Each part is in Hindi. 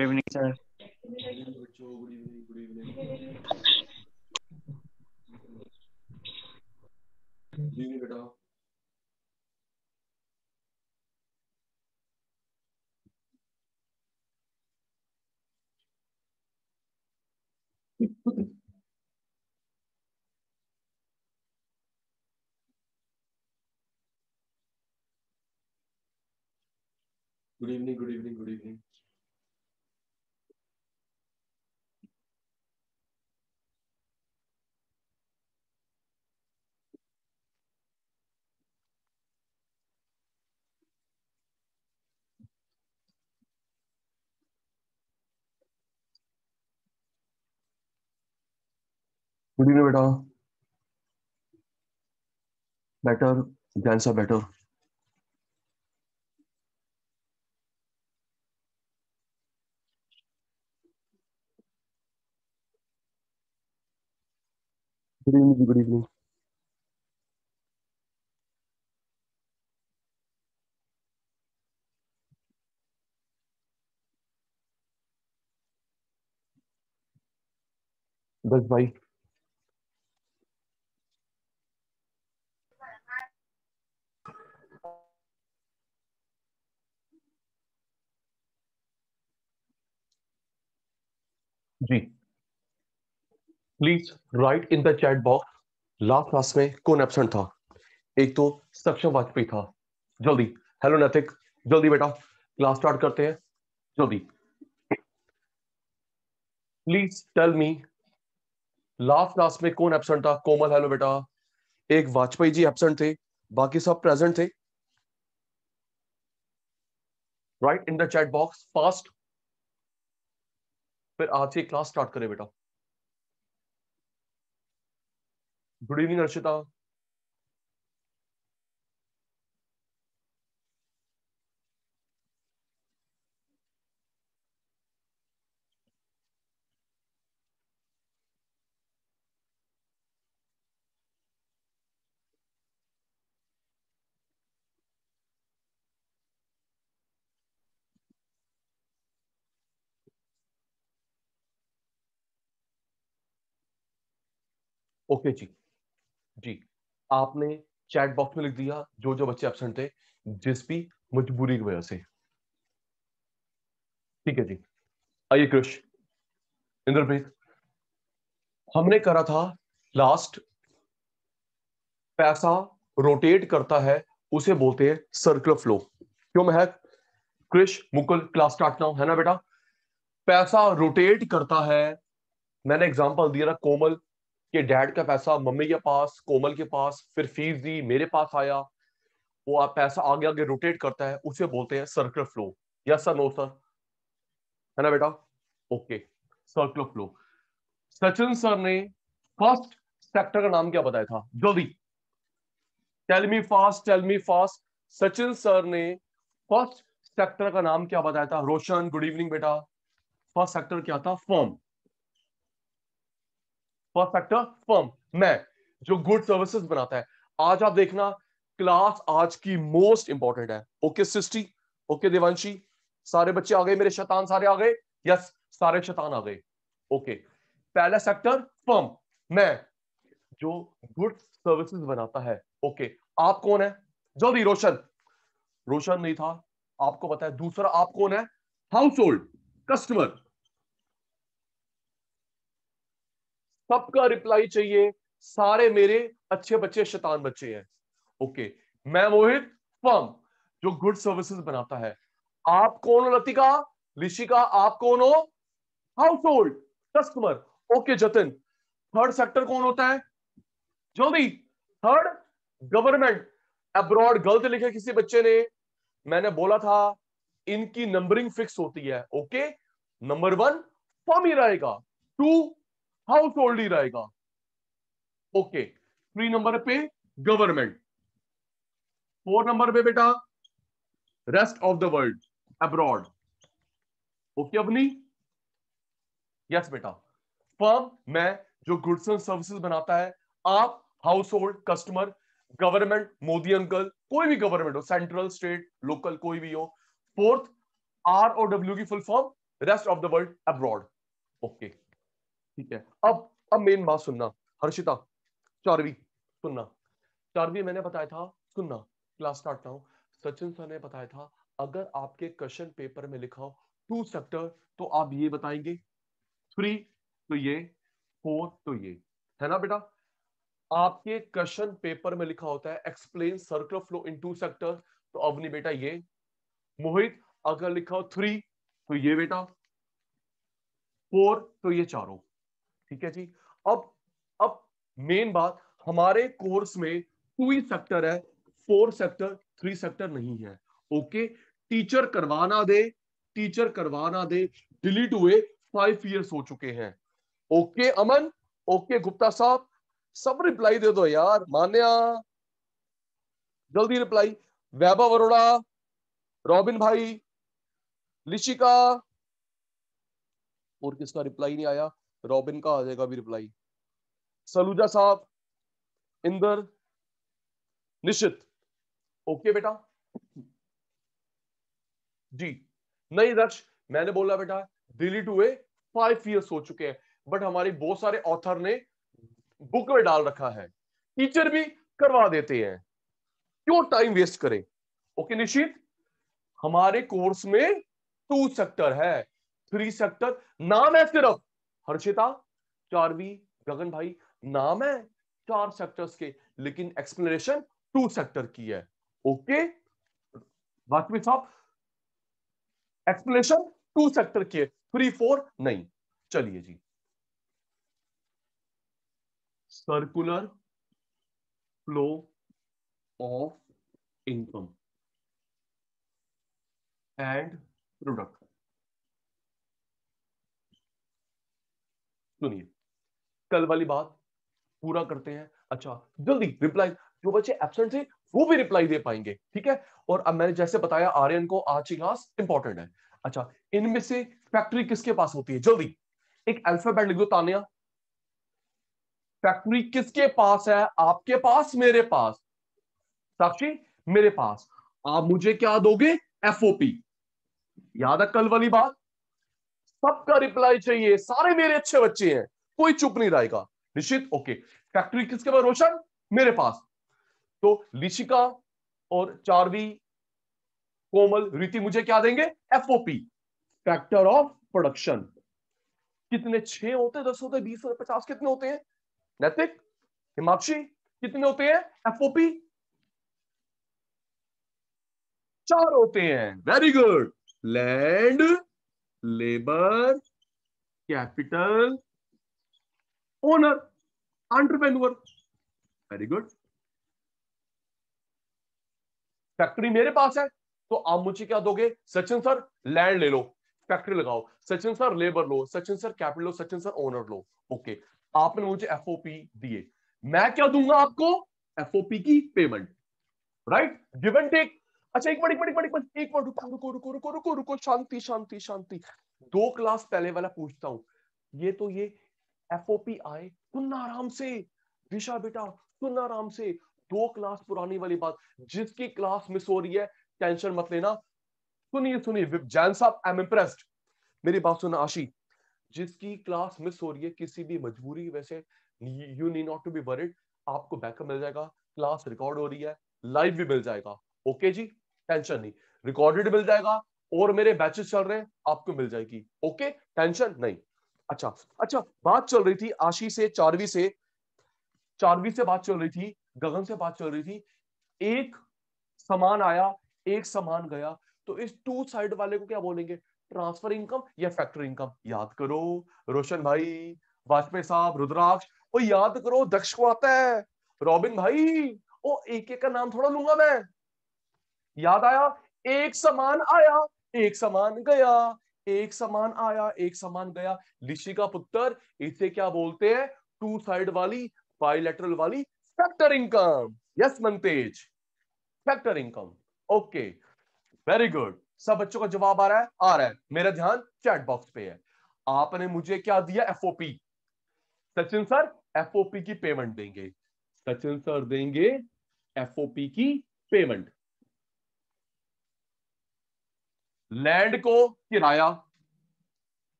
Good evening sir good evening good evening good evening good evening बेटा बेटर ज्ञान सा बेटर गुड इवनिंग जी गुड इवनिंग बस भाई जी please write in the chat box last class में कौन एबसेंट था एक तो सक्षम वाजपेयी था जल्दी हेलो नैतिक जल्दी बेटा क्लास स्टार्ट करते हैं जल्दी please tell me last class में कौन एबसेंट था कोमल हेलो बेटा एक वाजपेयी जी एबसेंट थे बाकी सब प्रेजेंट थे write in the chat box fast फिर आज की क्लास स्टार्ट करें बेटा गुड इवनिंग अर्षिता ओके जी जी आपने चैट बॉक्स में लिख दिया जो जो बच्चे एबसेंट थे जिस भी मजबूरी की वजह से ठीक है जी आइए कृष इंद्रप्रीत हमने करा था लास्ट पैसा रोटेट करता है उसे बोलते हैं सर्कुलर फ्लो क्यों महक कृष मुकुल क्लास स्टार्ट ना है ना बेटा पैसा रोटेट करता है मैंने एग्जांपल दिया था कोमल कि डैड का पैसा मम्मी के पास कोमल के पास फिर फीस दी मेरे पास आया वो आप पैसा आगे आगे रोटेट करता है उसे बोलते हैं सर्कुलर फ्लो या सर नो सर है ना बेटा okay circular flow Sachin sir ने फर्स्ट सेक्टर का नाम क्या बताया था जल्दी tell me fast tell me fast Sachin sir ने फर्स्ट सेक्टर का नाम क्या बताया था रोशन गुड इवनिंग बेटा फर्स्ट सेक्टर क्या था फॉर्म फर्स्ट फैक्टर फर्म मैं जो गुड सर्विसेज बनाता है आज आप देखना क्लास आज की मोस्ट इंपॉर्टेंट है ओके सिस्टी ओके देवांशी सारे बच्चे आ गए मेरे शतान सारे आ गए यस सारे शतान आ गए ओके पहला सेक्टर फर्म मैं जो गुड सर्विसेज बनाता है ओके आप कौन है जो भी रोशन रोशन नहीं था आपको पता है दूसरा आप कौन है हाउस होल्ड कस्टमर सबका रिप्लाई चाहिए सारे मेरे अच्छे बच्चे शैतान बच्चे हैं ओके मैं मोहित फर्म जो गुड सर्विसेज बनाता है आप कौन हो लतिका ऋषिका आप कौन हो household customer okay Jatan third sector कौन होता है जो भी थर्ड गवर्नमेंट अब्रॉड गलत लिखे किसी बच्चे ने मैंने बोला था इनकी नंबरिंग फिक्स होती है ओके नंबर वन फॉर्म ही रहेगा टू हाउस होल्ड ही रहेगा ओके थ्री नंबर पे गवर्नमेंट फोर नंबर पे बेटा rest of the world abroad okay अपनी यस बेटा फर्म मैं जो गुड्स एंड सर्विसेज बनाता है आप household customer government Modi uncle कोई भी गवर्नमेंट हो सेंट्रल स्टेट लोकल कोई भी हो फोर्थ आर ओ डब्ल्यू की full form rest of the world abroad okay ठीक है अब अब मेन बात सुनना हर्षिता चारवी सुनना चारवी मैंने बताया था सुनना क्लास स्टार्ट ना हो सचिन सर ने बताया था अगर आपके क्वेश्चन पेपर में लिखा हो टू सेक्टर तो आप ये बताएंगे थ्री तो ये फोर तो ये है ना बेटा आपके क्वेश्चन पेपर में लिखा होता है explain circle flow in two sector तो अवनी बेटा ये मोहित अगर लिखा हो थ्री तो ये बेटा फोर तो ये चारों ठीक है जी अब अब मेन बात हमारे कोर्स में टू ही सेक्टर है फोर सेक्टर थ्री सेक्टर नहीं है ओके टीचर करवाना दे टीचर करवाना दे डिलीट हुए फाइव इयर्स हो चुके हैं ओके अमन ओके गुप्ता साहब सब रिप्लाई दे दो यार मान्या जल्दी रिप्लाई वैभव अरोड़ा रॉबिन भाई लिशिका और किसका रिप्लाई नहीं आया रॉबिन का आ जाएगा भी रिप्लाई सलूजा साहब इंदर निश्चित ओके बेटा जी नहीं रक्ष मैंने बोला बेटा डिलीट हुए फाइव ईयर्स हो चुके हैं बट हमारे बहुत सारे ऑथर ने बुक में डाल रखा है टीचर भी करवा देते हैं क्यों टाइम वेस्ट करें ओके निश्चित हमारे कोर्स में टू सेक्टर है थ्री सेक्टर नाम है सिर्फ हर्षिता चारवी गगन भाई नाम है चार सेक्टर्स के लेकिन एक्सप्लेनेशन टू सेक्टर की है ओके वाकफी साहब एक्सप्लेनेशन टू सेक्टर की है थ्री फोर नहीं चलिए जी circular flow of income and product सुनिए कल वाली बात पूरा करते हैं अच्छा जल्दी रिप्लाई जो बच्चे एबसेंट थे वो भी रिप्लाई दे पाएंगे ठीक है और अब मैंने जैसे बताया आर्यन को आज की क्लास इंपॉर्टेंट है अच्छा इनमें से फैक्ट्री किसके पास होती है जल्दी एक अल्फाबेट लिख दो तानिया फैक्ट्री किसके पास है आपके पास मेरे पास साक्षी मेरे पास आप मुझे क्या दोगे एफओपी याद है कल वाली बात सबका रिप्लाई चाहिए सारे मेरे अच्छे बच्चे हैं कोई चुप नहीं रहेगा निश्चित ओके फैक्ट्री किसके पास रोशन मेरे पास तो लिशिका और चारवी कोमल रीति मुझे क्या देंगे एफओपी फैक्टर ऑफ प्रोडक्शन कितने छह होते हैं दस होते बीस होते पचास कितने होते हैं नैतिक हिमाक्षी कितने होते हैं एफओपी चार होते हैं very good land labour capital owner entrepreneur very good factory मेरे पास है तो आप मुझे क्या दोगे सचिन सर लैंड ले लो फैक्ट्री लगाओ सचिन सर लेबर लो सचिन सर कैपिटल लो सचिन सर ओनर लो ओके आपने मुझे एफओपी दिए मैं क्या दूंगा आपको एफओपी की payment right give and take अच्छा एक मिनट एक मिनट एक मिनट एक मिनट रुको रुको रुको रुको रुको रुको शांति शांति शांति दो क्लास पहले वाला पूछता हूँ ये तो ये एफओपी आए सुनना आराम से दिशा बेटा सुनना आराम से दो क्लास पुरानी वाली बात जिसकी क्लास मिस हो रही है टेंशन मत लेना सुनिए सुनिए जैन साहब आई एम इम्प्रेस्ड मेरी बात सुन आशी जिसकी क्लास मिस हो रही है किसी भी मजबूरी वैसे you need not to be worried आपको बैकअप मिल जाएगा क्लास रिकॉर्ड हो रही है लाइव भी मिल जाएगा ओके okay जी टेंशन नहीं रिकॉर्डेड मिल जाएगा और मेरे बैचेस चल रहे हैं आपको मिल जाएगी ओके टेंशन नहीं अच्छा अच्छा बात चल रही थी आशी से चारवी से चारवी से बात चल रही थी गगन से बात चल रही थी एक समान आया एक समान गया तो इस टू साइड वाले को क्या बोलेंगे ट्रांसफर इनकम या फैक्टर इनकम याद करो रोशन भाई वाजपेयी साहब रुद्राक्ष याद करो दक्ष को आता है रॉबिन भाई ओ एक एक का नाम थोड़ा लूंगा मैं याद आया एक समान आया एक समान गया एक समान आया एक समान गया लिशी का पुत्र इसे क्या बोलते हैं टू साइड वाली बाइलेटरल वाली factor income yes Mantej factor income okay very good सब बच्चों का जवाब आ रहा है आ रहा है मेरा ध्यान चैट बॉक्स पे है आपने मुझे क्या दिया एफओपी सचिन सर एफओपी की पेमेंट देंगे सचिन सर देंगे एफओपी की पेमेंट लैंड को किराया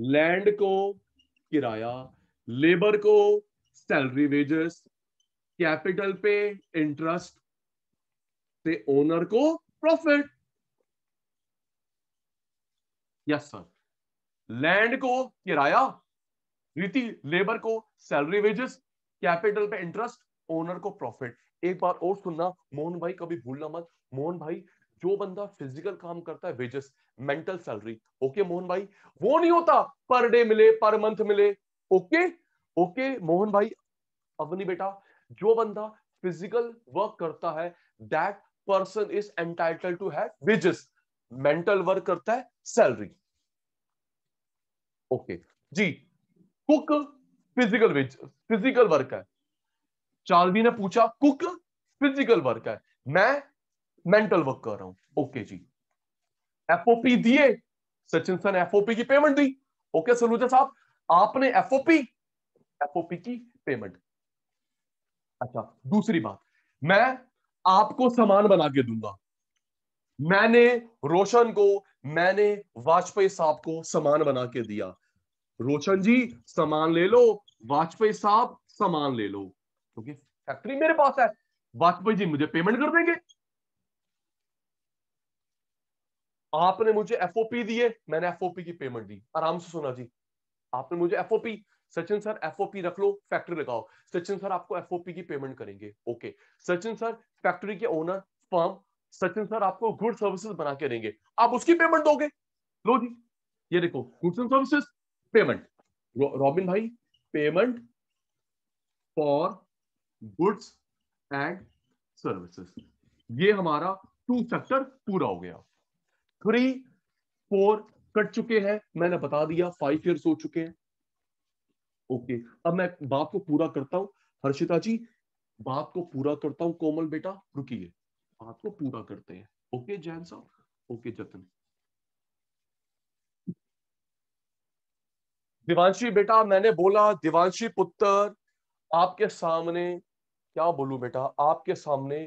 लैंड को किराया लेबर को सैलरी वेजेस कैपिटल पे इंटरेस्ट से ओनर को प्रॉफिट यस सर लैंड को किराया रीति लेबर को सैलरी वेजेस कैपिटल पे इंटरेस्ट ओनर को प्रॉफिट एक बार और सुनना मोहन भाई कभी भूलना मत मोहन भाई जो बंदा फिजिकल काम करता है wages mental salary okay Mohan भाई वो नहीं होता पर डे मिले पर मंथ मिले ओके ओके मोहन भाई अवनी बेटा जो बंदा फिजिकल वर्क करता है that person is entitled to have wages mental work करता है सैलरी ओके okay. जी कुक फिजिकल वेज फिजिकल वर्क है चार्वी ने पूछा कुक फिजिकल वर्क है मैं मेंटल वर्क कर रहा हूं ओके जी एफओपी दिए सचिन सर ने एफओपी की पेमेंट दी ओके सलूजा साहब आपने एफओपी एफओपी की पेमेंट अच्छा दूसरी बात मैं आपको सामान बना के दूंगा मैंने रोशन को मैंने वाजपेयी साहब को सामान बना के दिया रोशन जी सामान ले लो वाजपेयी साहब सामान ले लो क्योंकि तो फैक्ट्री मेरे पास है वाजपेयी जी मुझे पेमेंट कर देंगे आपने मुझे एफओपी दिए मैंने एफओपी की पेमेंट दी आराम से सुना जी आपने मुझे एफओपी सचिन सर एफओपी रख लो फैक्ट्री लगाओ सचिन सर आपको एफओपी की पेमेंट करेंगे ओके सचिन सर फैक्ट्री के ओनर फॉर्म सचिन सर आपको गुड सर्विसेज बना के देंगे आप उसकी पेमेंट दोगे लो जी ये देखो goods and services payment Robin भाई payment for goods and services ये हमारा टू फैक्टर पूरा हो गया थ्री फोर कट चुके हैं मैंने बता दिया फाइव ईयर्स हो चुके हैं ओके अब मैं बात को पूरा करता हूं हर्षिता जी बात को पूरा करता हूं कोमल बेटा रुकिए बात को पूरा करते हैं ओके जैन साहब ओके जतन दिवांशी बेटा मैंने बोला दिवांशी पुत्र आपके सामने क्या बोलू बेटा आपके सामने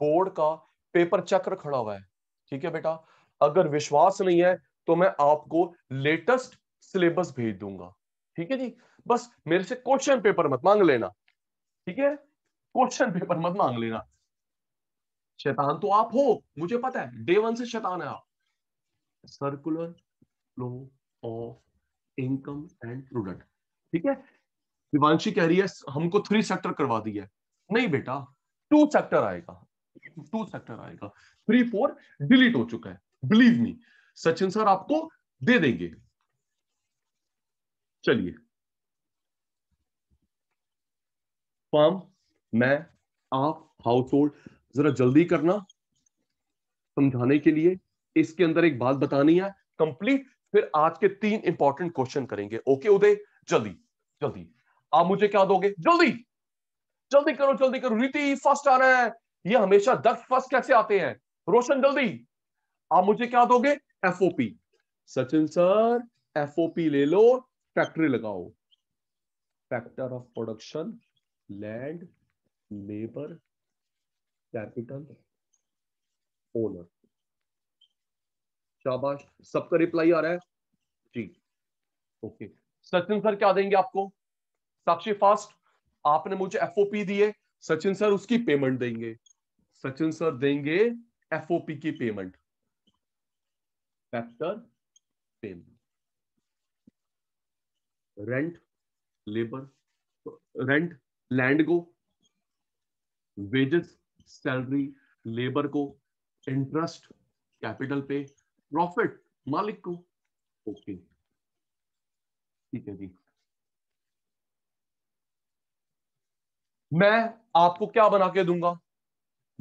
बोर्ड का पेपर चक्र खड़ा हुआ है ठीक है बेटा अगर विश्वास नहीं है तो मैं आपको लेटेस्ट सिलेबस भेज दूंगा ठीक है जी बस मेरे से क्वेश्चन पेपर मत मांग लेना ठीक है क्वेश्चन पेपर मत मांग लेना शैतान तो आप हो मुझे पता है डे वन से शैतान है आप circular flow of income and product ठीक है विवांशी कह रही है हमको थ्री सेक्टर करवा दी है नहीं बेटा टू सेक्टर आएगा टू सेक्टर आएगा थ्री फोर डिलीट हो चुका है बिलीव मी सचिन सर आपको दे देंगे चलिए फॉर्म मैं आप हाउस होल्ड जरा जल्दी करना समझाने के लिए इसके अंदर एक बात बतानी है कंप्लीट फिर आज के तीन इंपॉर्टेंट क्वेश्चन करेंगे ओके उदय जल्दी जल्दी आप मुझे क्या दोगे जल्दी जल्दी करो जल्दी करो रीति फर्स्ट आ रहा है ये हमेशा दक्ष फर्स्ट कैसे आते हैं रोशन जल्दी आप मुझे क्या दोगे एफओपी सचिन सर एफओपी ले लो फैक्ट्री लगाओ factor of production land labour capital owner शाबाश सबका रिप्लाई आ रहा है जी ओके सचिन सर क्या देंगे आपको साक्षी फास्ट आपने मुझे एफओपी दिए सचिन सर उसकी पेमेंट देंगे सचिन सर देंगे एफओपी की payment That's the same. Rent, labor, rent, land को wages, salary, labor को interest, capital पे profit, मालिक को ओके ठीक है जी मैं आपको क्या बना के दूंगा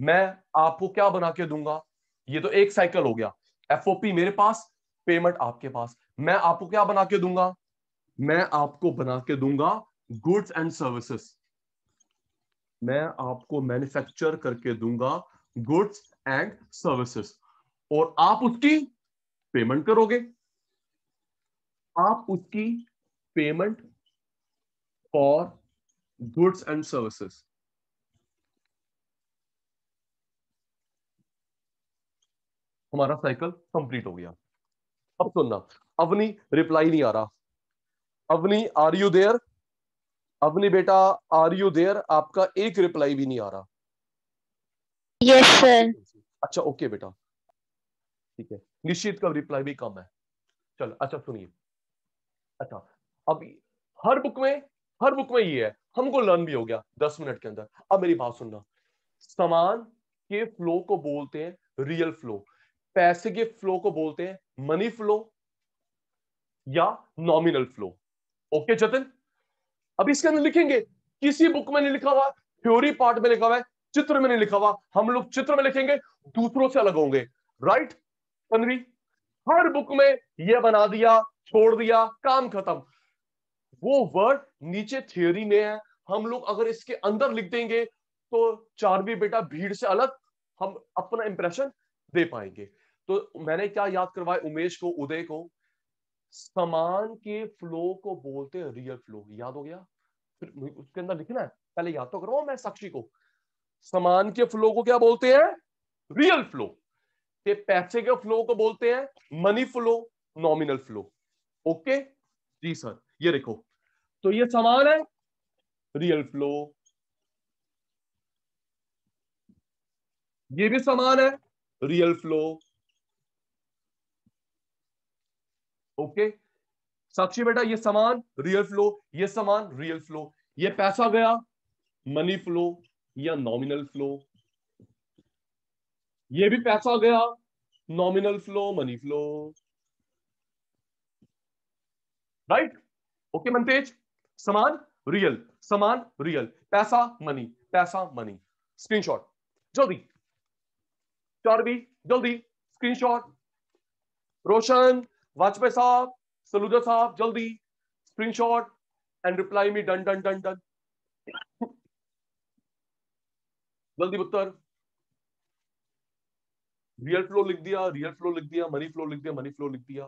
मैं आपको क्या बना के दूंगा ये तो एक साइकिल हो गया एफओपी मेरे पास पेमेंट आपके पास मैं आपको क्या बना के दूंगा मैं आपको बना के दूंगा गुड्स एंड सर्विसेस मैं आपको मैन्युफैक्चर करके दूंगा गुड्स एंड सर्विसेस और आप उसकी पेमेंट करोगे आप उसकी payment for goods and services हमारा साइकिल कंप्लीट हो गया अब सुनना अवनी रिप्लाई नहीं आ रहा Avni are you there Avni बेटा आर यू देयर आपका एक रिप्लाई भी नहीं आ रहा यस yes, सर अच्छा ओके okay, बेटा ठीक है निश्चित का रिप्लाई भी कम है चलो अच्छा सुनिए अच्छा अब हर बुक में हर बुक में ये है हमको लर्न भी हो गया दस मिनट के अंदर अब मेरी बात सुनना समान के फ्लो को बोलते हैं रियल फ्लो पैसे के फ्लो को बोलते हैं मनी फ्लो या नॉमिनल फ्लो ओके जतन अब इसके अंदर लिखेंगे किसी बुक में नहीं लिखा हुआ थ्योरी पार्ट में लिखा हुआ है चित्र में नहीं लिखा हुआ हम लोग चित्र में लिखेंगे दूसरों से अलग होंगे राइट पंद्री हर बुक में यह बना दिया छोड़ दिया काम खत्म वो वर्ड नीचे थ्योरी में है हम लोग अगर इसके अंदर लिख देंगे तो भी बेटा भीड़ से अलग हम अपना इंप्रेशन दे पाएंगे तो मैंने क्या याद करवाया उमेश को उदय को समान के फ्लो को बोलते हैं रियल फ्लो याद हो गया फिर उसके अंदर लिखना है पहले याद तो करो मैं साक्षी को समान के फ्लो को क्या बोलते हैं रियल फ्लो के पैसे के फ्लो को बोलते हैं money flow nominal flow okay जी सर ये देखो तो ये समान है रियल फ्लो ये भी समान है रियल फ्लो ओके साक्षी बेटा ये सामान रियल फ्लो ये सामान रियल फ्लो ये पैसा गया मनी फ्लो या नॉमिनल फ्लो ये भी पैसा गया nominal flow money flow right okay Mantej समान रियल समान रियल पैसा मनी पैसा मनी स्क्रीनशॉट जल्दी चौरबी जल्दी स्क्रीनशॉट रोशन वाजपेयी साहब सलूजा साहब जल्दी screenshot and reply me done done done done जल्दी उत्तर रियल फ्लो लिख दिया रियल फ्लो लिख दिया मनी फ्लो लिख दिया मनी फ्लो लिख दिया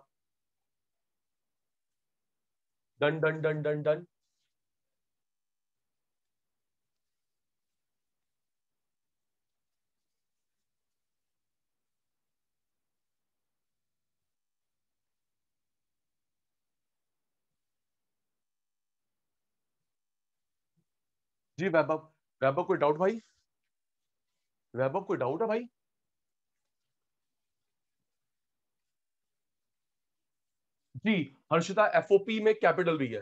done done done done done जी वैभव वैभव कोई डाउट भाई वैभव कोई डाउट है भाई जी हर्षिता एफओपी में कैपिटल भी है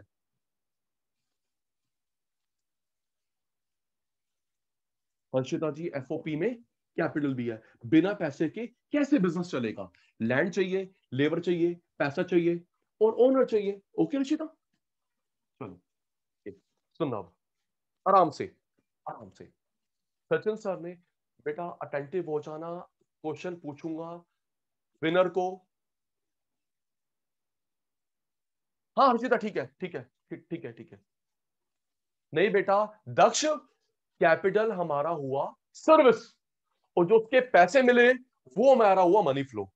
हर्षिता जी एफओपी में कैपिटल भी है बिना पैसे के कैसे बिजनेस चलेगा लैंड चाहिए लेबर चाहिए पैसा चाहिए और ओनर चाहिए ओके हर्षिता चलो सुनना आराम से आराम से सचिन सर ने बेटा अटेंटिव हो जाना क्वेश्चन पूछूंगा विनर को हाँ हर्षिता ठीक है ठीक है ठीक है ठीक है नहीं बेटा दक्ष कैपिटल हमारा हुआ सर्विस और जो उसके पैसे मिले वो हमारा हुआ मनी फ्लो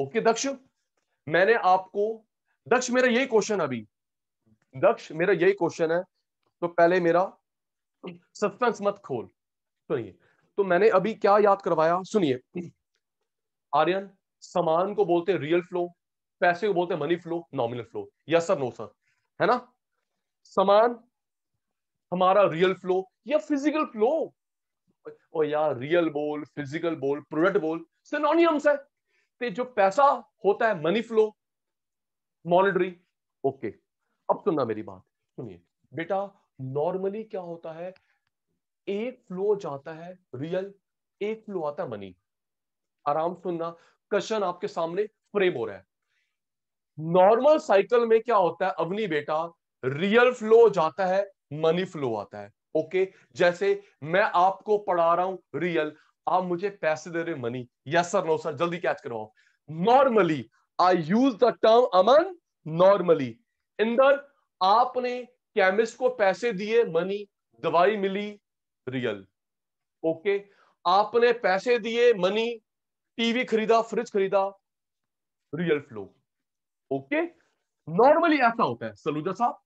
ओके दक्ष मैंने आपको दक्ष मेरा यही क्वेश्चन अभी दक्ष मेरा यही क्वेश्चन है तो पहले मेरा सस्पेंस मत खोल सुनिए तो मैंने अभी क्या याद करवाया सुनिए आर्यन सामान को बोलते हैं रियल फ्लो पैसे को बोलते हैं money flow nominal flow yes sir no sir है ना सामान हमारा रियल फ्लो या फिजिकल फ्लो ओ यार रियल बोल फिजिकल बोल प्रोडक्ट बोल सिनोनियम्स है ते तो जो पैसा होता है मनी फ्लो मॉनिटरी ओके अब सुनना मेरी बात सुनिए बेटा नॉर्मली क्या होता है एक फ्लो जाता है रियल एक फ्लो आता है मनी आराम सुनना क्वेश्चन आपके सामने फ्रेम हो रहा है नॉर्मल साइकिल में क्या होता है अवनी बेटा रियल फ्लो जाता है मनी फ्लो आता है ओके जैसे मैं आपको पढ़ा रहा हूं रियल आप मुझे पैसे दे रहे money yes sir no sir जल्दी कैच करो normally I use the term Aman normally Inder आपने केमिस्ट को पैसे दिए मनी दवाई मिली रियल ओके आपने पैसे दिए मनी टीवी खरीदा फ्रिज खरीदा रियल फ्लो ओके नॉर्मली ऐसा होता है सलूजा साहब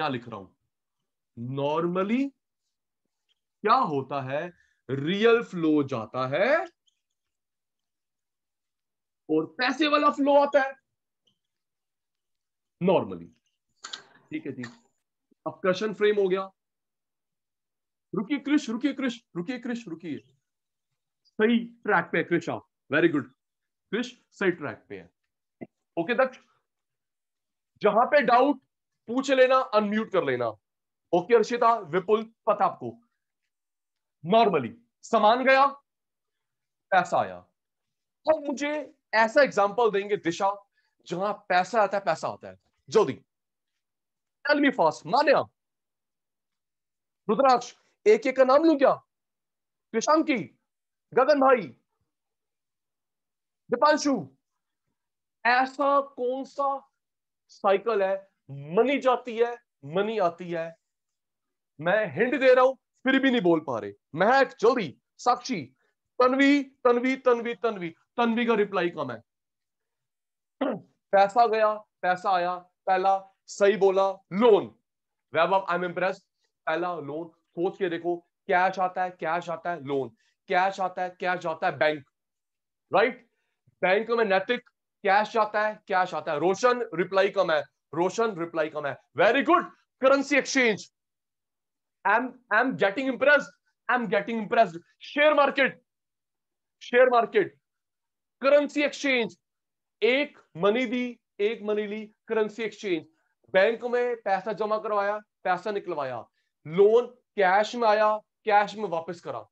यहां लिख रहा हूं नॉर्मली क्या होता है रियल फ्लो जाता है और पैसे वाला फ्लो आता है नॉर्मली ठीक है जी अपकर्षण फ्रेम हो गया रुकिए कृष रुकिए कृष रुकिए कृष रुकिए सही ट्रैक पे है कृष आप वेरी गुड कृष सही ट्रैक पे है ओके दक्ष जहां पे डाउट पूछ लेना अनम्यूट कर लेना ओके अर्षिता विपुल पता आपको नॉर्मली समान गया पैसा आया अब मुझे ऐसा एग्जांपल देंगे दिशा जहां पैसा आता है पैसा आता है जल्दी टेल मी फास्ट मान्या रुद्राक्ष एक एक का नाम लू क्या कृशांकी गगन भाई दीपांशु ऐसा कौन सा साइकिल है मनी जाती है मनी आती है मैं हिंट दे रहा हूं फिर भी नहीं बोल पा रहे महक जल्दी साक्षी तनवी तनवी तनवी तनवी तनवी का रिप्लाई कम है पैसा गया पैसा आया पहला सही बोला loan Vaibhav I am impress पहला लोन सोच के देखो कैश आता है कैश आता है लोन कैश आता है कैश आता है बैंक राइट बैंक में नैतिक कैश आता है कैश आता है रोशन रिप्लाई कम है रोशन रिप्लाई कम है very good currency exchange I am I am getting impress I am getting impress share market share market currency exchange एक मनी दी एक मनी ली करेंसी एक्सचेंज बैंक में पैसा जमा करवाया पैसा निकलवाया लोन कैश में आया कैश में वापस करा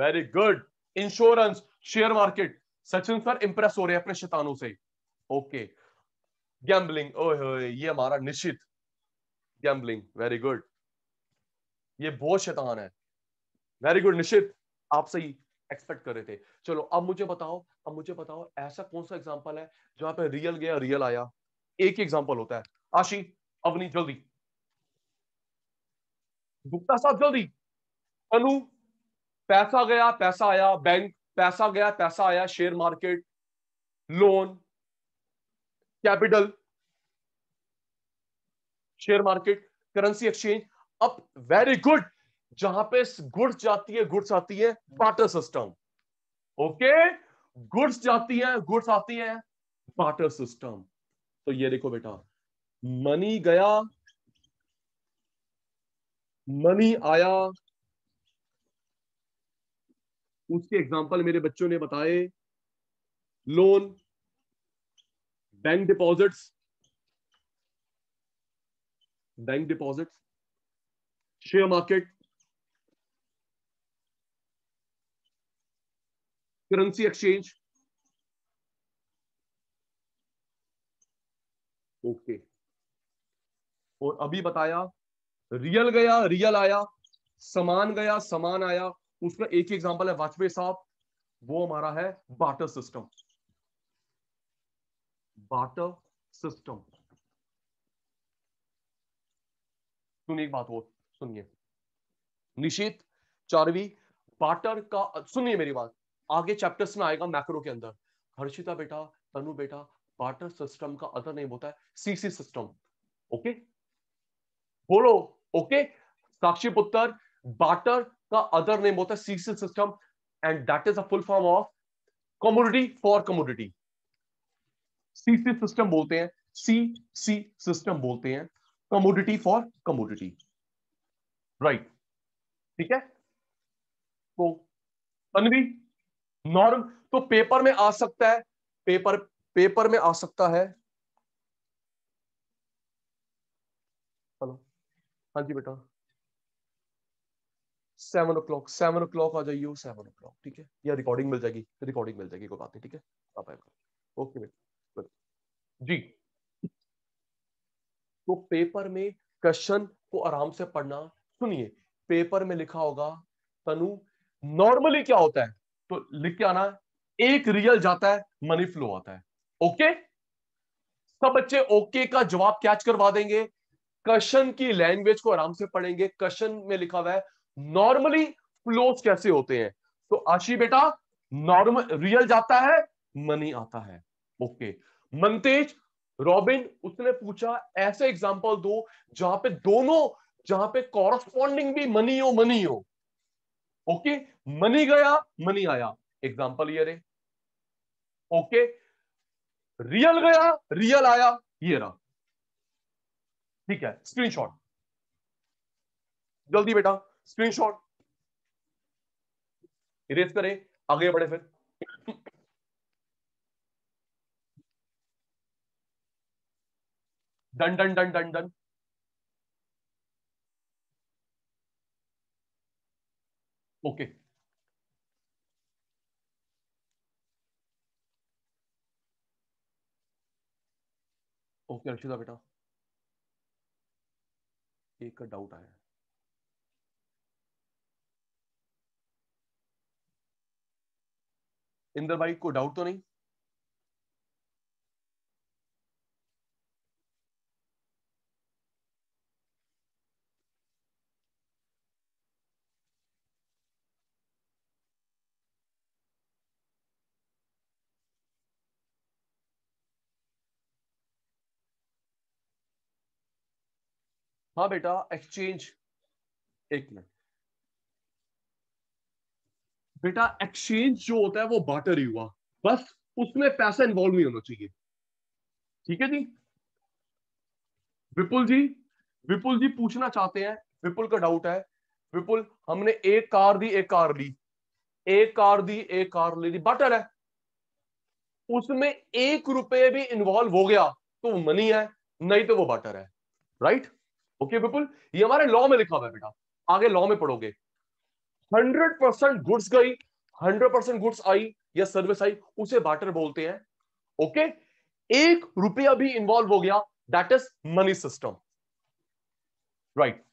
very good insurance share market Sachin sir impress हो रहे हैं अपने शैतानों से ओके गैम्बलिंग ओए ये हमारा निश्चित गैम्बलिंग वेरी गुड ये बहुत शैतान है वेरी गुड निश्चित आप सही एक्सपेक्ट कर रहे थे चलो अब मुझे बताओ अब मुझे बताओ ऐसा कौन सा एग्जाम्पल है जहां पे रियल गया रियल आया एक ही एग्जाम्पल होता है आशी अवनी जल्दी गुप्ता साहब जल्दी अनु पैसा गया पैसा आया बैंक पैसा गया पैसा आया share market loan capital share market currency exchange up very good जहां पे गुड्स जाती है गुड्स आती है बाटर सिस्टम ओके गुड्स जाती है गुड्स आती है बाटर सिस्टम तो ये देखो बेटा मनी गया मनी आया उसके एग्जाम्पल मेरे बच्चों ने बताए loan bank deposits bank deposits share market currency exchange okay और अभी बताया रियल गया रियल आया समान गया समान आया उसका एक ही एग्जाम्पल है वाजपेयी साहब वो हमारा है बाटर सिस्टम बाटर सिस्टम सुनिए एक बात और सुनिए निशित चारवी बाटर का सुनिए मेरी बात आगे चैप्टर्स में आएगा मैक्रो के अंदर हर्षिता बेटा तनु बेटा बाटर सिस्टम का अदर नेम होता है सीसी सिस्टम ओके बोलो ओके साक्षी पुत्र बाटर का अदर नेम होता है CC system and that is a full form of commodity for commodity CC system बोलते हैं सी सी सिस्टम बोलते हैं कमोडिटी फॉर कमोडिटी राइट ठीक है तो तनवी नॉर्म तो पेपर में आ सकता है पेपर पेपर में आ सकता है हेलो हाँ जी बेटा seven o'clock seven o'clock आ जाइए सेवन ओ क्लॉक ठीक है या रिकॉर्डिंग मिल जाएगी रिकॉर्डिंग मिल जाएगी कोई बात नहीं ठीक है आप आए ओके बेटा जी तो पेपर में क्वेश्चन को आराम से पढ़ना सुनिए पेपर में लिखा होगा तनु नॉर्मली क्या होता है तो लिख के आना एक रियल जाता है मनी फ्लो आता है ओके सब बच्चे ओके का जवाब कैच करवा देंगे कशन की लैंग्वेज को आराम से पढ़ेंगे कशन में लिखा हुआ है नॉर्मली फ्लोज कैसे होते हैं तो आशी बेटा नॉर्मल रियल जाता है मनी आता है ओके मंतेज रॉबिन उसने पूछा ऐसे एग्जांपल दो जहां पे दोनों जहां पे कॉरस्पॉन्डिंग भी मनी हो मनी हो ओके मनी गया मनी आया एग्जाम्पल ये रे ओके रियल गया रियल आया ये रहा ठीक है स्क्रीनशॉट जल्दी बेटा स्क्रीनशॉट इरेज करें आगे बढ़े फिर done done done done done okay okay okay, बेटा एक डाउट आया इंदर भाई को डाउट तो नहीं हाँ बेटा एक्सचेंज एक मिनट बेटा एक्सचेंज जो होता है वो बाटर ही हुआ बस उसमें पैसा इन्वॉल्व नहीं होना चाहिए ठीक है जी विपुल जी विपुल जी पूछना चाहते हैं विपुल का डाउट है विपुल हमने एक कार दी एक कार ली एक कार दी एक कार ले ली बटर है उसमें एक रुपए भी इन्वॉल्व हो गया तो वो मनी है नहीं तो वो बटर है राइट right? ओके पीपल ये हमारे लॉ में लिखा हुआ है बेटा आगे लॉ में पढ़ोगे हंड्रेड परसेंट गुड्स गई हंड्रेड परसेंट गुड्स आई या सर्विस आई उसे बाटर बोलते हैं ओके एक रुपया भी इन्वॉल्व हो गया that is money system right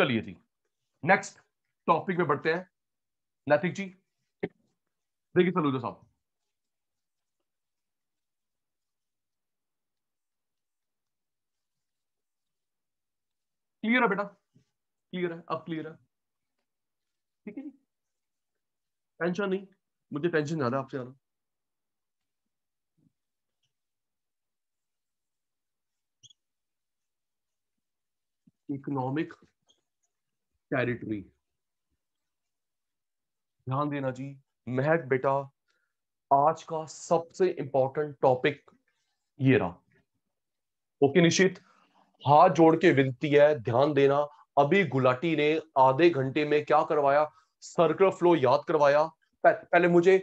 चलिए जी नेक्स्ट टॉपिक में बढ़ते हैं नैतिक जी देखिए सलूजा साहब क्लियर है बेटा क्लियर है अब क्लियर है ठीक है टेंशन नहीं मुझे टेंशन ज्यादा आपसे ज्यादा इकोनॉमिक टेरिटरी ध्यान देना जी महक बेटा आज का सबसे इंपॉर्टेंट टॉपिक ये रहा ओके निशित हाथ जोड़ के विनती है ध्यान देना अभी गुलाटी ने आधे घंटे में क्या करवाया सर्कुलर फ्लो याद करवाया पहले मुझे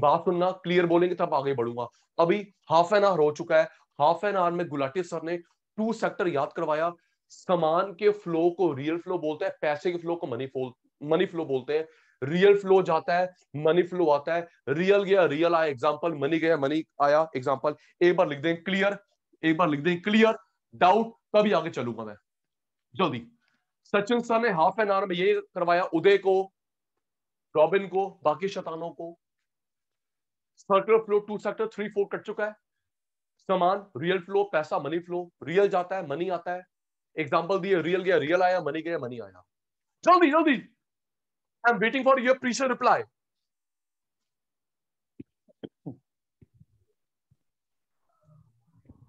बात सुनना क्लियर बोलेंगे तब आगे बढ़ूंगा अभी हाफ एन आवर हो चुका है हाफ एन आवर में गुलाटी सर ने टू सेक्टर याद करवाया सामान के फ्लो को रियल फ्लो बोलते हैं पैसे के फ्लो को मनी फ्लो मनी फ्लो बोलते हैं रियल फ्लो जाता है मनी फ्लो आता है रियल गया रियल आया एग्जाम्पल मनी गया मनी आया एग्जाम्पल एक बार लिख दें क्लियर एक बार लिख दें क्लियर डाउट तभी आगे चलूंगा मैं जल्दी सचिन सर ने हाफ एन आवर में ये करवाया उदय को रॉबिन को बाकी शतानों को circular flow two sector three four cut चुका है सामान रियल फ्लो पैसा मनी फ्लो रियल जाता है मनी आता है एग्जाम्पल दिए रियल गया रियल आया मनी गया मनी आया जल्दी जल्दी I am waiting for your precious reply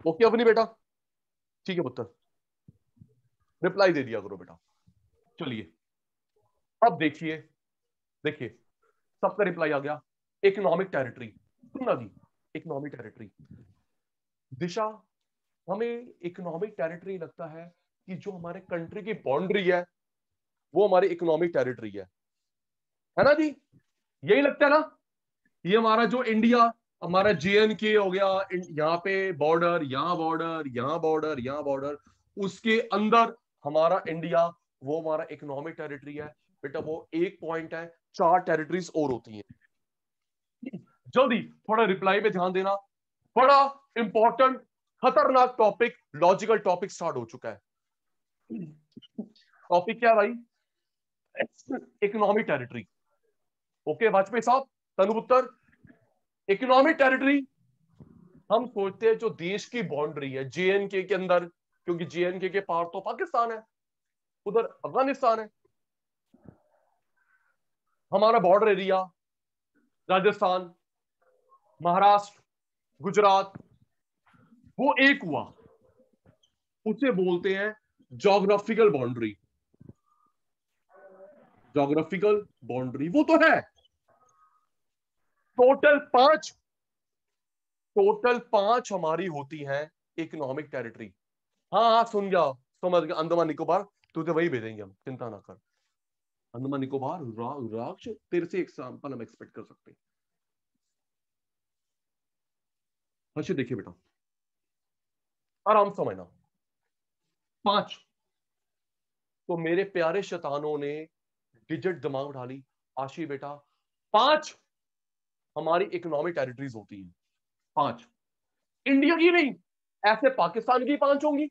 okay अपनी बेटा ठीक है पुत्र रिप्लाई दे दिया करो बेटा चलिए अब देखिए देखिए सबका रिप्लाई आ गया इकोनॉमिक टेरिटरी सुनना जी इकोनॉमिक टेरिटरी दिशा हमें इकोनॉमिक टेरिटरी लगता है कि जो हमारे कंट्री की बाउंड्री है वो हमारी इकोनॉमिक टेरिटरी है है ना जी यही लगता है ना ये हमारा जो इंडिया हमारा जीएन के हो गया यहाँ पे बॉर्डर यहाँ बॉर्डर यहाँ बॉर्डर यहाँ बॉर्डर उसके अंदर हमारा इंडिया वो हमारा इकोनॉमिक टेरिटरी है बेटा वो एक पॉइंट है चार टेरिटरीज और होती हैं जल्दी थोड़ा रिप्लाई पे ध्यान देना बड़ा इंपॉर्टेंट खतरनाक टॉपिक लॉजिकल टॉपिक स्टार्ट हो चुका है टॉपिक क्या भाई इकोनॉमिक टेरिटरी ओके वाजपेयी साहब तनुपुत्र इकोनॉमिक टेरिटरी हम सोचते हैं जो देश की बाउंड्री है जेएनके के अंदर क्योंकि जेएनके के पार तो पाकिस्तान है उधर अफगानिस्तान है हमारा बॉर्डर एरिया राजस्थान महाराष्ट्र गुजरात वो एक हुआ उसे बोलते हैं जोग्राफिकल बाउंड्री जोग्राफिकल बाउंड्री वो तो है टोटल पांच टोटल पांच हमारी होती हैं इकोनॉमिक टेरिटरी हाँ हाँ सुन गया समझ गया अंदमान निकोबार तुझे वही भेजेंगे हम चिंता ना कर अंदमान निकोबार राक्ष तेरे से एग्जाम्पल हम एक्सपेक्ट कर सकते हैं हर्षित देखिए बेटा आराम समझना पांच तो मेरे प्यारे शतानों ने डिजिट दिमाग उठा ली आशी बेटा पांच हमारी इकोनॉमिक टेरिटरीज होती हैं पांच इंडिया की नहीं ऐसे पाकिस्तान की पांच होंगी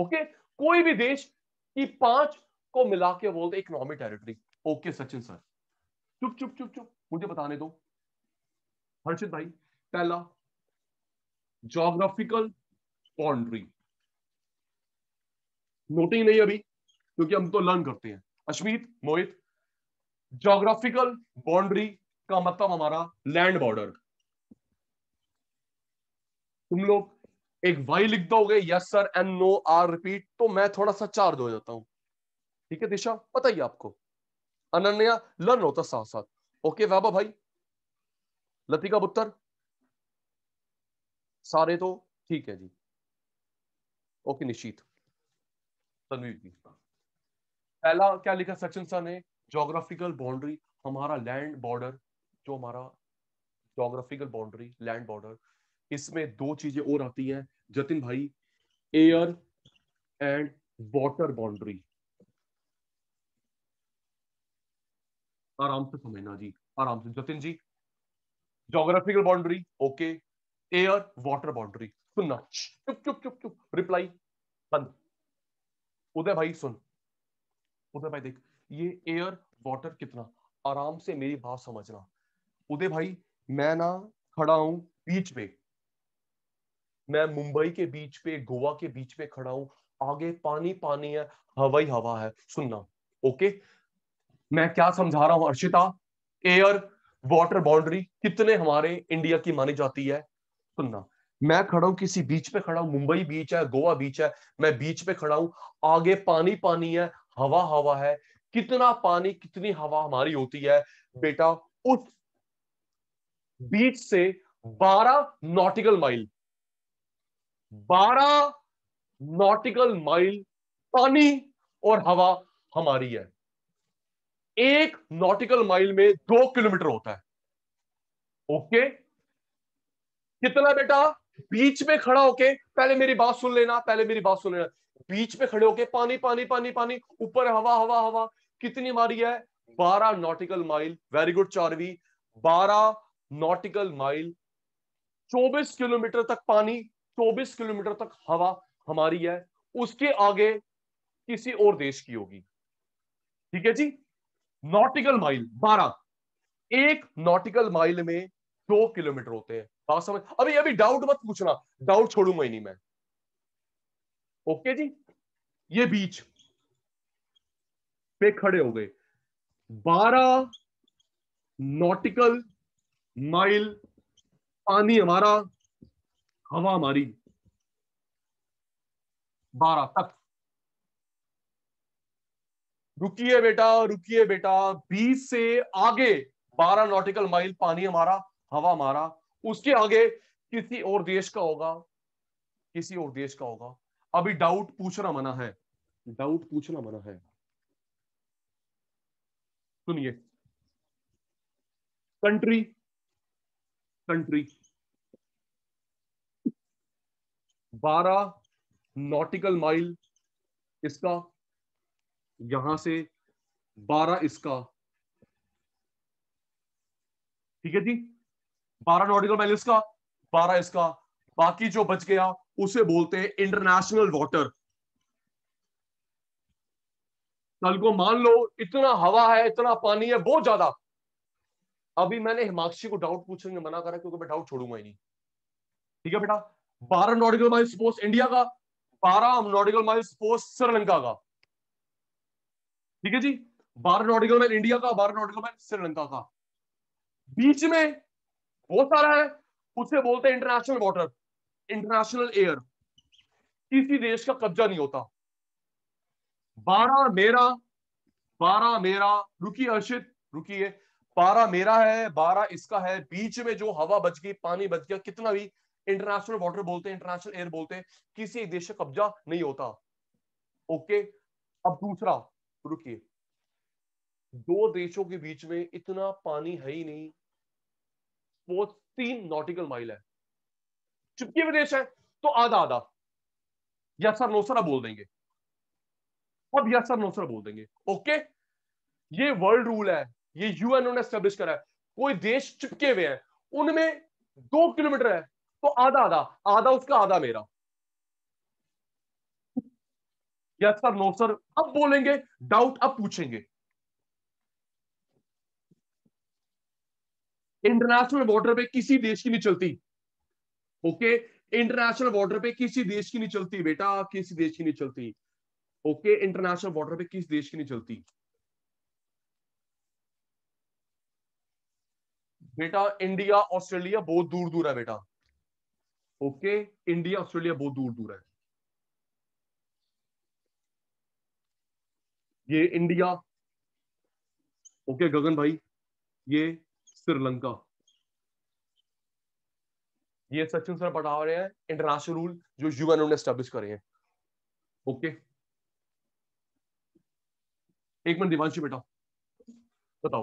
ओके कोई भी देश की पांच को मिला के बोलते economic territory okay Sachin sir चुप चुप चुप चुप मुझे बताने दो हर्षित भाई पहला जोग्राफिकल बाउंड्री नोटिंग नहीं अभी क्योंकि हम तो लर्न करते हैं अश्मित मोहित जोग्राफिकल बाउंड्री का मतलब हमारा लैंड बॉर्डर तुम लोग एक वाई लिख दोगे yes sir and no are repeat तो मैं थोड़ा सा चार्ज हो जाता हूं ठीक है दिशा बताइए आपको अनन्या लर्न होता साथ साथ ओके वाबा भाई लतिका बुत्तर सारे तो ठीक है जी ओके निश्चित तनवीर जी पहला क्या लिखा सचिन सर ने जोग्राफिकल बाउंड्री हमारा लैंड बॉर्डर जो हमारा जोग्राफिकल बाउंड्री लैंड बॉर्डर इसमें दो चीजें और आती हैं जतिन भाई एयर एंड वॉटर बाउंड्री आराम से समझना जी आराम से Jatin ji geographical boundary okay air water boundary सुनना चुप चुप चुप चुप रिप्लाई बंद उदय भाई सुन उदय भाई देख ये एयर वाटर कितना आराम से मेरी बात समझना उदय भाई मैं ना खड़ा हूं बीच पे मैं मुंबई के बीच पे गोवा के बीच पे खड़ा हूं आगे पानी पानी है हवाई हवा है सुनना ओके मैं क्या समझा रहा हूं अर्शिता एयर वाटर बाउंड्री कितने हमारे इंडिया की मानी जाती है सुनना मैं खड़ा हूं किसी बीच पे खड़ा हूं मुंबई बीच है गोवा बीच है मैं बीच पे खड़ा हूं आगे पानी पानी है हवा हवा है कितना पानी कितनी हवा हमारी होती है बेटा उस बीच से 12 नॉटिकल माइल 12 नॉटिकल माइल पानी और हवा हमारी है एक नॉटिकल माइल में दो किलोमीटर होता है ओके कितना बेटा बीच में खड़ा होके पहले मेरी बात सुन लेना पहले मेरी बात सुन लेना बीच में खड़े होके पानी पानी पानी पानी ऊपर हवा हवा हवा कितनी मारी है बारह nautical mile very good Charvi बारह नॉटिकल माइल 24 किलोमीटर तक पानी 24 किलोमीटर तक हवा हमारी है उसके आगे किसी और देश की होगी ठीक है जी नॉटिकल माइल 12 एक नॉटिकल माइल में दो किलोमीटर होते हैं बात समझ अभी अभी डाउट मत पूछना डाउट छोड़ूंगा ही नहीं मैं ओके जी ये बीच पे खड़े हो गए 12 नॉटिकल माइल पानी हमारा हवा हमारी बारह तक रुकिए बेटा रुकिए बेटा बीस से आगे बारह नॉटिकल माइल पानी हमारा हवा हमारा उसके आगे किसी और देश का होगा किसी और देश का होगा अभी डाउट पूछना मना है डाउट पूछना मना है सुनिए कंट्री कंट्री बारह नॉटिकल माइल इसका यहां से बारह इसका ठीक है जी बारह नॉटिकल माइल इसका बारह इसका बाकी जो बच गया उसे बोलते हैं इंटरनेशनल वाटर कल को मान लो इतना हवा है इतना पानी है बहुत ज्यादा अभी मैंने हिमाक्षी को डाउट पूछने मना करा क्योंकि मैं डाउट छोड़ूंगा ही नहीं ठीक है बेटा बारह नॉटिकल माइल सपोज इंडिया का बारह नॉटिकल माइल सपोज श्रीलंका का ठीक है जी बारह नॉटिकल माइल इंडिया का बारह नॉटिकल माइल श्रीलंका का बीच में बहुत सारा है उसे बोलते हैं इंटरनेशनल वॉटर इंटरनेशनल एयर किसी देश का कब्जा नहीं होता बारह मेरा बारह मेरा रुकी अर्षित रुकी बारह मेरा है बारह इसका है बीच में जो हवा बच गई पानी बच गया कितना भी इंटरनेशनल वाटर बोलते हैं इंटरनेशनल एयर बोलते हैं किसी एक देश का कब्जा नहीं होता ओके अब दूसरा रुकिए दो देशों के बीच में इतना पानी है ही नहीं वो तीन नॉटिकल माइल है चुपकी भी देश है तो आधा आधा या सर नोसरा बोल देंगे अब या सर नोसरा बोल देंगे ओके ये वर्ल्ड रूल है ये यूएन ने एस्टेब्लिश करा है कोई देश चिपके हुए हैं उनमें दो किलोमीटर है तो आधा आधा आधा उसका आधा मेरा यस सर नो सर अब बोलेंगे डाउट अब पूछेंगे इंटरनेशनल बॉर्डर पे किसी देश की नहीं चलती ओके इंटरनेशनल बॉर्डर पे किसी देश की नहीं चलती बेटा किसी देश की नहीं चलती ओके इंटरनेशनल बॉर्डर पे किस देश की नहीं चलती बेटा इंडिया ऑस्ट्रेलिया बहुत दूर दूर है बेटा ओके इंडिया ऑस्ट्रेलिया बहुत दूर दूर है ये इंडिया ओके गगन भाई ये श्रीलंका ये सचिन सर पढ़ा रहे हैं इंटरनेशनल रूल जो यूएन ने स्टैब्लिश करे हैं ओके एक मिनट दिवानशी बेटा बताओ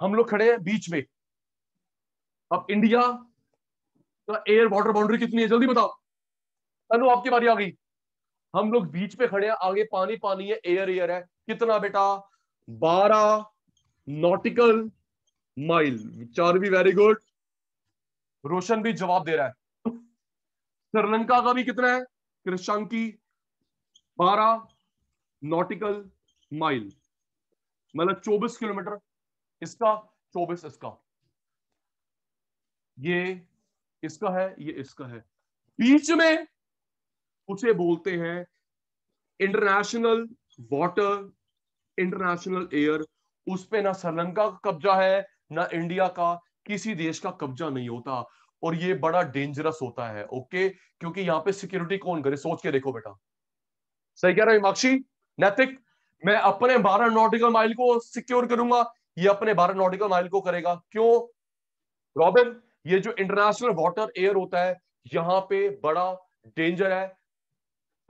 हम लोग खड़े हैं बीच में अब इंडिया का एयर बॉर्डर बाउंड्री कितनी है जल्दी बताओ अनु आपकी बारी आ गई हम लोग बीच पे खड़े हैं आगे पानी पानी है एयर एयर है कितना बेटा बारह नॉटिकल माइल चार भी वेरी गुड रोशन भी जवाब दे रहा है श्रीलंका का भी कितना है कृषांकी बारह नॉटिकल माइल मतलब चौबीस किलोमीटर इसका चौबीस इसका ये इसका है ये इसका है बीच में उसे बोलते हैं इंटरनेशनल वाटर इंटरनेशनल एयर उस पर ना श्रीलंका का कब्जा है ना इंडिया का किसी देश का कब्जा नहीं होता और ये बड़ा डेंजरस होता है ओके क्योंकि यहां पे सिक्योरिटी कौन करे सोच के देखो बेटा सही कह रहा हूं मक्षी नैतिक मैं अपने बारह नॉटिकल माइल को सिक्योर करूंगा ये अपने भारत नॉटिकल माइल को करेगा क्यों रॉबिन ये जो इंटरनेशनल वाटर एयर होता है यहां पे बड़ा डेंजर है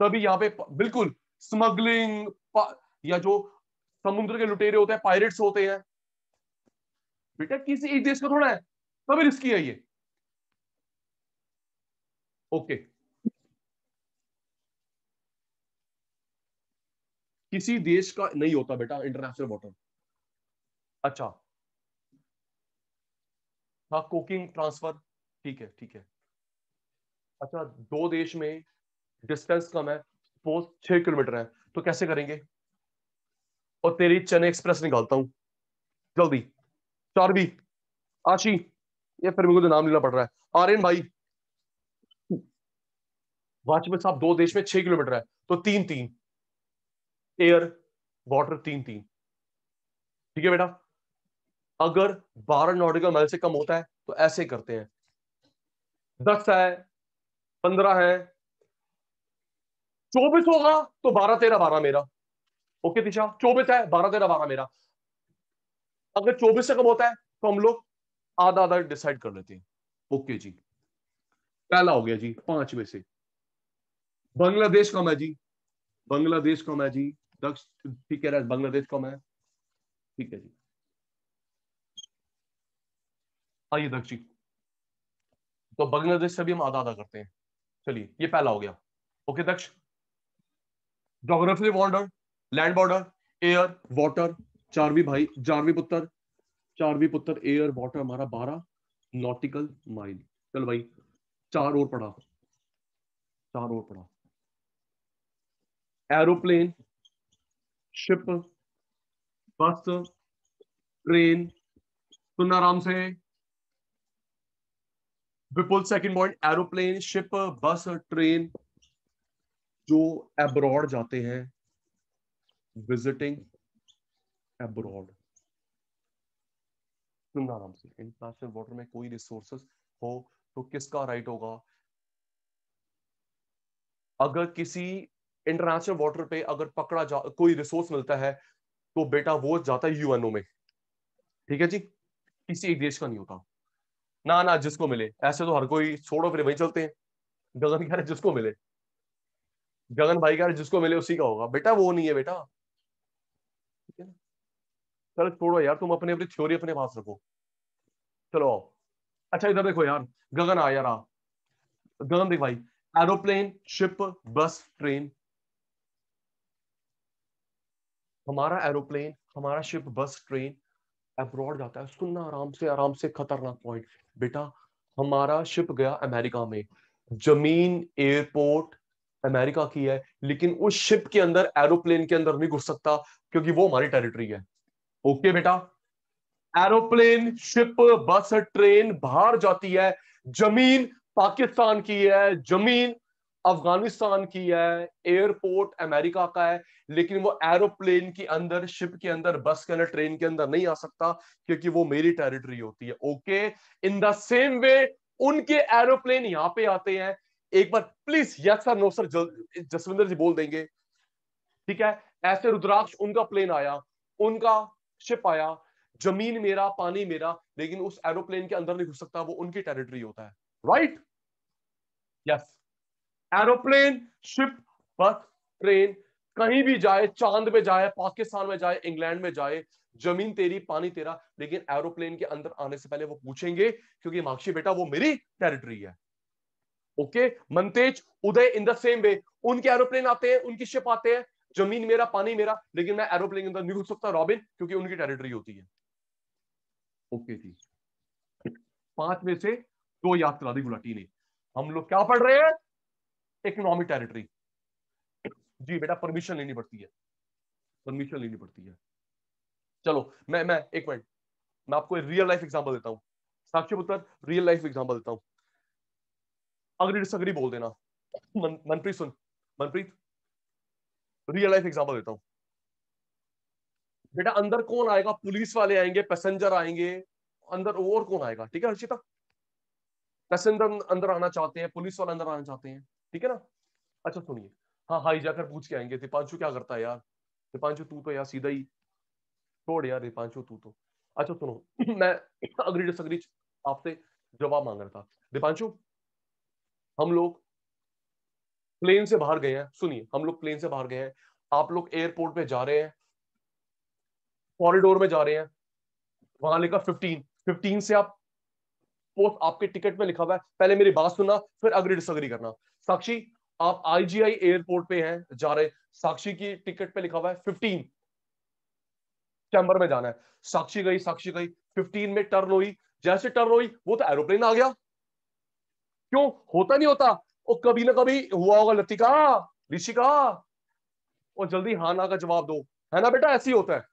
तभी यहां पे बिल्कुल स्मगलिंग या जो समुद्र के लुटेरे होते हैं पायरेट्स होते हैं बेटा किसी एक देश का थोड़ा है तभी रिस्की है ये ओके किसी देश का नहीं होता बेटा इंटरनेशनल वाटर अच्छा हाँ कुकिंग ट्रांसफर ठीक है ठीक है अच्छा दो देश में डिस्टेंस कम है सपोज छह किलोमीटर है तो कैसे करेंगे और तेरी चने एक्सप्रेस निकालता हूं जल्दी चारबी आशी ये फिर मुझे तो नाम लेना पड़ रहा है आर्यन भाई वाजपेयी साहब दो देश में छह किलोमीटर है तो तीन तीन एयर वाटर तीन तीन ठीक है बेटा अगर 12 नॉटिकल माइल से कम होता है तो ऐसे करते हैं दस है पंद्रह है चौबीस होगा तो बारह तेरह बारह मेरा ओके दिशा चौबीस है बारह तेरह बारह मेरा अगर चौबीस से कम होता है तो हम लोग आधा आधा डिसाइड कर लेते हैं ओके जी पहला हो गया जी पांच में से बांग्लादेश कम है जी बांग्लादेश कम है जी दक्ष ठीक है बांग्लादेश कम है ठीक है जी आइए दक्ष जी तो बांग्लादेश से भी हम आधा आधा करते हैं चलिए ये पहला हो गया okay Daksh geography border land border air water Charvi भाई चारवी पुत्र चारवी पुत्र एयर वाटर हमारा बारह नॉटिकल माइल चल भाई चार और पढ़ा चार और पढ़ा एरोप्लेन शिप बस ट्रेन सुनना आराम से Vipul second point aeroplane ship bus train जो एब्रॉड जाते हैं विजिटिंग एब्रॉड आराम से इंटरनेशनल वाटर में कोई रिसोर्सेस हो तो किसका राइट होगा अगर किसी इंटरनेशनल वाटर पे अगर पकड़ा जा कोई रिसोर्स मिलता है तो बेटा वो जाता है यूएनओ में ठीक है जी किसी एक देश का नहीं होता ना ना जिसको मिले ऐसे तो हर कोई छोड़ो फिर वही चलते हैं गगन कह रहे जिसको मिले गगन भाई कह रहे जिसको मिले उसी का होगा बेटा वो नहीं है बेटा चलो छोड़ो यार तुम अपने अपनी थ्योरी अपने पास रखो चलो आओ अच्छा इधर देखो यार गगन आ यार आ गगन देख भाई एरोप्लेन शिप बस ट्रेन हमारा एरोप्लेन हमारा शिप बस ट्रेन अब्रॉड जाता है सुनना आराम से आराम से खतरनाक पॉइंट बेटा हमारा शिप गया अमेरिका में जमीन एयरपोर्ट अमेरिका की है लेकिन उस शिप के अंदर एरोप्लेन के अंदर नहीं घुस सकता क्योंकि वो हमारी टेरिटरी है ओके okay, बेटा एरोप्लेन शिप बस ट्रेन बाहर जाती है जमीन पाकिस्तान की है जमीन अफगानिस्तान की है एयरपोर्ट अमेरिका का है लेकिन वो एरोप्लेन के अंदर शिप के अंदर बस के अंदर ट्रेन के अंदर नहीं आ सकता क्योंकि वो मेरी टेरिटरी होती है okay in the same way उनके एरोप्लेन यहां पे आते हैं एक बार please yes sir no sir Jaswinder ji बोल देंगे ठीक है ऐसे रुद्राक्ष उनका प्लेन आया उनका शिप आया जमीन मेरा पानी मेरा लेकिन उस एरोप्लेन के अंदर नहीं घुस सकता वो उनकी टेरिटरी होता है right right? Yes yes. Aeroplane ship bus train कहीं भी जाए चांद में जाए पाकिस्तान में जाए इंग्लैंड में जाए जमीन तेरी पानी तेरा लेकिन एरोप्लेन के अंदर आने से पहले वो पूछेंगे क्योंकि माक्षी बेटा वो मेरी टेरिटरी है okay Mantej Uday in the same way उनके एरोप्लेन आते हैं उनकी शिप आते हैं जमीन मेरा पानी मेरा लेकिन मैं एरोप्लेन के अंदर नहीं घुस सकता रॉबिन क्योंकि उनकी टेरिटरी होती है ओके जी पांच में से दो याद करा दी गुलाटी ने हम लोग क्या पढ़ रहे हैं इकोनॉमिक टेरिटरी जी बेटा परमिशन लेनी पड़ती है परमिशन लेनी पड़ती है चलो मैं मैं एक मिनट मैं आपको रियल लाइफ एग्जांपल देता हूँ साक्ष्य पुत्र रियल लाइफ एग्जांपल देता हूँ अग्री डिसअग्री बोल देना मन, मनप्रीत सुन मनप्रीत रियल लाइफ एग्जांपल देता हूँ बेटा अंदर कौन आएगा पुलिस वाले आएंगे पैसेंजर आएंगे अंदर और कौन आएगा ठीक है हर्षिता पैसेंजर अंदर आना चाहते हैं पुलिस वाले अंदर आना चाहते हैं ठीक है ना अच्छा सुनिए हाँ हाई जाकर पूछ के आएंगे दीपांशु क्या करता है यार दीपांशु तू तो यार सीधा ही छोड़ यार दीपांशु तू तो अच्छा सुनो मैं अग्री डिसअग्री आपसे जवाब मांग रहा था दीपांशु हम लोग प्लेन से बाहर गए हैं सुनिए हम लोग प्लेन से बाहर गए हैं आप लोग एयरपोर्ट पे जा रहे हैं कॉरिडोर में जा रहे हैं वहां लिखा फिफ्टीन फिफ्टीन से आप पोस्ट आपके टिकट में लिखा हुआ है पहले मेरी बात सुनना फिर अग्री डिसअग्री करना साक्षी आप आईजीआई एयरपोर्ट पे हैं जा रहे साक्षी की टिकट पे लिखा हुआ है फिफ्टीन चैम्बर में जाना है साक्षी गई साक्षी गई फिफ्टीन में टर्न हुई जैसे टर्न हुई वो तो एरोप्लेन आ गया क्यों होता नहीं होता वो कभी ना कभी हुआ होगा लतिका ऋषिका और जल्दी हाना का जवाब दो है ना बेटा ऐसे ही होता है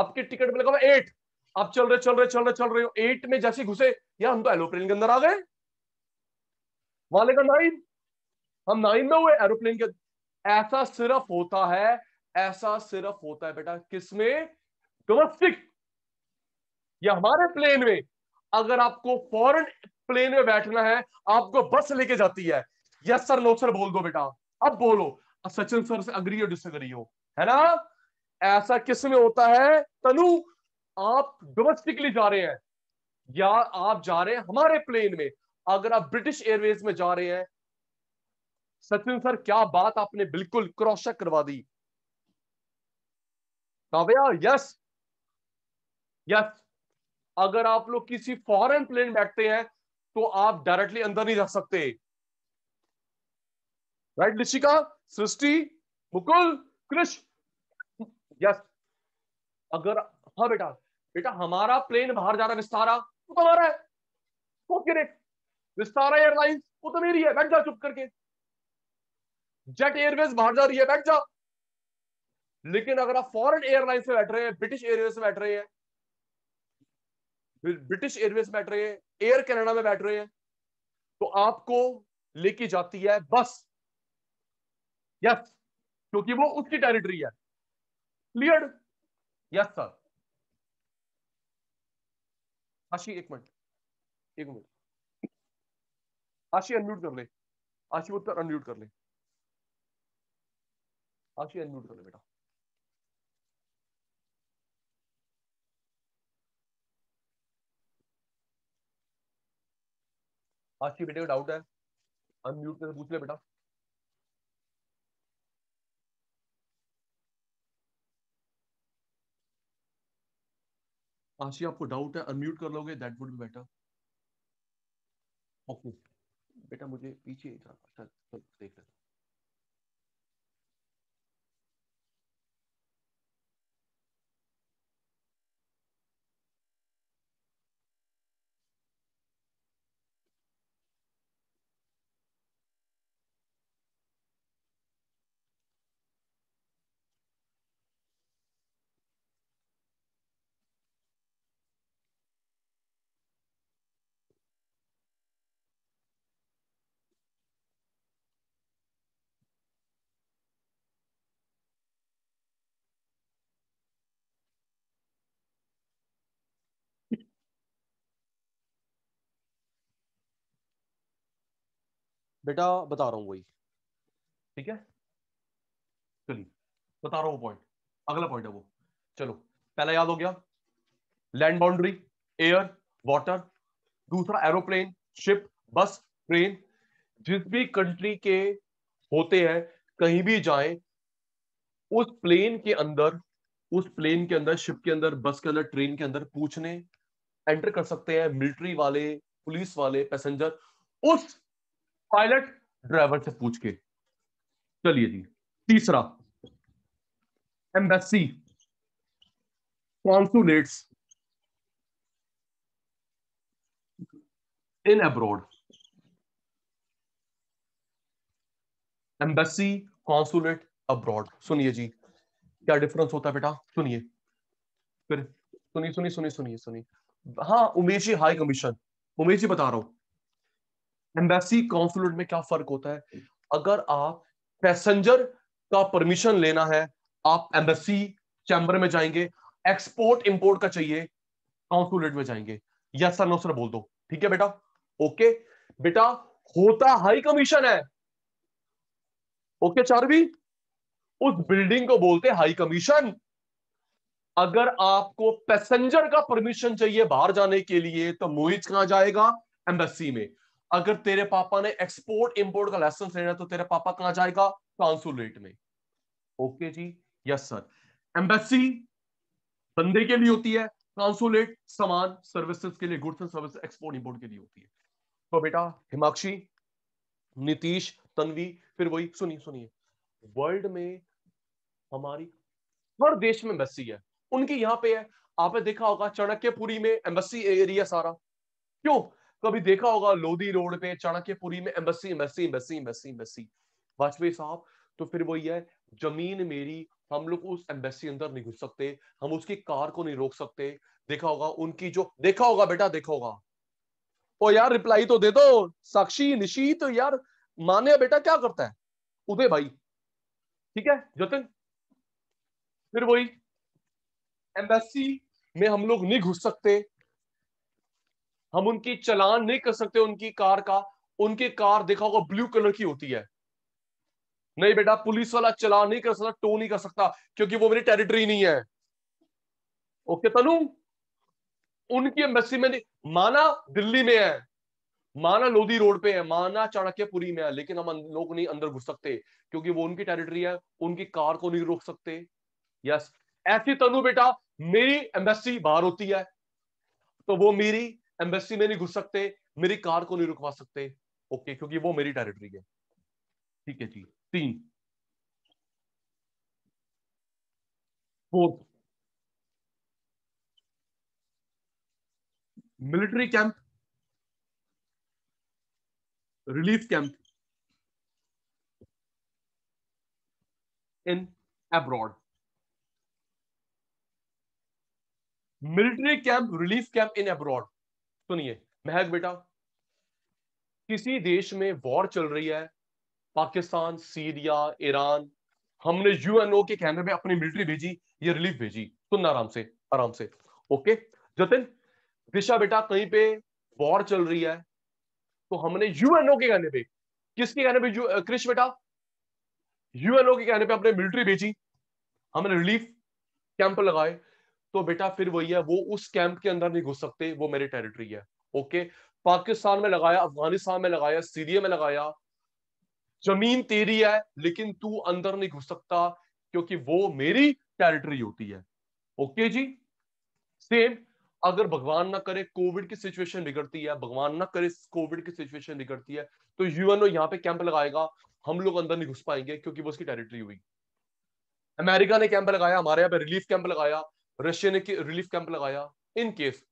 आपके टिकट में लिखा हुआ एट आप चल रहे चल रहे चल रहे चल रहे हो एट में जैसे घुसे या हम तो एरोप्लेन के अंदर आ गए वाले का नाइन हम नाइन में हुए एरोप्लेन के ऐसा सिर्फ होता है ऐसा सिर्फ होता है बेटा किसमें डोमेस्टिक या हमारे प्लेन में अगर आपको फॉरेन प्लेन में बैठना है आपको बस लेके जाती है यस सर नो सर बोल दो बेटा अब बोलो सचिन सर से अग्री हो डिस हो है ना ऐसा किस में होता है तनु आप डोमेस्टिकली जा रहे हैं या आप जा रहे हैं हमारे प्लेन में अगर आप ब्रिटिश एयरवेज में जा रहे हैं सचिन सर क्या बात आपने बिल्कुल क्रॉशक करवा दी काव्या यस यस अगर आप लोग किसी फॉरेन प्लेन बैठते हैं तो आप डायरेक्टली अंदर नहीं जा सकते राइट लिशिका सृष्टि मुकुल कृष्ण यस अगर हाँ बेटा बेटा हमारा प्लेन बाहर जा रहा विस्तारा वो तो तुम्हारा है तो विस्तारा एयरलाइंस वो तो मेरी है बैठ जा चुप करके जेट एयरवेज बाहर जा रही है बैठ जा लेकिन अगर आप फॉरन एयरलाइन से बैठ रहे हैं ब्रिटिश एयरवेज से बैठ रहे हैं ब्रिटिश एयरवेज में बैठ रहे हैं एयर कैनेडा में बैठ रहे हैं तो आपको लेके जाती है बस यस क्योंकि वो उसकी टेरिटरी है क्लियर यस सर आशी एक मिनट एक मिनट आशी अनम्यूट कर ले आशी उत्तर अनम्यूट कर ले आशी अनम्यूट कर ले बेटा आशी बेटे को डाउट है अनम्यूट कर पूछ ले बेटा आशी आपको डाउट है अनम्यूट कर लोगे that would be better okay बेटा मुझे पीछे अच्छा देख लेना बेटा बता रहा हूँ वही ठीक है चलिए बता रहा हूँ वो पॉइंट अगला पॉइंट है वो चलो पहला याद हो गया लैंड बाउंड्री एयर वाटर दूसरा एरोप्लेन शिप बस ट्रेन जिस भी कंट्री के होते हैं कहीं भी जाए उस प्लेन के अंदर उस प्लेन के अंदर शिप के अंदर बस के अंदर ट्रेन के अंदर पूछने एंटर कर सकते हैं मिलिट्री वाले पुलिस वाले पैसेंजर उस पायलट ड्राइवर से पूछ के चलिए जी तीसरा embassy consulates in abroad embassy consulate abroad सुनिए जी क्या डिफरेंस होता है बेटा सुनिए फिर सुनिए सुनिए सुनिए सुनिए सुनिए हाँ उमेश जी हाई कमीशन उमेश जी बता रहा हूं एम्बेसी कॉन्सुलेट में क्या फर्क होता है अगर आप पैसेंजर का परमिशन लेना है आप एम्बेसी चैम्बर में जाएंगे एक्सपोर्ट इंपोर्ट का चाहिए कॉन्सुलेट में जाएंगे यस सर नो सर बोल दो ठीक है बेटा ओके बेटा होता हाई कमीशन है ओके चार भी उस बिल्डिंग को बोलते हाई कमीशन अगर आपको पैसेंजर का परमिशन चाहिए बाहर जाने के लिए तो मोहित कहां जाएगा एम्बेसी में अगर तेरे पापा ने एक्सपोर्ट इंपोर्ट का लाइसेंस लेना तो तेरे पापा कहां जाएगा कॉन्सुलेट में ओके okay जी यस सर एम्बेसी बंदे के लिए होती है कॉन्सुलेट सामान सर्विसेज के लिए goods and service export import के लिए होती है तो बेटा हिमाक्षी नीतीश तनवी फिर वही सुनिए सुनिए वर्ल्ड में हमारी हर देश में एम्बेसी है उनकी यहां पे है आपने देखा होगा चाणक्यपुरी में एम्बेसी एरिया सारा क्यों कभी देखा होगा लोधी रोड पे चाणक्यपुरी में embassy embassy embassy embassy embassy Vajpayee साहब तो फिर वही है जमीन मेरी हम लोग उस एम्बेसी अंदर नहीं घुस सकते हम उसकी कार को नहीं रोक सकते देखा होगा उनकी जो देखा होगा बेटा देखा होगा ओ यार रिप्लाई तो दे दो साक्षी निशीत तो यार माने बेटा क्या करता है उदय भाई ठीक है जतन फिर वही एम्बेसी में हम लोग नहीं घुस सकते हम उनकी चलान नहीं कर सकते उनकी कार का उनकी कार देखा होगा ब्लू कलर की होती है नहीं बेटा पुलिस वाला चलान नहीं कर सकता टो नहीं कर सकता क्योंकि वो मेरी टेरिटरी नहीं है ओके तनु उनकी एम्बेसी में नहीं माना दिल्ली में है माना लोधी रोड पे है माना चाणक्यपुरी में है लेकिन हम अं-, लोग नहीं अंदर घुस सकते क्योंकि वो उनकी टेरिटरी है उनकी कार को नहीं रोक सकते यस ऐसी तनु बेटा मेरी एम्बेसी बाहर होती है तो वो मेरी एम्बेसी में नहीं घुस सकते मेरी कार को नहीं रुकवा सकते ओके क्योंकि वो मेरी टेरिटरी है ठीक है जी तीन fourth military camp relief camp in abroad military camp relief camp in abroad सुनिए महक बेटा किसी देश में वॉर चल रही है पाकिस्तान सीरिया ईरान हमने यूएनओ के कैमरे में अपनी मिलिट्री भेजी ये रिलीफ भेजी सुनना आराम से आराम से ओके जतिन दिशा बेटा कहीं पे वॉर चल रही है तो हमने यूएनओ के कहने पे किसके कहने पे क्रिश बेटा यूएनओ के कहने पे अपने मिलिट्री भेजी हमने रिलीफ कैंप लगाए तो बेटा फिर वही है वो उस कैंप के अंदर नहीं घुस सकते वो मेरी टेरिटरी है ओके पाकिस्तान में लगाया अफगानिस्तान में लगाया सीरिया में लगाया जमीन तेरी है लेकिन तू अंदर नहीं घुस सकता क्योंकि वो मेरी टेरिटरी होती है ओके जी सेम अगर भगवान ना करे कोविड की सिचुएशन बिगड़ती है भगवान ना करे कोविड की सिचुएशन बिगड़ती है तो यूएनओ यहाँ पे कैंप लगाएगा हम लोग अंदर नहीं घुस पाएंगे क्योंकि वो उसकी टेरिटरी हुई अमेरिका ने कैंप लगाया हमारे यहाँ पे रिलीफ कैंप लगाया रशिया ने रिलीफ कैंप लगाया इन केस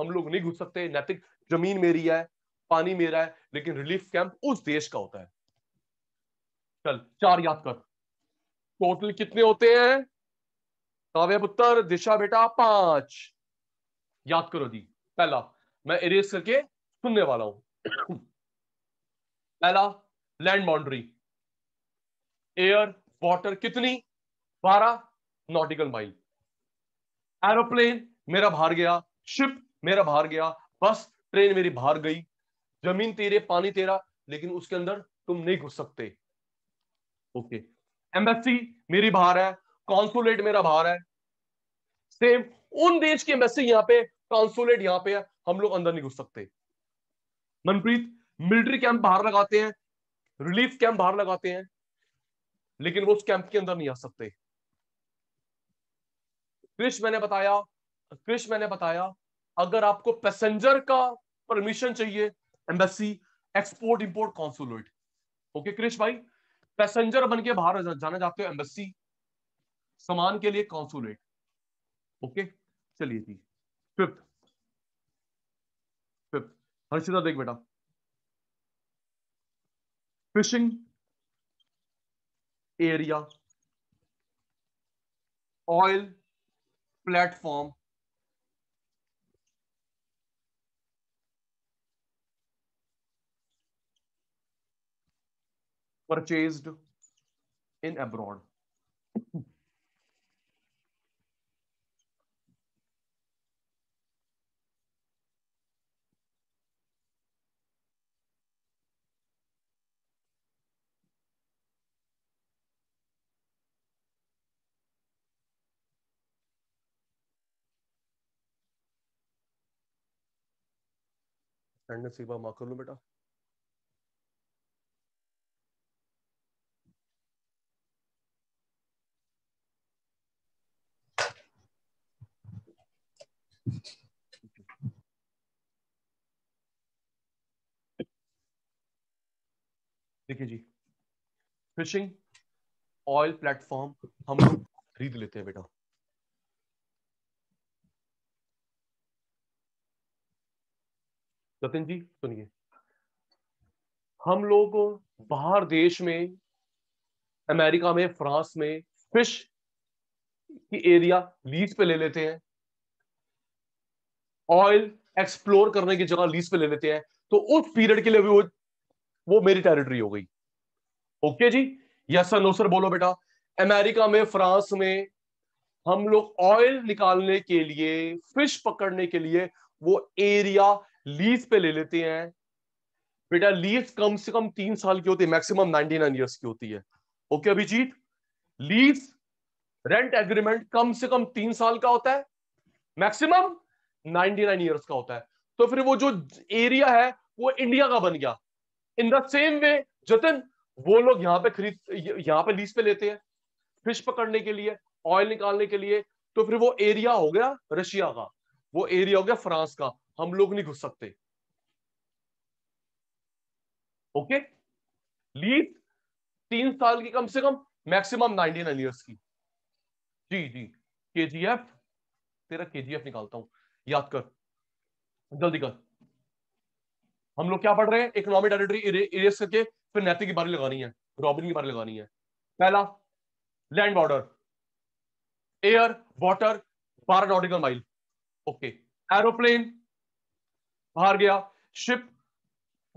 हम लोग नहीं घुस सकते नैतिक जमीन मेरी है पानी मेरा है लेकिन रिलीफ कैंप उस देश का होता है चल चार याद कर टोटल कितने होते हैं काव्य पुत्र दिशा बेटा पांच याद करो जी पहला मैं इरेज करके सुनने वाला हूं पहला लैंड बाउंड्री एयर वाटर कितनी बारह नॉटिकल माइल एरोप्लेन मेरा बाहर गया शिप मेरा बाहर गया बस ट्रेन मेरी बाहर गई जमीन तेरे पानी तेरा लेकिन उसके अंदर तुम नहीं घुस सकते ओके okay. एम्बेसी मेरी बाहर है कॉन्सुलेट मेरा बाहर है सेम उन देश की एम्बेसी यहां पे कॉन्सुलेट यहाँ पे है हम लोग अंदर नहीं घुस सकते मनप्रीत मिलिट्री कैंप बाहर लगाते हैं रिलीफ कैंप बाहर लगाते हैं लेकिन वो उस कैंप के अंदर नहीं आ सकते क्रिश मैंने बताया क्रिश मैंने बताया अगर आपको पैसेंजर का परमिशन चाहिए embassy export import consulate okay Krish भाई पैसेंजर बन के बाहर जाना चाहते हो एम्बेसी सामान के लिए कॉन्सुलेट ओके चलिए जी फिफ्थ फिफ्थ हर्षिता देख बेटा fishing area oil platform purchased in abroad and सेवा माफ कर लो बेटा देखिए जी फिशिंग ऑयल प्लेटफॉर्म हम लोग खरीद लेते हैं बेटा जतिन जी सुनिए हम लोग बाहर देश में अमेरिका में फ्रांस में फिश की एरिया लीज पे ले लेते हैं ऑयल एक्सप्लोर करने की जगह लीज पे ले लेते हैं तो उस पीरियड के लिए भी वो वो मेरी टेरिटरी हो गई ओके जी यस सर नो सर बोलो बेटा अमेरिका में फ्रांस में हम लोग ऑयल निकालने के लिए फिश पकड़ने के लिए वो एरिया लीज पे ले लेते हैं बेटा लीज कम से कम तीन साल की होती है मैक्सिमम नाइनटी नाइन ईयर्स की होती है okay Abhijeet lease rent agreement कम से कम तीन साल का होता है मैक्सिमम नाइनटी नाइन ईयर्स का होता है तो फिर वो जो एरिया है वो इंडिया का बन गया इन द सेम वे जतन वो लोग यहां पे खरीद यहां पे लीज पे लेते हैं फिश पकड़ने के लिए ऑयल निकालने के लिए तो फिर वो एरिया हो गया रशिया का वो एरिया हो गया फ्रांस का हम लोग नहीं घुस सकते ओके लीज तीन साल की कम से कम मैक्सिमम नाइनटी नाइन ईयर्स की जी जी के जी एफ तेरा के जी एफ निकालता हूं याद कर जल्दी कर हम लोग क्या पढ़ रहे हैं इकोनॉमिक टेरिटरी इरेज करके फिर नैतिक की बारी लगानी है रॉबिन की बारी लगानी है पहला लैंड बॉर्डर एयर वाटर बारह नॉटिकल माइल ओके एरोप्लेन हार गया शिप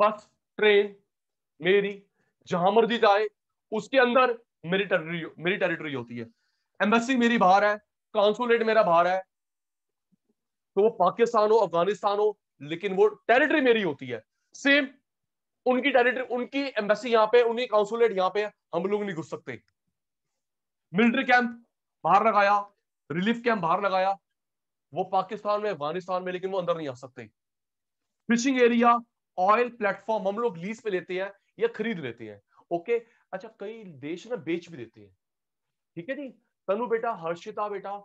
बस ट्रेन मेरी जहां मर्जी जाए उसके अंदर मेरी टेरिटरी मेरी टेरिटरी होती है एम्बेसी मेरी बाहर है कॉन्सुलेट मेरा बाहर है तो वो पाकिस्तान हो अफगानिस्तान हो लेकिन वो टेरिटरी मेरी होती है सेम उनकी टेरिटरी उनकी एम्बेसी यहाँ पे उनकी कॉन्सुलेट यहाँ पे हम लोग नहीं घुस सकते मिलिट्री कैंप बाहर लगाया रिलीफ कैंप बाहर लगाया वो पाकिस्तान में अफगानिस्तान में लेकिन वो अंदर नहीं आ सकते फिशिंग एरिया ऑयल प्लेटफॉर्म हम लोग लीज पे लेते हैं या खरीद लेते हैं ओके अच्छा कई देश ना बेच भी देते हैं ठीक है जी तनु बेटा हर्षिता बेटा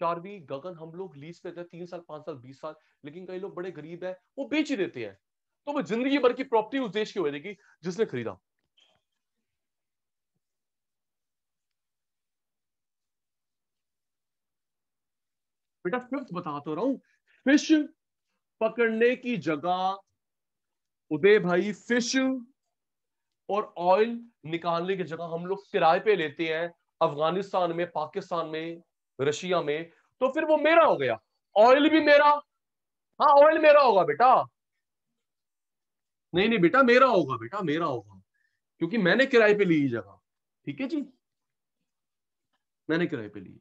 चारवी गगन हम लोग लीज पे लेते हैं तीन साल पांच साल बीस साल लेकिन कई लोग बड़े गरीब है वो बेच ही देते हैं तो वो जिंदगी भर की प्रॉपर्टी उस देश की हो जाएगी जिसने खरीदा बेटा फिफ्थ बता तो रहा हूं फिश पकड़ने की जगह उदय भाई फिश और ऑयल निकालने की जगह हम लोग किराए पे लेते हैं अफगानिस्तान में पाकिस्तान में रशिया में तो फिर वो मेरा हो गया ऑयल भी मेरा हाँ ऑयल मेरा होगा बेटा नहीं नहीं बेटा मेरा होगा बेटा मेरा होगा क्योंकि मैंने किराए पे ली जगह ठीक है जी मैंने किराए पे ली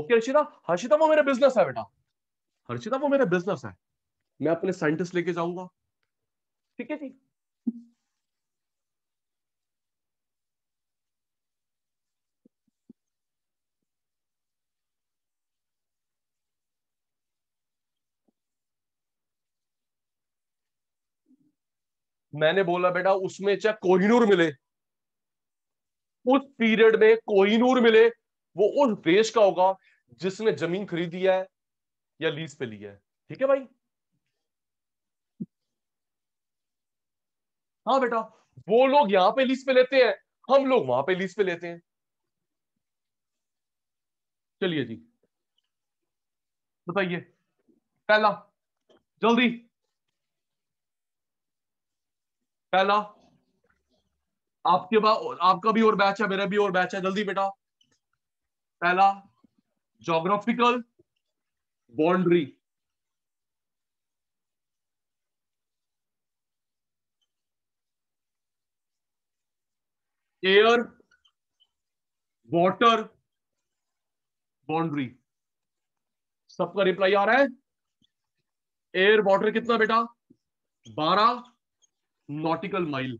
ओके हर्षिता हर्षिता वो मेरा बिजनेस है बेटा हर्षिता वो मेरा बिजनेस है मैं अपने साइंटिस्ट लेके जाऊंगा ठीक है जी मैंने बोला बेटा उसमें चाहे कोहिनूर मिले उस पीरियड में कोहिनूर मिले वो उस देश का होगा जिसने जमीन खरीदी है या लीज पे लिया है ठीक है भाई हाँ बेटा वो लोग यहां पे लीज पे लेते हैं हम लोग वहां पे लीज पे लेते हैं चलिए जी बताइए पहला जल्दी पहला आपके पास आपका भी और बैच है मेरा भी और बैच है जल्दी बेटा पहला geographical boundary air water boundary सबका रिप्लाई आ रहा है एयर वाटर कितना बेटा बारह नॉटिकल माइल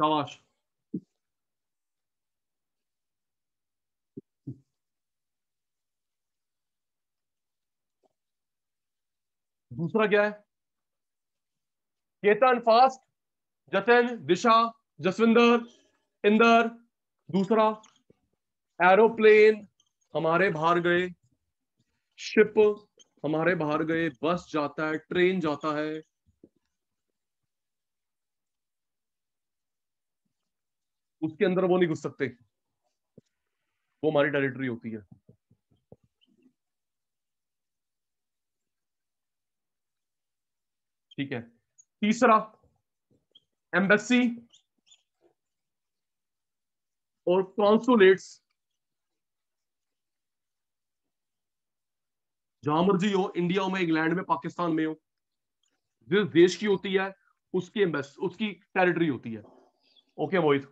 शाबाश दूसरा क्या है केतन फास्ट जतन दिशा जसविंदर इंदर दूसरा एरोप्लेन हमारे बाहर गए शिप हमारे बाहर गए बस जाता है ट्रेन जाता है उसके अंदर वो नहीं घुस सकते वो हमारी टेरिटरी होती है ठीक है तीसरा एम्बेसी और कॉन्सुलेट्स जहां मर्जी हो इंडिया में इंग्लैंड में पाकिस्तान में हो जिस देश की होती है उसकी एम्बेस उसकी टेरिटरी होती है ओके मोहित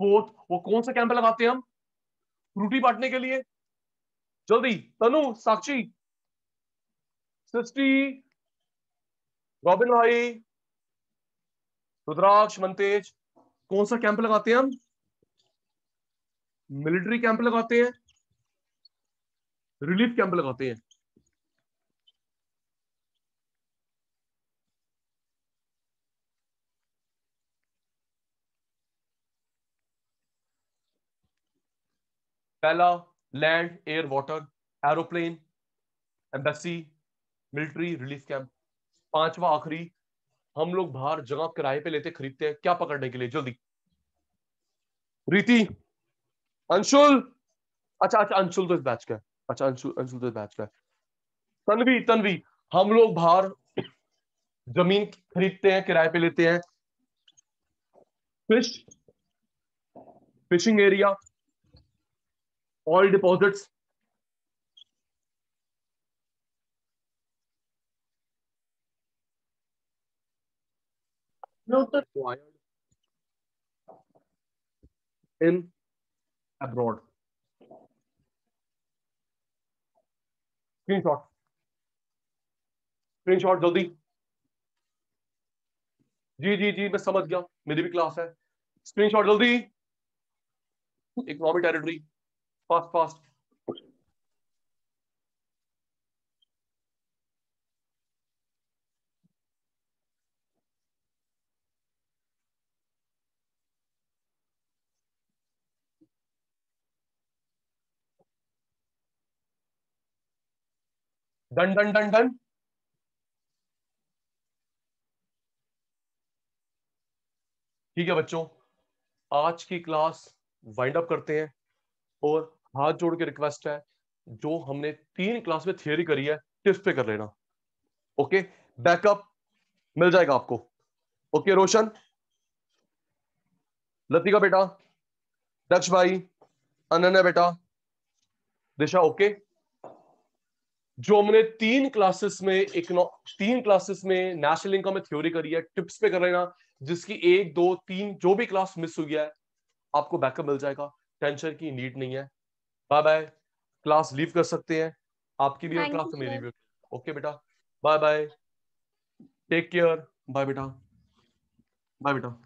फोर्थ वो कौन सा कैंप लगाते हैं हम रूटी बांटने के लिए जल्दी तनु साक्षी सिक्सटी गोबिंद भाई रुद्राक्ष मंतेज कौन सा कैंप लगाते हैं हम मिलिट्री कैंप लगाते हैं रिलीफ कैंप लगाते हैं पहला land air water aeroplane embassy military relief camp पांचवा आखिरी हम लोग बाहर जगह किराए पे लेते खरीदते हैं क्या पकड़ने के लिए जल्दी रीति अंशुल अच्छा अच्छा अंशुल तो इस बैच का है अच्छा अंशुल अंशुल तो इस बैच का है तनवी तनवी हम लोग बाहर जमीन खरीदते हैं किराए पे लेते हैं fish fishing area oil deposits no sir. in abroad. Screenshot. Screenshot, जल्दी जी जी जी मैं समझ गया मेरी भी क्लास है स्क्रीनशॉट जल्दी economic territory fast fast done done done done ठीक है बच्चों आज की क्लास वाइंड अप करते हैं और हाथ जोड़ के रिक्वेस्ट है जो हमने तीन क्लास में थियोरी करी है टिप्स पे कर लेना ओके बैकअप मिल जाएगा आपको ओके रोशन लतिका बेटा दक्ष भाई अनन्या बेटा दिशा ओके जो हमने तीन क्लासेस में एक तीन क्लासेस में नेशनल इनकम में थ्योरी करी है टिप्स पे कर रहे ना जिसकी एक दो तीन जो भी क्लास मिस हो गया है आपको बैकअप मिल जाएगा टेंशन की नीड नहीं है बाय बाय क्लास लीव कर सकते हैं आपकी भी क्लास मेरी भी ओके बेटा bye bye take care bye बेटा बाय बेटा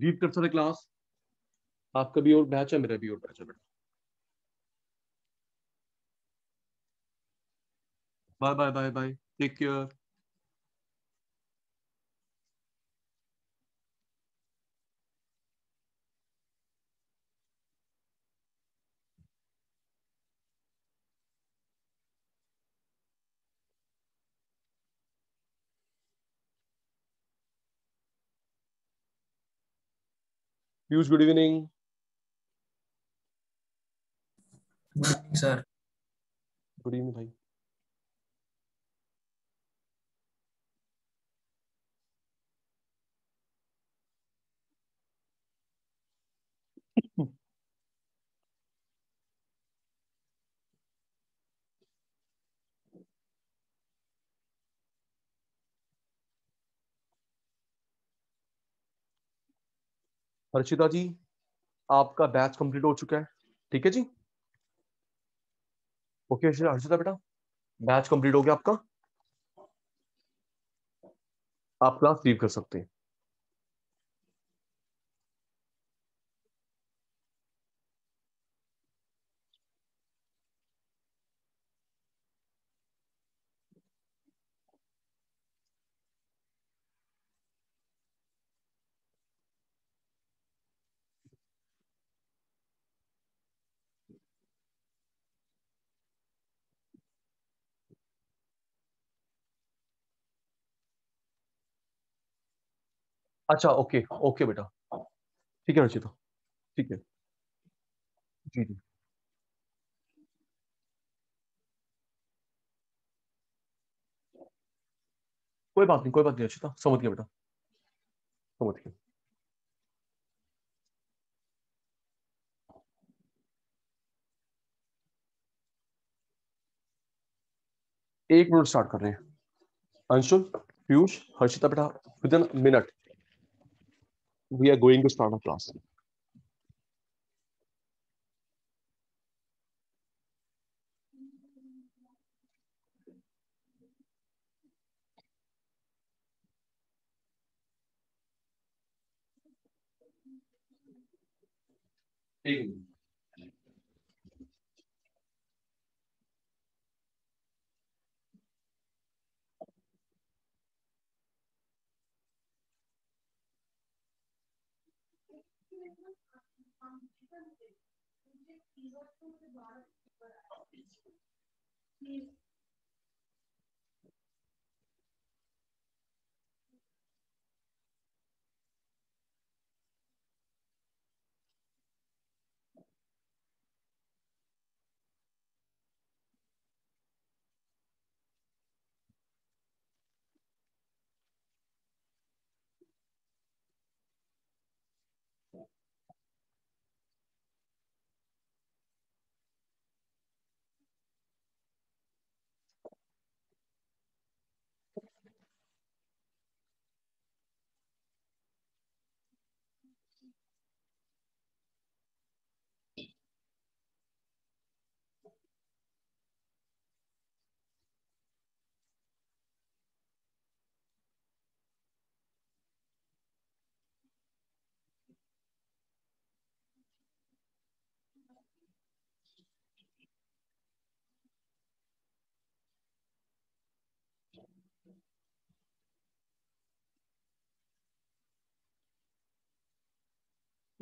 डीप कर सकते क्लास आपका भी और बैच है मेरा भी और बैच है बेटा bye bye bye bye take care Piyush, good evening. Good evening, sir. Good evening, bhai. Harshita ji आपका बैच कंप्लीट हो चुका है ठीक है जी ओके हर्षिता बेटा बैच कंप्लीट हो गया आपका आप क्लास लीव कर सकते हैं अच्छा ओके ओके बेटा ठीक है रचिता ठीक है जी जी कोई बात नहीं कोई बात नहीं रचिता समझ गया बेटा समझ गया एक मिनट स्टार्ट कर रहे हैं अंशुल पीयूष हर्षिता बेटा within minute we are going to start a class. Evening. Please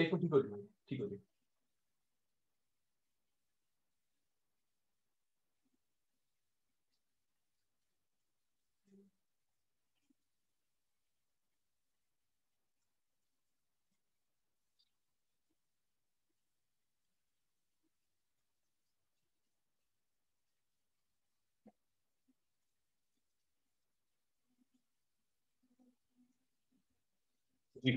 দেখো কি করি কি করি Sim.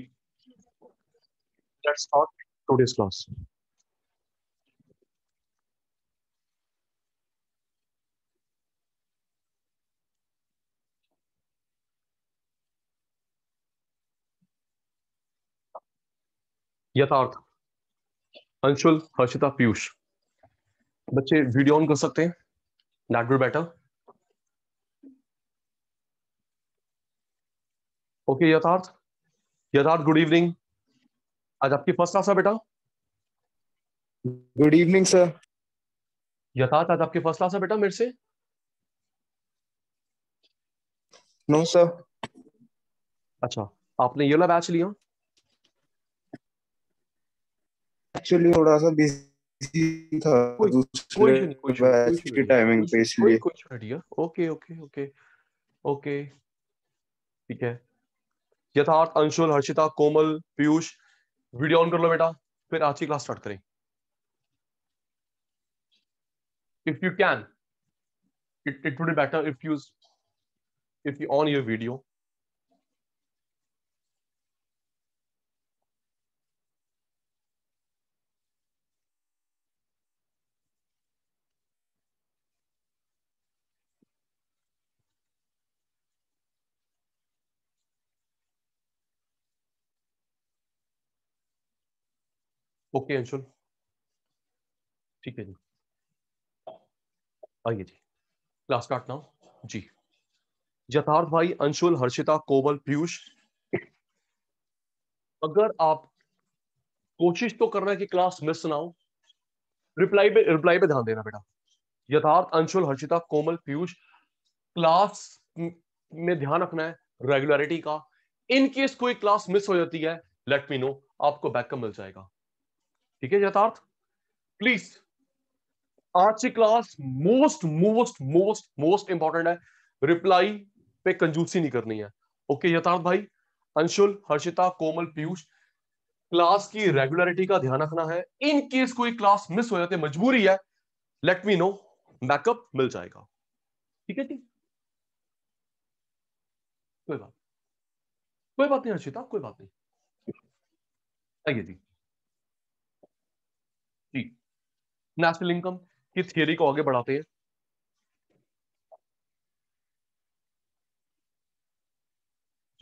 Let's start today's class. यथार्थ अंशुल हर्षिता पीयूष बच्चे वीडियो ऑन कर सकते हैं दैट वुड बेटर ओके यथार्थ यथार्थ गुड इवनिंग आज आपकी फर्स्ट क्लास है बेटा गुड इवनिंग सर यथार्थ आज आपकी फर्स्ट क्लास है बेटा मेरे से नो no, सर अच्छा आपने ये वाला बैच लिया एक्चुअली थोड़ा सा बिजी था कोई, दूसरे बैच की टाइमिंग पे इसलिए कोई ओके ओके ओके ओके ठीक है यथार्थ अंशुल हर्षिता कोमल पीयूष वीडियो ऑन कर लो बेटा फिर आज की क्लास स्टार्ट करें if you can it it would better if you if you on your video okay Anshul ठीक है जी आइए जी क्लास काटना जी यथार्थ भाई अंशुल हर्षिता कोबल पीयूष अगर आप कोशिश तो करना है कि क्लास मिस ना हो रिप्लाई पे रिप्लाई पे ध्यान देना बेटा यथार्थ अंशुल हर्षिता कोमल पीयूष क्लास में ध्यान रखना है रेगुलरिटी का इन केस कोई क्लास मिस हो जाती है लेट मी नो आपको बैकअप मिल जाएगा ठीक है यथार्थ प्लीज आज की class most most most most important है रिप्लाई पे कंजूसी नहीं करनी है ओके यथार्थ भाई अंशुल हर्षिता कोमल पीयूष क्लास की रेगुलरिटी का ध्यान रखना है इन केस कोई क्लास मिस हो जाते मजबूरी है लेट मी नो बैकअप मिल जाएगा ठीक है जी कोई बात कोई बात नहीं हर्षिता कोई बात नहीं आइए जी नेशनल इनकम की थियोरी को आगे बढ़ाते हैं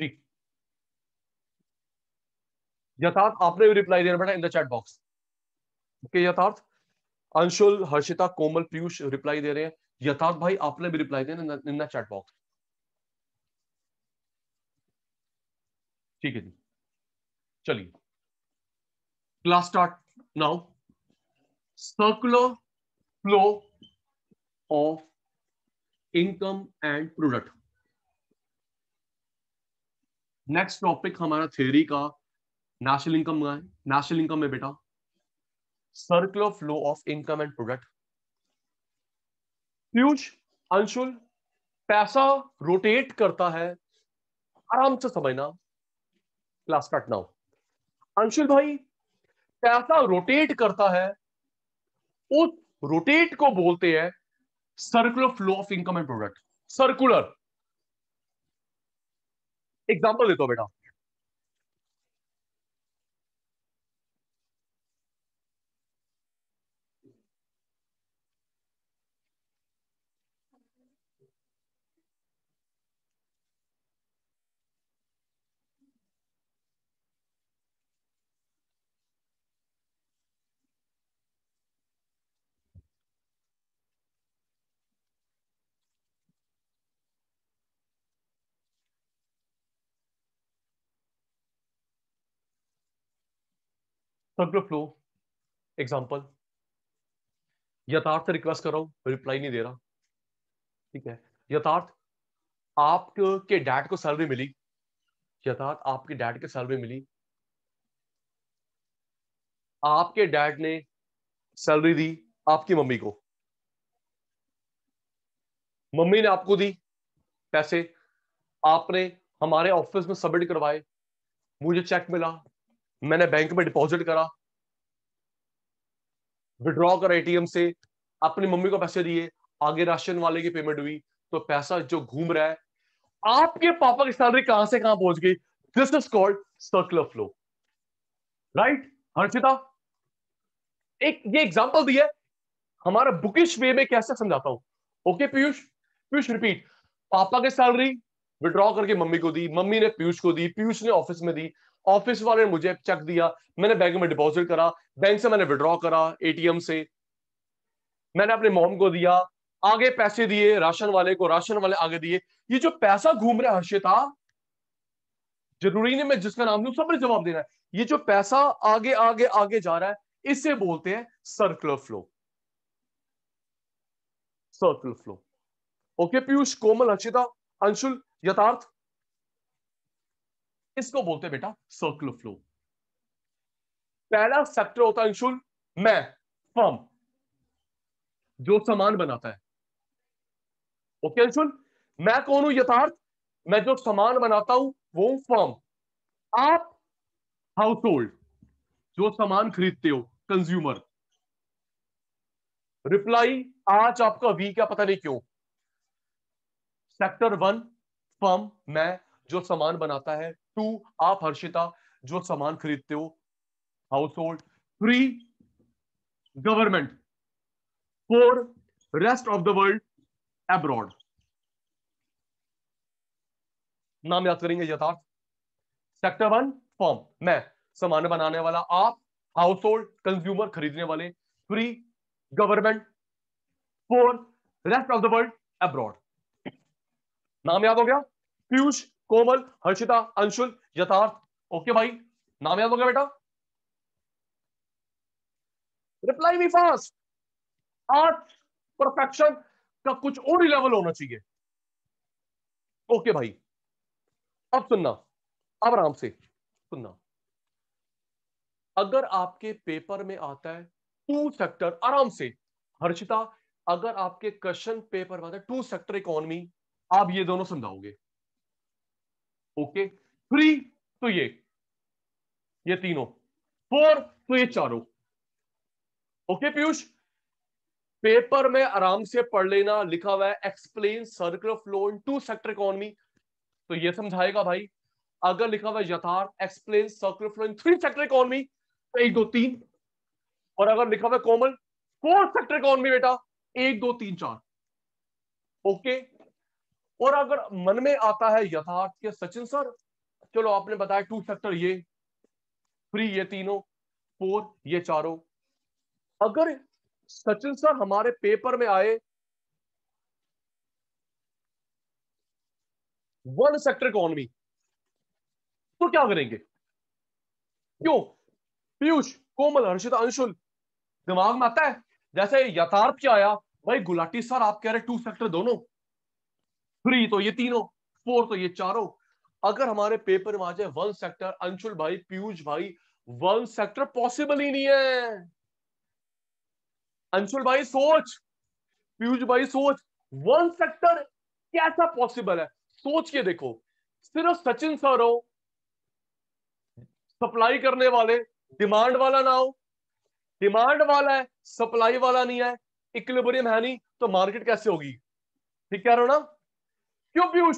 जी यथार्थ आपने भी रिप्लाई देना बेटा in the chat box okay Yatharth Anshul Harshita Komal Piyush reply दे रहे हैं यथार्थ भाई आपने भी रिप्लाई देना इन द चैट बॉक्स ठीक है जी चलिए class start now circular flow of income and product next topic हमारा थ्योरी का नेशनल इनकम का है नेशनल इनकम में बेटा circular flow of income and product प्यूज अंशुल पैसा रोटेट करता है आराम से समझना क्लास कट नाउ अंशुल भाई पैसा रोटेट करता है वो रोटेट को बोलते हैं circular flow of income and product circular example देता हूं बेटा circular flow example Yatharth request कर रहा हूं रिप्लाई नहीं दे रहा ठीक है यथार्थ आपके डैड को सैलरी मिली यथार्थ आपके डैड के सैलरी मिली आपके डैड ने सैलरी दी आपकी मम्मी को मम्मी ने आपको दी पैसे आपने हमारे ऑफिस में सबमिट करवाए मुझे चेक मिला मैंने बैंक में डिपॉजिट करा विड्रॉ करा एटीएम से अपनी मम्मी को पैसे दिए आगे राशन वाले की पेमेंट हुई तो पैसा जो घूम रहा है आपके पापा की सैलरी कहां से कहां पहुंच गई this is called circular flow right Harshita एक ये एग्जाम्पल दिया हमारा बुकिश वे में कैसे समझाता हूं ओके पीयूष पीयूष रिपीट पापा की सैलरी विड्रॉ करके मम्मी को दी मम्मी ने पीयूष को दी पीयूष ने ऑफिस में दी ऑफिस वाले ने मुझे चेक दिया मैंने बैंक में डिपॉजिट करा बैंक से मैंने विड्रॉ करा एटीएम से मैंने अपने मॉम को दिया आगे पैसे दिए राशन वाले को राशन वाले आगे दिए ये जो पैसा घूम रहा है हर्षिता जरूरी नहीं मैं जिसका नाम लू सबने जवाब देना है ये जो पैसा आगे आगे आगे जा रहा है इसे बोलते हैं circular flow circular flow okay Piyush Komal Harshita Anshul Yatharth इसको बोलते हैं बेटा सर्कुलर फ्लो पहला सेक्टर होता है अंशुल मैं फर्म जो सामान बनाता है ओके okay, अंशुल मैं कौन हूं यथार्थ मैं जो सामान बनाता हूं वो हूं फर्म आप हाउस होल्ड जो सामान खरीदते हो कंज्यूमर रिप्लाई आज आपका वी क्या पता नहीं क्यों सेक्टर वन फर्म मैं जो सामान बनाता है टू आप हर्षिता जो सामान खरीदते हो household three government four rest of the world abroad नाम याद करेंगे यथार्थ सेक्टर वन फॉर्म मैं सामान बनाने वाला आप हाउस होल्ड कंज्यूमर खरीदने वाले three government four rest of the world abroad नाम याद हो गया पीयूष कोमल हर्षिता अंशुल यथार्थ ओके भाई नाम याद हो गया बेटा रिप्लाई भी फास्ट आर्ट परफेक्शन का कुछ और ही लेवल होना चाहिए ओके भाई अब सुनना अब आराम से सुनना अगर आपके पेपर में आता है टू सेक्टर आराम से हर्षिता अगर आपके क्वेश्चन पेपर में आता है टू सेक्टर इकोनॉमी आप ये दोनों समझाओगे ओके थ्री तो ये ये तीनों फोर तो ये चारों ओके पीयूष पेपर में आराम से पढ़ लेना लिखा हुआ है explain circle of in two sector economy तो ये समझाएगा भाई अगर लिखा हुआ यथार्थ explain circle of in three sector economy तो एक दो तीन और अगर लिखा हुआ कॉमन फोर सेक्टर इकोनॉमी बेटा एक दो तीन चार ओके और अगर मन में आता है यथार्थ के सचिन सर चलो आपने बताया टू फैक्टर ये थ्री ये तीनों फोर ये चारों अगर सचिन सर हमारे पेपर में आए वन सेक्टर इकोनॉमी तो क्या करेंगे क्यों पीयूष कोमल हर्षित अंशुल दिमाग में आता है जैसे यथार्थ क्या आया भाई गुलाटी सर आप कह रहे टू सेक्टर दोनों थ्री तो ये तीनों फोर तो ये चारों अगर हमारे पेपर में आ जाए वन सेक्टर अंशुल भाई पीयूष भाई वन सेक्टर पॉसिबल ही नहीं है अंशुल भाई सोच पीयूष भाई सोच वन सेक्टर कैसा पॉसिबल है सोच के देखो सिर्फ सचिन सर हो सप्लाई करने वाले डिमांड वाला ना हो डिमांड वाला है सप्लाई वाला नहीं है इक्विलिब्रियम है नहीं तो मार्केट कैसे होगी ठीक कह रहे हो ना क्यों पीयूष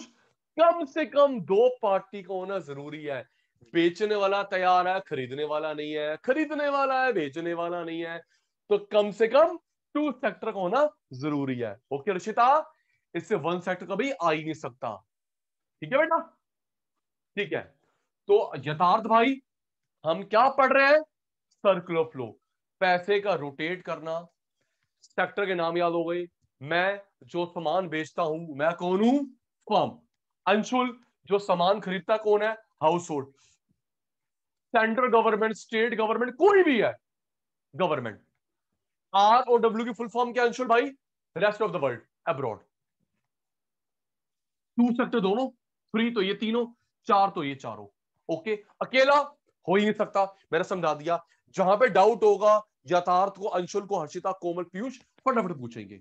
कम से कम दो पार्टी का होना जरूरी है बेचने वाला तैयार है खरीदने वाला नहीं है खरीदने वाला है बेचने वाला नहीं है तो कम से कम टू सेक्टर का होना जरूरी है ओके रशिता इससे वन सेक्टर कभी आ ही नहीं सकता ठीक है बेटा ठीक है तो यथार्थ भाई हम क्या पढ़ रहे हैं सर्कुलर फ्लो पैसे का रोटेट करना सेक्टर के नाम याद हो गए मैं जो सामान बेचता हूं मैं कौन हूं फर्म अंशुल जो सामान खरीदता कौन है household central government state government कोई भी है गवर्नमेंट आर और डब्ल्यू की फुल फॉर्म क्या अंशुल भाई rest of the world abroad two sector दोनों थ्री तो ये तीनों चार तो ये चारों ओके अकेला हो ही नहीं सकता मैंने समझा दिया जहां पे डाउट होगा यथार्थ को अंशुल को हर्षिता कोमल पीयूष फटाफट पूछेंगे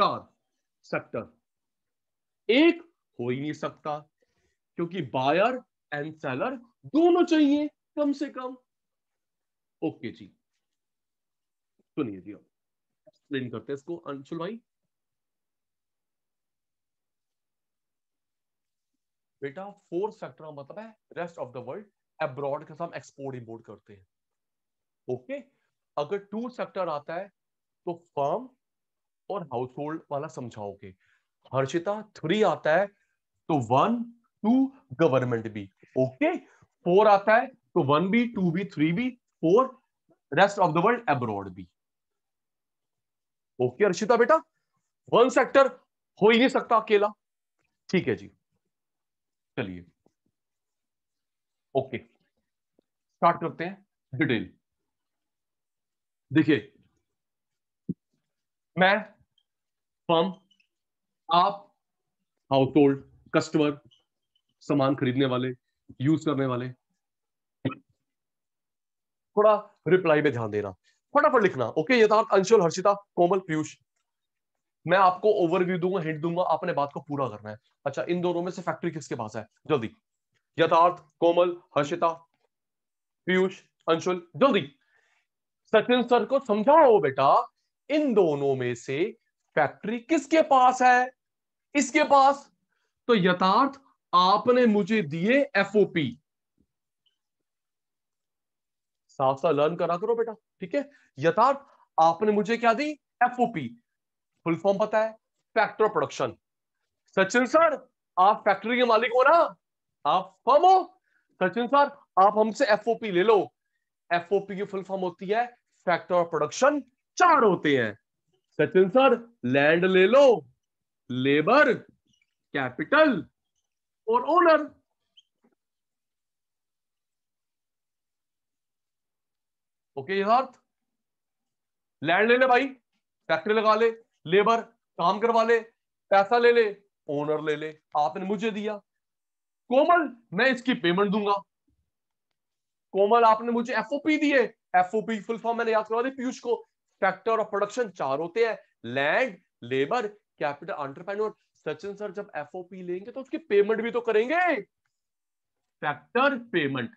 चार सेक्टर एक हो ही नहीं सकता क्योंकि बायर एंड सेलर दोनों चाहिए कम से कम ओके जी सुनिए जी एक्सप्लेन करते हैं इसको अंशुल भाई बेटा फोर सेक्टर मतलब है rest of the world abroad के साथ एक्सपोर्ट इंपोर्ट करते हैं ओके okay? अगर टू सेक्टर आता है तो फर्म और हाउस होल्ड वाला समझाओगे हर्षिता थ्री आता है तो one two government B okay four आता है तो one B two B three B four rest of the world abroad B okay Arshita बेटा वन सेक्टर हो ही नहीं सकता अकेला ठीक है जी चलिए ओके स्टार्ट करते हैं डिटेल देखिए मैं फर्म आप हाउस होल्ड कस्टमर सामान खरीदने वाले यूज करने वाले थोड़ा रिप्लाई पे ध्यान देना फटाफट लिखना ओके यथार्थ अंशुल हर्षिता कोमल पीयूष मैं आपको ओवरव्यू दूंगा हिंट दूंगा आपने बात को पूरा करना है अच्छा इन दोनों में से फैक्ट्री किसके पास है जल्दी यथार्थ कोमल हर्षिता पीयूष अंशुल जल्दी सचिन सर को समझाओ बेटा इन दोनों में से फैक्ट्री किसके पास है इसके पास तो यथार्थ आपने मुझे दिए एफओपी साफ साफ लर्न करा करो बेटा ठीक है यथार्थ आपने मुझे क्या दी एफओपी फुल फॉर्म पता है factor of production Sachin sir आप फैक्ट्री के मालिक हो ना आप फर्म हो सचिन सर आप हमसे एफओपी ले लो एफओपी की फुल फॉर्म होती है फैक्टर ऑफ प्रोडक्शन चार होते हैं सचिन सर लैंड ले लो लेबर कैपिटल और ओनर ओके यथार्थ लैंड ले ले भाई फैक्ट्री लगा ले लेबर काम करवा ले पैसा ले ले ओनर ले ले आपने मुझे दिया कोमल मैं इसकी पेमेंट दूंगा कोमल आपने मुझे एफओपी दिए एफओपी फुल फॉर्म मैंने याद करवा दी पीयूष को फैक्टर ऑफ प्रोडक्शन चार होते हैं land labour capital entrepreneur Sachin sir जब एफओपी लेंगे तो उसकी पेमेंट भी तो करेंगे फैक्टर पेमेंट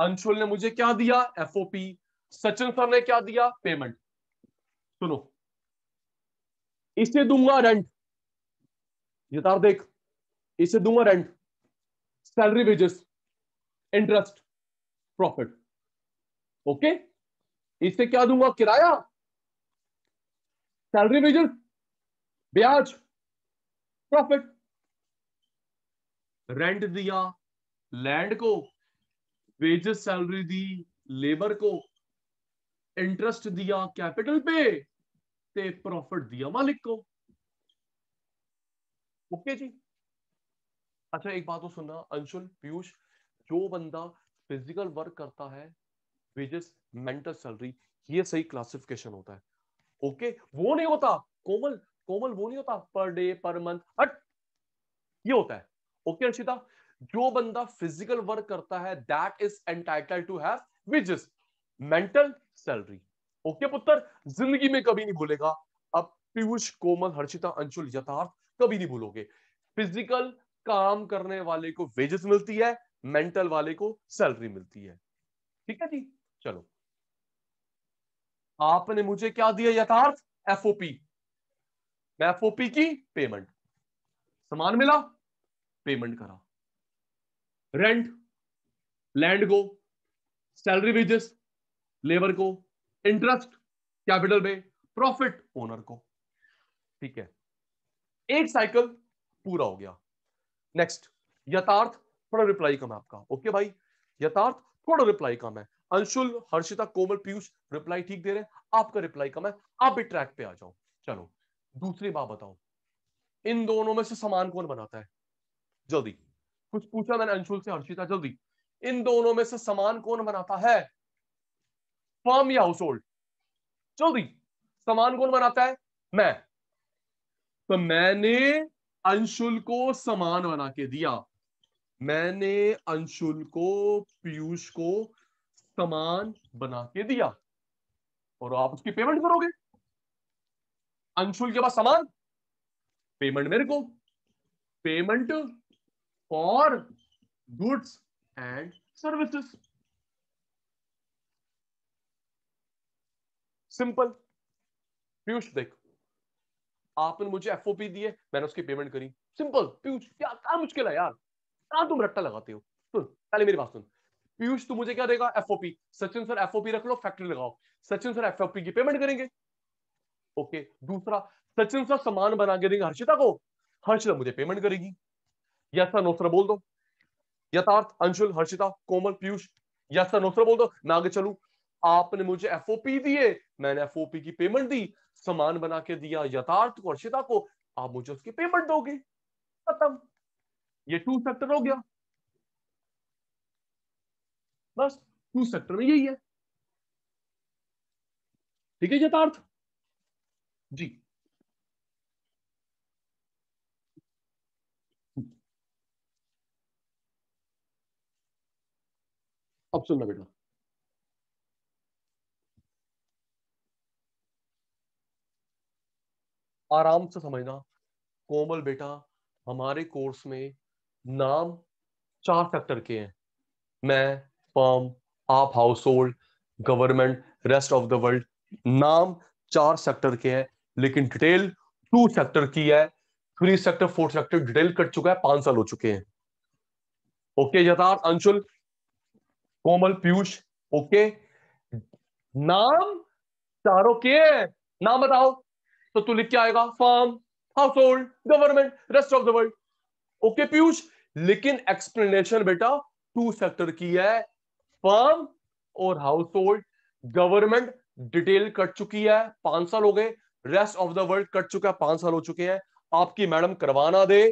अंशुल ने मुझे क्या दिया एफओपी सचिन सर ने क्या दिया पेमेंट सुनो इसे दूंगा रेंट यथार देख इसे दूंगा rent salary wages interest profit okay okay? इससे क्या दूंगा किराया सैलरी वेजन ब्याज प्रॉफिट रेंट दिया लैंड को वेजेस सैलरी दी लेबर को इंटरेस्ट दिया कैपिटल पे ते प्रॉफिट दिया मालिक को ओके जी अच्छा एक बात तो सुनना अंशुल पीयूष जो बंदा फिजिकल वर्क करता है वेजेस मेंटल सैलरी ये सही क्लासिफिकेशन होता है ओके वो नहीं होता कोमल कोमल वो नहीं होता पर डे पर मंथ हट ये होता है ओके okay, अर्षिता जो बंदा फिजिकल वर्क करता है that is entitled to have wages mental salary okay पुत्र जिंदगी में कभी नहीं भूलेगा अब पीयूष कोमल हर्षिता अंशुल यथार्थ कभी नहीं भूलोगे फिजिकल काम करने वाले को वेजेस मिलती है मेंटल वाले को सैलरी मिलती है ठीक है जी चलो आपने मुझे क्या दिया यथार्थ एफओपी मैं एफओपी की पेमेंट सामान मिला पेमेंट करा रेंट लैंड को सैलरी वेजेस लेबर को इंटरेस्ट कैपिटल पे प्रॉफिट ओनर को ठीक है एक साइकिल पूरा हो गया नेक्स्ट यथार्थ थोड़ा रिप्लाई कम है आपका ओके भाई यथार्थ थोड़ा रिप्लाई कम है अंशुल हर्षिता कोमल पीयूष रिप्लाई ठीक दे रहे हैं आपका रिप्लाई कम है आप भी ट्रैक पे आ जाओ चलो दूसरी बात बताओ इन दोनों में से समान कौन बनाता है जल्दी कुछ पूछा मैंने अंशुल से हर्षिता जल्दी इन दोनों में से समान कौन बनाता है फर्म या हाउस होल्ड जल्दी समान कौन बनाता है मैं तो मैंने अंशुल को समान बना के दिया मैंने अंशुल को पीयूष को सामान बना के दिया और आप उसकी पेमेंट करोगे अंशुल के पास सामान पेमेंट मेरे को payment for goods and services simple Piyush देख आपने मुझे एफओपी दिए मैंने उसकी पेमेंट करी सिंपल पीयूष क्या क्या मुश्किल है यार क्या तुम रट्टा लगाते हो सुन पहले मेरी बात सुन पीयूष तू मुझे क्या देगा एफओपी सचिन सर एफओपी रख लो फैक्ट्री लगाओ सचिन सर एफओपी की पेमेंट करेंगे ओके दूसरा सचिन सर सामान बना के देंगे हर्षिता को हर्षिता मुझे पेमेंट करेगी यस सर नोसरा बोल दो यथार्थ अंशुल हर्षिता कोमल पीयूष यस सर नोसरा बोल दो मैं आगे चलू आपने मुझे एफओपी दिए मैंने एफओपी की पेमेंट दी सामान बना के दिया यथार्थ को हर्षिता को आप मुझे उसकी पेमेंट दोगे खत्म ये टू सेक्टर हो गया बस टू सेक्टर में यही है ठीक है यथार्थ जी अब सुनना बेटा आराम से समझना कोमल बेटा हमारे कोर्स में नाम चार सेक्टर के हैं मैं फर्म आप household government rest of the world नाम चार सेक्टर के हैं लेकिन डिटेल टू सेक्टर की है three sector four sector detail कट चुका है पांच साल हो चुके हैं ओके यथार्थ अंशुल कोमल पीयूष ओके नाम चारों के नाम बताओ तो तू लिख के आएगा form household government rest of the world okay Piyush लेकिन एक्सप्लेनेशन बेटा टू सेक्टर की है फर्म और हाउस होल्ड गवर्नमेंट डिटेल कट चुकी है पांच साल हो गए रेस्ट ऑफ द वर्ल्ड कट चुका है पांच साल हो चुके हैं आपकी मैडम करवाना दे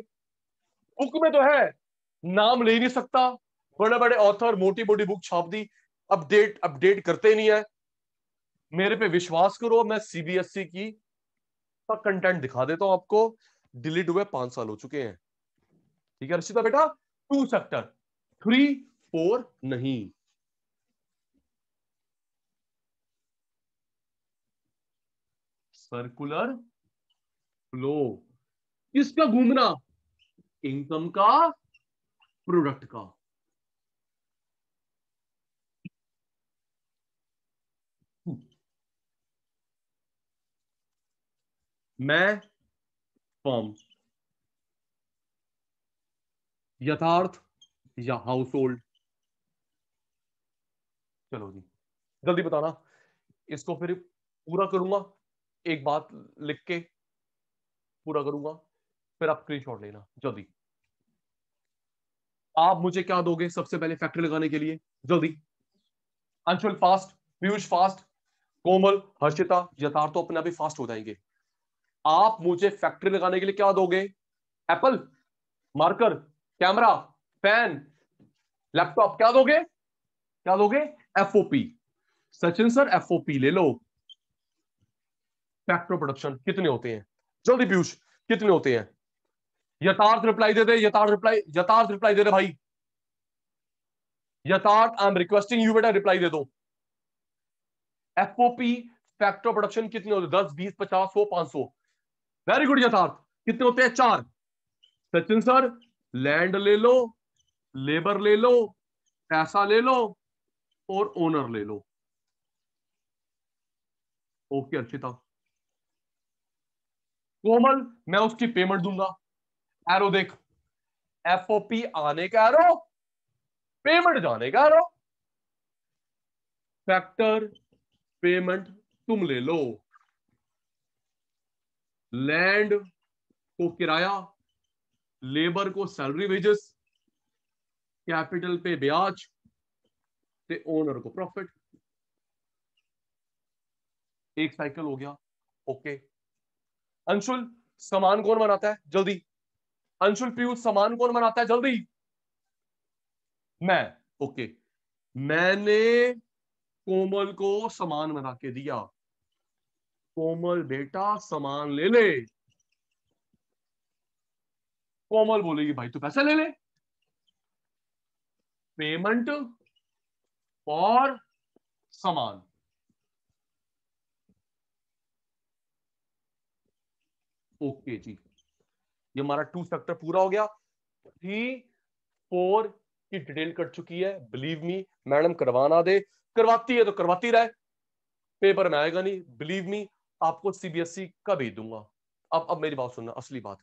बुक में तो है नाम ले नहीं सकता बड़े बड़े ऑथर मोटी मोटी बुक छाप दी अपडेट अपडेट करते नहीं है मेरे पे विश्वास करो मैं सीबीएसई e की कंटेंट दिखा देता हूं आपको डिलीट हुए पांच साल हो चुके हैं ठीक है रशिता बेटा टू सेक्टर थ्री फोर नहीं सर्कुलर फ्लो किसका घूमना इनकम का प्रोडक्ट का hmm. मैं फॉर्म यथार्थ या हाउस होल्ड चलो जी जल्दी बताना इसको फिर पूरा करूंगा एक बात लिख के पूरा करूंगा फिर आप शॉट लेना जल्दी आप मुझे क्या दोगे सबसे पहले फैक्ट्री लगाने के लिए जल्दी अंशुल फास्ट पीयूष फास्ट कोमल हर्षिता यथार्थ तो अपने आप ही फास्ट हो जाएंगे आप मुझे फैक्ट्री लगाने के लिए क्या दोगे apple marker camera fan laptop क्या दोगे क्या दोगे एफओपी सचिन सर एफओपी ले लो फैक्टर प्रोडक्शन कितने होते हैं जल्दी पीयूष कितने होते हैं यथार्थ रिप्लाई दे दे यथार्थ रिप्लाई यथार्थ रिप्लाई दे दे भाई Yatharth I am requesting you बेटा रिप्लाई दे दो एफओपी फैक्टर प्रोडक्शन कितने होते दस बीस पचास सौ पांच सौ वेरी गुड यथार्थ कितने होते हैं चार सचिन सर लैंड ले लो लेबर ले लो पैसा ले लो और ओनर ले लो ओके अर्चिता कोमल मैं उसकी पेमेंट दूंगा एरो देख एफओपी आने का एरो पेमेंट जाने का एरो फैक्टर पेमेंट तुम ले लो लैंड को किराया लेबर को सैलरी वेजेस कैपिटल पे ब्याज ते ओनर को प्रॉफिट एक साइकिल हो गया ओके okay. अंशुल समान कौन बनाता है जल्दी अंशुल पीयूष समान कौन बनाता है जल्दी मैं ओके मैंने कोमल को समान बना के दिया कोमल बेटा समान ले ले कोमल बोलेगी भाई तू पैसा ले ले पेमेंट और समान ओके जी ये हमारा टू सेक्टर पूरा हो गया थ्री फोर की डिटेल कट चुकी है बिलीव मी मैडम करवाना दे करवाती है तो करवाती रहे पेपर में आएगा नहीं बिलीव मी आपको सीबीएसई e का भेज दूंगा अब अब मेरी बात सुनना असली बात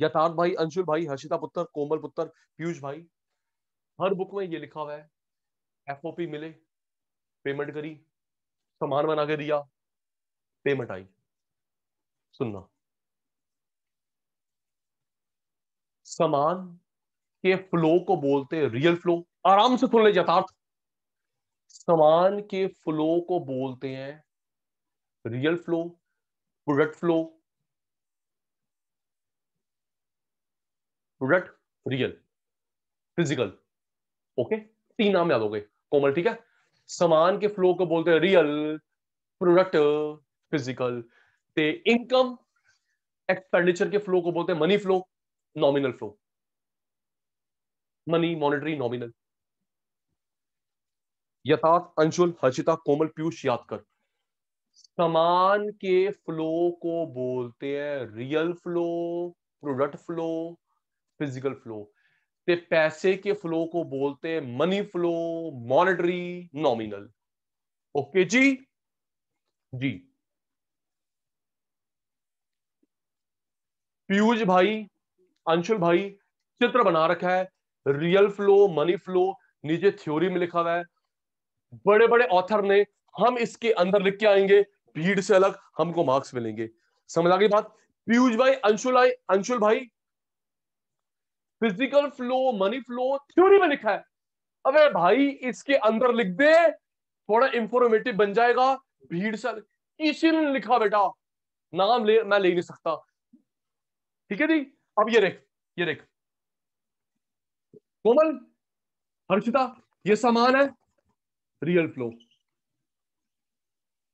यथार्थ भाई अंशुल भाई हर्षिता पुत्र कोमल पुत्र पीयूष भाई हर बुक में ये लिखा हुआ है एफओपी मिले पेमेंट करी सामान बना के दिया पेमेंट आई सुनना समान के फ्लो को बोलते रियल फ्लो आराम से सुन ले यथार्थ समान के फ्लो को बोलते हैं real flow product flow product real physical okay तीन नाम याद हो गए कोमल ठीक है समान के फ्लो को बोलते हैं रियल प्रोडक्ट फिजिकल ते इनकम एक्सपेंडिचर के फ्लो को बोलते हैं money flow nominal flow money monetary nominal Yatharth Anshul Harshita Komal Piyush याद कर समान के फ्लो को बोलते हैं real flow product flow physical flow ते पैसे के फ्लो को बोलते हैं money flow monetary nominal okay जी जी पीयूष भाई अंशुल भाई चित्र बना रखा है रियल फ्लो मनी फ्लो नीचे थ्योरी में लिखा हुआ है बड़े बड़े ऑथर ने हम इसके अंदर लिख के आएंगे भीड़ से अलग हमको मार्क्स मिलेंगे समझ आ गई बात पीयूष भाई अंशुल भाई अंशुल भाई physical flow money flow theory में लिखा है अबे भाई इसके अंदर लिख दे थोड़ा इंफॉर्मेटिव बन जाएगा भीड़ से इसी ने लिखा बेटा नाम ले मैं ले नहीं सकता ठीक है जी अब ये देख ये देख कोमल हर्षिता ये समान है रियल फ्लो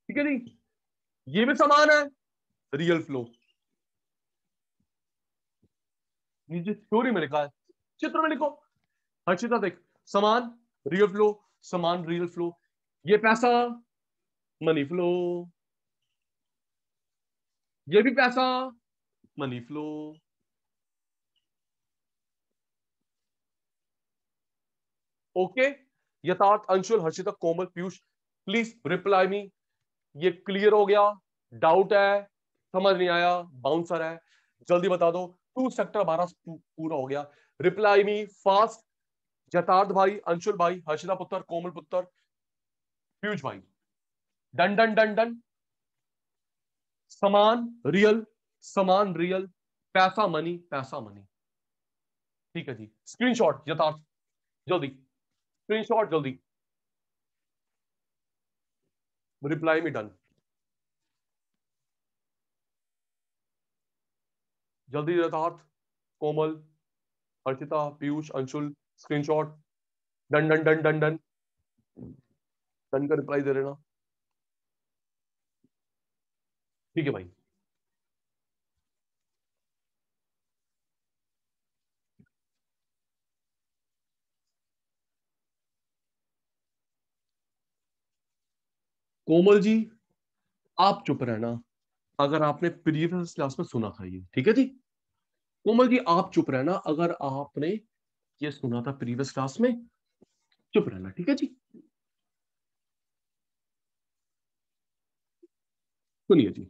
ठीक है जी ये भी समान है रियल फ्लो नीचे थ्योरी में लिखा है चित्र में लिखो हर्षिता देख समान रियल फ्लो समान रियल फ्लो ये पैसा मनी फ्लो ये भी पैसा money flow okay Yatharth Anshul Harshita Komal Piyush please reply me ये क्लियर हो गया डाउट है समझ नहीं आया बाउंसर है जल्दी बता दो टू सेक्टर बारह पूरा हो गया रिप्लाई मी फास्ट यथार्थ भाई अंशुल भाई हर्षिता पुत्र कोमल पुत्र पीयूष भाई डन डन डन डन समान रियल समान रियल पैसा मनी पैसा मनी ठीक है जी स्क्रीनशॉट यथार्थ जल्दी स्क्रीनशॉट जल्दी रिप्लाई में डन जल्दी Yatharth Komal Archita Piyush Anshul screenshot done done done done done done का रिप्लाई दे देना ठीक है भाई कोमल जी आप चुप रहना अगर आपने प्रीवियस क्लास में सुना था ये ठीक है जी कोमल जी आप चुप रहना अगर आपने ये सुना था प्रीवियस क्लास में चुप रहना ठीक है जी सुनिए जी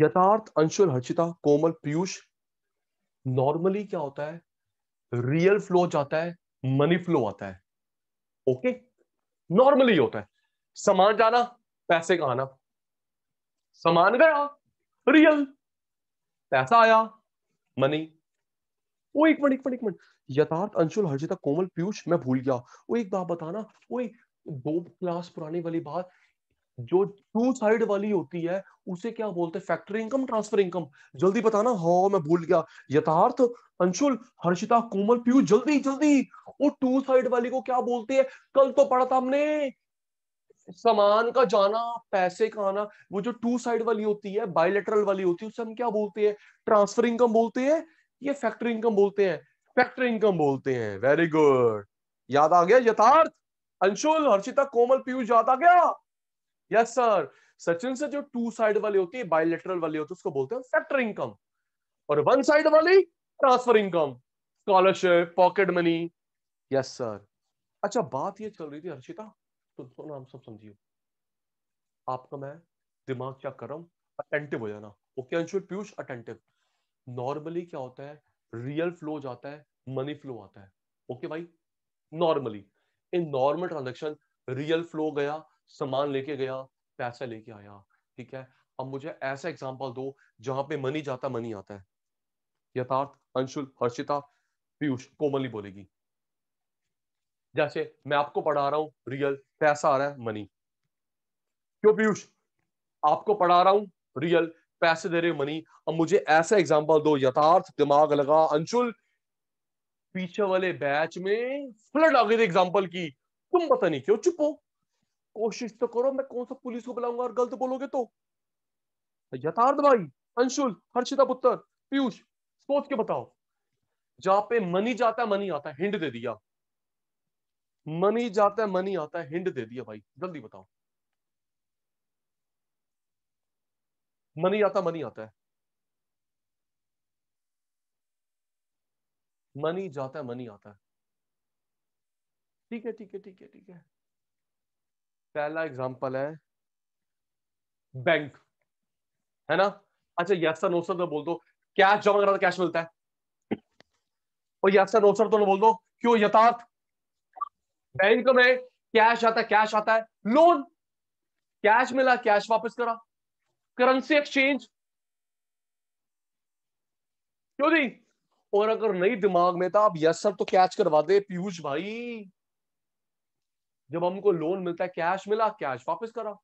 यथार्थ अंशुल हर्षिता कोमल पीयूष नॉर्मली क्या होता है रियल फ्लो जाता है मनी फ्लो आता है ओके नॉर्मली होता है सामान जाना पैसे का आना सामान गया रियल पैसा आया मनी वो एक मिनट एक मिनट एक मिनट यथार्थ अंशुल हर्षिता कोमल पीयूष मैं भूल गया वो एक बात बताना वो दो क्लास पुरानी वाली बात जो टू साइड वाली होती है उसे क्या बोलते हैं फैक्ट्री इनकम ट्रांसफर इनकम जल्दी बताना हाँ मैं भूल गया यथार्थ अंशुल हर्षिता कोमल पीयू जल्दी जल्दी वो टू साइड वाली को क्या बोलते हैं कल तो पढ़ा था हमने सामान का जाना पैसे का आना वो जो टू साइड वाली होती है बायोलेटरल वाली होती है उसे हम क्या बोलते हैं ट्रांसफर इनकम बोलते हैं ये फैक्ट्री इनकम बोलते हैं फैक्ट्री इनकम बोलते हैं वेरी गुड याद आ गया यथार्थ अंशुल हर्षिता कोमल पियू याद आ गया यस सर सचिन से जो टू साइड वाले होती है बायोलेटरल वाले होते है उसको बोलते हैं फैक्टर इनकम और वन साइड वाली transfer income scholarship pocket money yes sir अच्छा बात ये चल रही थी हर्षिता तुम सुनो हम सब समझियो आपका मैं दिमाग क्या कर रहा हूँ अटेंटिव हो जाना okay Anshul Piyush attentive normally क्या होता है रियल फ्लो जाता है मनी फ्लो आता है ओके okay भाई normally in normal transaction real flow गया सामान लेके गया पैसा लेके आया ठीक है अब मुझे ऐसा एग्जाम्पल दो जहां पे मनी जाता मनी आता है यथार्थ अंशुल हर्षिता पीयूष कोमली बोलेगी जैसे मैं आपको पढ़ा रहा हूं रियल पैसा आ रहा है मनी क्यों पीयूष आपको पढ़ा रहा हूं रियल पैसे दे रहे मनी अब मुझे ऐसा एग्जाम्पल दो यथार्थ दिमाग लगा अंशुल पीछे वाले बैच में फ्लड आ गई थी एग्जाम्पल की तुम पता नहीं क्यों चुप हो कोशिश तो करो मैं कौन सा पुलिस को बुलाऊंगा और गलत बोलोगे तो यथार्थ भाई अंशुल हर्षिता पुत्र पीयूष सोच के बताओ जहां पे मनी जाता है मनी आता है हिंड दे दिया मनी जाता है मनी आता है हिंड दे दिया भाई जल्दी बताओ मनी आता मनी आता है मनी जाता है मनी आता है ठीक है ठीक है ठीक है ठीक है पहला एग्जाम्पल है बैंक है ना अच्छा यस सर नो सर तो बोल दो कैश जमा करा तो कैश मिलता है और यस सर नो सर तो बोल दो क्यों यथार्थ बैंक में कैश आता है कैश आता है लोन कैश मिला कैश वापस करा करेंसी एक्सचेंज क्यों नहीं और अगर नहीं दिमाग में था आप यस सर तो कैच करवा दे पीयूष भाई जब हमको लोन मिलता है कैश मिला कैश वापस करा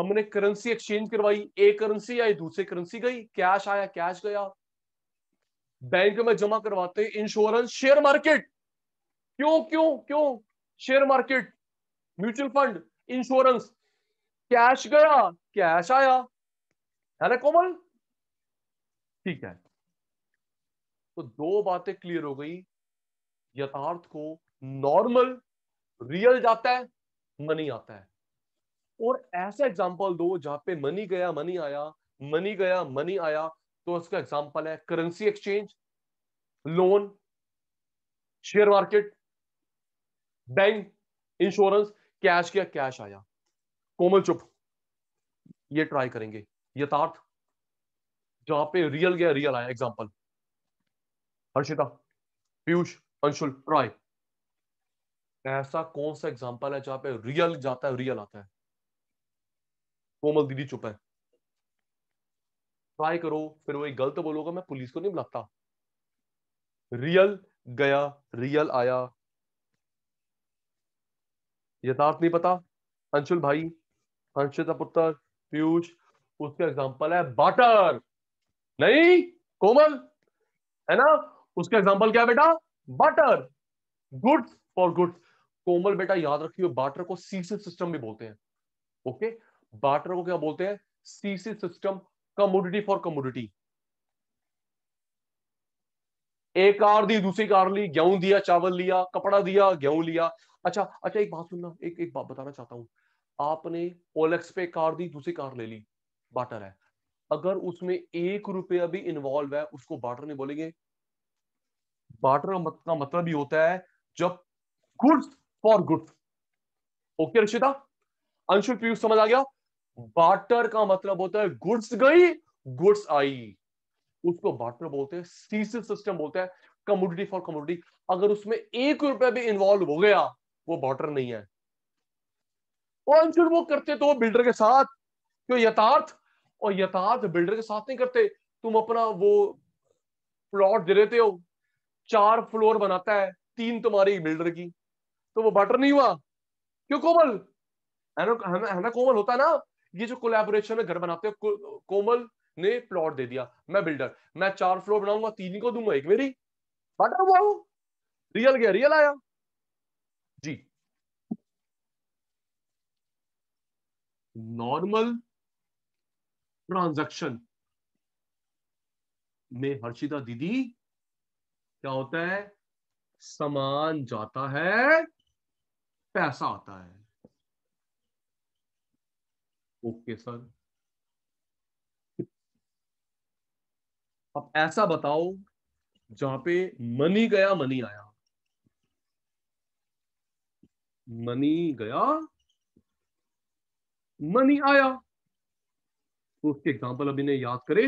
हमने करेंसी एक्सचेंज करवाई एक करेंसी आई दूसरी करेंसी गई कैश आया कैश गया बैंक में जमा करवाते इंश्योरेंस शेयर मार्केट क्यों क्यों क्यों share market mutual fund insurance cash गया कैश आया है ना कोमल ठीक है तो दो बातें क्लियर हो गई यथार्थ को नॉर्मल रियल जाता है मनी आता है और ऐसा एग्जाम्पल दो जहां पे मनी गया मनी आया मनी गया मनी आया तो उसका एग्जाम्पल है currency exchange loan share market bank insurance cash गया कैश आया कोमल चुप ये ट्राई करेंगे यथार्थ जहां पे रियल गया रियल आया एग्जाम्पल हर्षिता पीयूष अंशुल ट्राई ऐसा कौन सा एग्जाम्पल है जहां पे रियल जाता है रियल आता है कोमल दीदी चुप है ट्राई करो फिर वही गलत बोलोगा मैं पुलिस को नहीं बुलाता रियल गया रियल आया यथार्थ नहीं पता अंशुल भाई हंसिता पुत्र पीयूष उसका एग्जाम्पल है बाटर नहीं कोमल है ना उसका एग्जाम्पल क्या बेटा barter goods for goods Komal बेटा याद रखियो बाटर को सीसी सिस्टम भी बोलते हैं ओके बाटर को क्या बोलते हैं CC system commodity for commodity एक कार दी दूसरी कार ली गेहूं दिया चावल लिया कपड़ा दिया गेहूं लिया अच्छा अच्छा एक बात सुनना एक एक बात बताना चाहता हूं आपने ओलेक्स पे कार दी दूसरी कार ले ली बाटर है अगर उसमें एक रुपया भी इन्वॉल्व है उसको बाटर नहीं बोलेंगे बाटर का मतलब भी होता है जब गुड्स फॉर गुड्स ओके रक्षिता अंशु पीयूष समझ आ गया बाटर का मतलब होता है गुड्स गई गुड्स आई उसको बाटर बोलते हैं सीसिल सिस्टम बोलते हैं कमोडिटी फॉर कमोडिटी अगर उसमें एक रुपया भी इन्वॉल्व हो गया वो बाटर नहीं है और अंशु वो करते तो बिल्डर के साथ क्यों यथार्थ और यथार्थ बिल्डर के साथ नहीं करते तुम अपना वो प्लॉट दे देते हो चार फ्लोर बनाता है तीन तुम्हारी बिल्डर की तो वो बटर नहीं हुआ क्यों कोमल है ना है ना कोमल होता ना ये जो कोलेबोरेशन में घर बनाते हैं कोमल ने प्लॉट दे दिया मैं बिल्डर मैं चार फ्लोर बनाऊंगा तीन को दूंगा एक मेरी बटर हुआ वो रियल गया रियल आया जी नॉर्मल ट्रांजैक्शन में हर्षिता दीदी क्या होता है समान जाता है पैसा आता है ओके सर अब ऐसा बताओ जहां पे मनी गया मनी आया मनी गया मनी आया तो उसके एग्जाम्पल अभी ने याद करे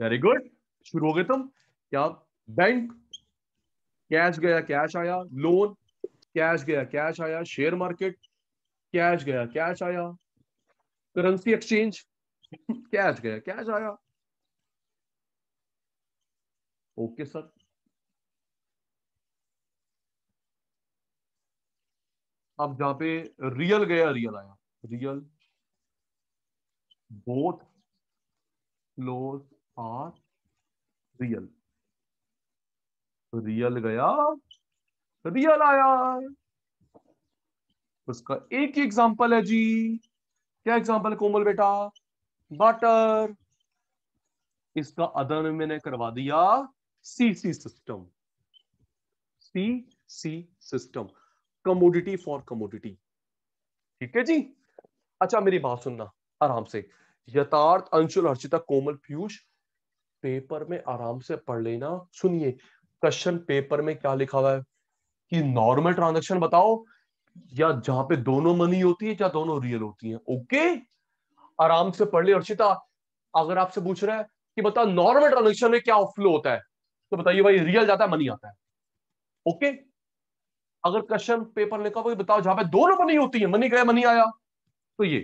वेरी गुड शुरू हो गए तुम क्या बैंक कैश गया कैश आया लोन कैश गया कैश आया शेयर मार्केट कैश गया कैश आया करेंसी एक्सचेंज कैश गया कैश आया ओके सर अब जहां पे रियल गया रियल आया real both close are real real गया रियल आया उसका एक ही एग्जाम्पल है जी क्या एग्जाम्पल है कोमल बेटा बटर इसका अदर मैंने करवा दिया C system C C system commodity for commodity ठीक है जी अच्छा मेरी बात सुनना आराम से यथार्थ अंशुल अर्चिता कोमल पीयूष पेपर में आराम से पढ़ लेना सुनिए क्वेश्चन पेपर में क्या लिखा हुआ है कि नॉर्मल ट्रांजेक्शन बताओ या जहां पे दोनों मनी होती है या दोनों रियल होती है ओके आराम से पढ़ ले अर्चिता अगर आपसे पूछ रहा है कि बताओ नॉर्मल ट्रांजेक्शन में क्या फ्लो होता है तो बताइए भाई रियल जाता है मनी आता है ओके अगर क्वेश्चन पेपर लिखा हुआ बताओ जहां पे दोनों मनी होती है मनी गया मनी आया तो ये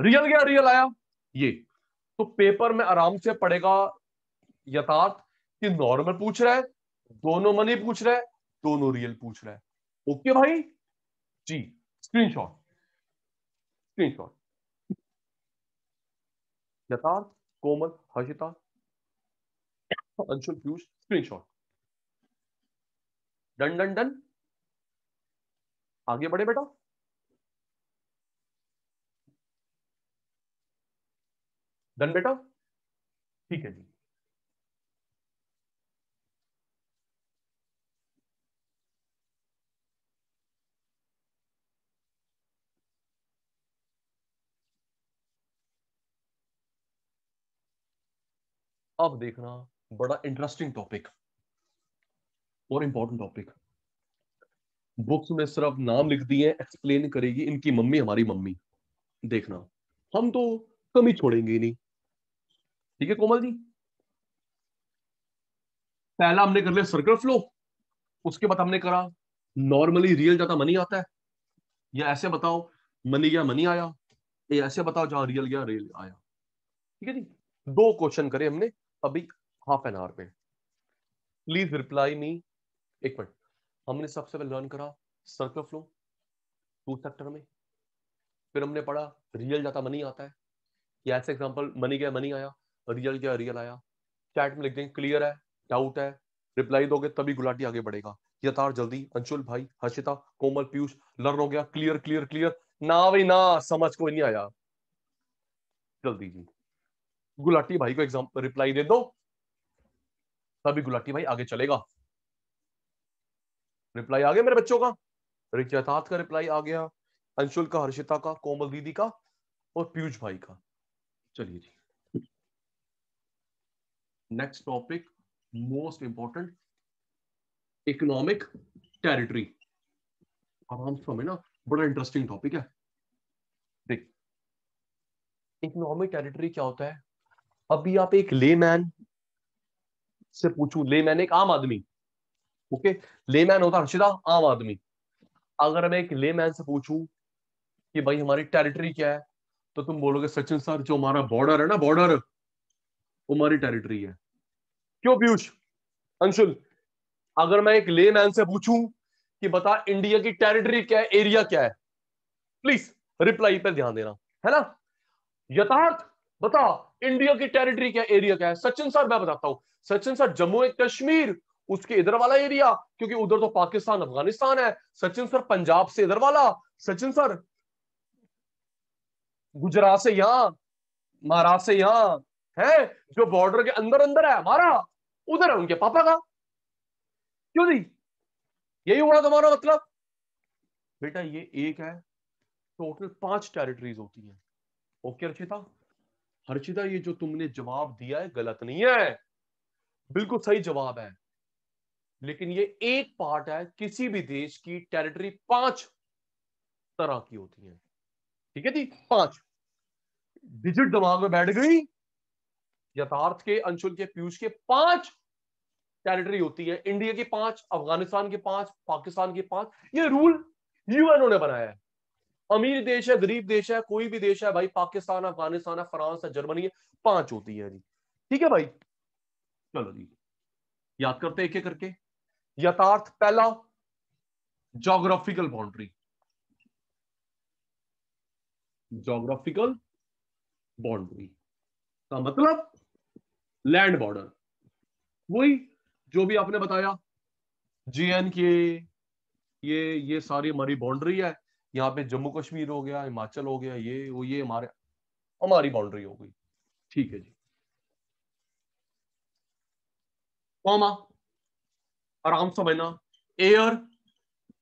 रियल गया रियल आया ये तो पेपर में आराम से पड़ेगा यथार्थ कि नॉर्मल पूछ रहा है दोनों मनी पूछ रहा है दोनों रियल पूछ रहा है ओके भाई जी screenshot screenshot Yatharth Komal Harshita Anshul Piyush screenshot done done done आगे बढ़े बेटा डन बेटा ठीक है जी अब देखना बड़ा इंटरेस्टिंग टॉपिक और इंपॉर्टेंट टॉपिक बुक्स में सिर्फ नाम लिख दिए एक्सप्लेन करेगी इनकी मम्मी हमारी मम्मी देखना हम तो कमी छोड़ेंगे नहीं ठीक है कोमल जी पहला हमने कर लिया सर्कल फ्लो उसके बाद हमने करा नॉर्मली रियल ज्यादा मनी आता है या ऐसे बताओ मनी गया मनी आया या ऐसे बताओ जहां रियल गया रियल आया ठीक है जी दो क्वेश्चन करे हमने अभी हाफ एन आवर में प्लीज रिप्लाई मी एक मिनट हमने सबसे पहले लर्न करा सर्कल फ्लो टू सेक्टर में फिर हमने पढ़ा रियल जाता मनी आता है या ऐसे एग्जांपल मनी गया मनी आया रियल गया रियल आया चैट में लिख देंगे क्लियर है डाउट है रिप्लाई दोगे तभी गुलाटी आगे बढ़ेगा यथार जल्दी अंशुल भाई हर्षिता कोमल पीयूष लर्न हो गया क्लियर क्लियर क्लियर ना भाई ना समझ कोई नहीं आया जल्दी जी गुलाटी भाई को एग्जाम्पल रिप्लाई दे दो तभी गुलाटी भाई आगे चलेगा रिप्लाई आ गया मेरे बच्चों का रिक्यथार्थ का रिप्लाई आ गया अंशुल का हर्षिता का कोमल दीदी का और पीयूष भाई का चलिए जी next topic most important economic territory आराम से हमें ना बड़ा इंटरेस्टिंग टॉपिक है देख इकोनॉमिक टेरिटरी क्या होता है अभी आप एक लेमैन से पूछू लेमैन एक आम आदमी ओके लेमैन होता हर्षिदा आम आदमी अगर मैं एक लेमैन से पूछू कि भाई हमारी टेरिटरी क्या है तो तुम बोलोगे सचिन सर जो हमारा बॉर्डर है ना बॉर्डर वो हमारी टेरिटरी है क्यों पीयूष अंशुल अगर मैं एक लेमैन से पूछू कि बता इंडिया की टेरिटरी क्या है एरिया क्या है प्लीज रिप्लाई पर ध्यान देना है ना यथार्थ बताओ इंडिया की टेरिटरी क्या एरिया क्या है सचिन सर मैं बताता हूँ सचिन सर जम्मू एंड कश्मीर उसके इधर वाला एरिया क्योंकि उधर तो पाकिस्तान अफगानिस्तान है सचिन सर पंजाब से इधर वाला सचिन सर गुजरात से यहां महाराष्ट्र से यहां है जो बॉर्डर के अंदर अंदर है हमारा उधर है उनके पापा का क्यों नहीं यही हुआ तुम्हारा मतलब बेटा ये एक है टोटल पांच टेरिटरीज होती हैं ओके अर्चिता हर्षिता ये जो तुमने जवाब दिया है गलत नहीं है बिल्कुल सही जवाब है लेकिन ये एक पार्ट है किसी भी देश की टेरिटरी पांच तरह की होती है ठीक है जी पांच डिजिट दिमाग में बैठ गई यथार्थ के अंशुल के पीयूष के पांच टेरिटरी होती है इंडिया के पांच अफगानिस्तान के पांच पाकिस्तान के पांच ये रूल यूएनओ ने बनाया है अमीर देश है गरीब देश है कोई भी देश है भाई पाकिस्तान अफगानिस्तान है फ्रांस है जर्मनी है पांच होती है जी ठीक है भाई चलो जी याद करते एक एक करके यथार्थ पहला जोग्राफिकल बाउंड्री जोग्राफिकल बाउंड्री का मतलब लैंड बॉर्डर वही जो भी आपने बताया जे एन के ये ये सारी हमारी बाउंड्री है यहाँ पे जम्मू कश्मीर हो गया हिमाचल हो गया ये वो ये हमारे हमारी बाउंड्री हो गई ठीक है जी कॉमा आराम समझना एयर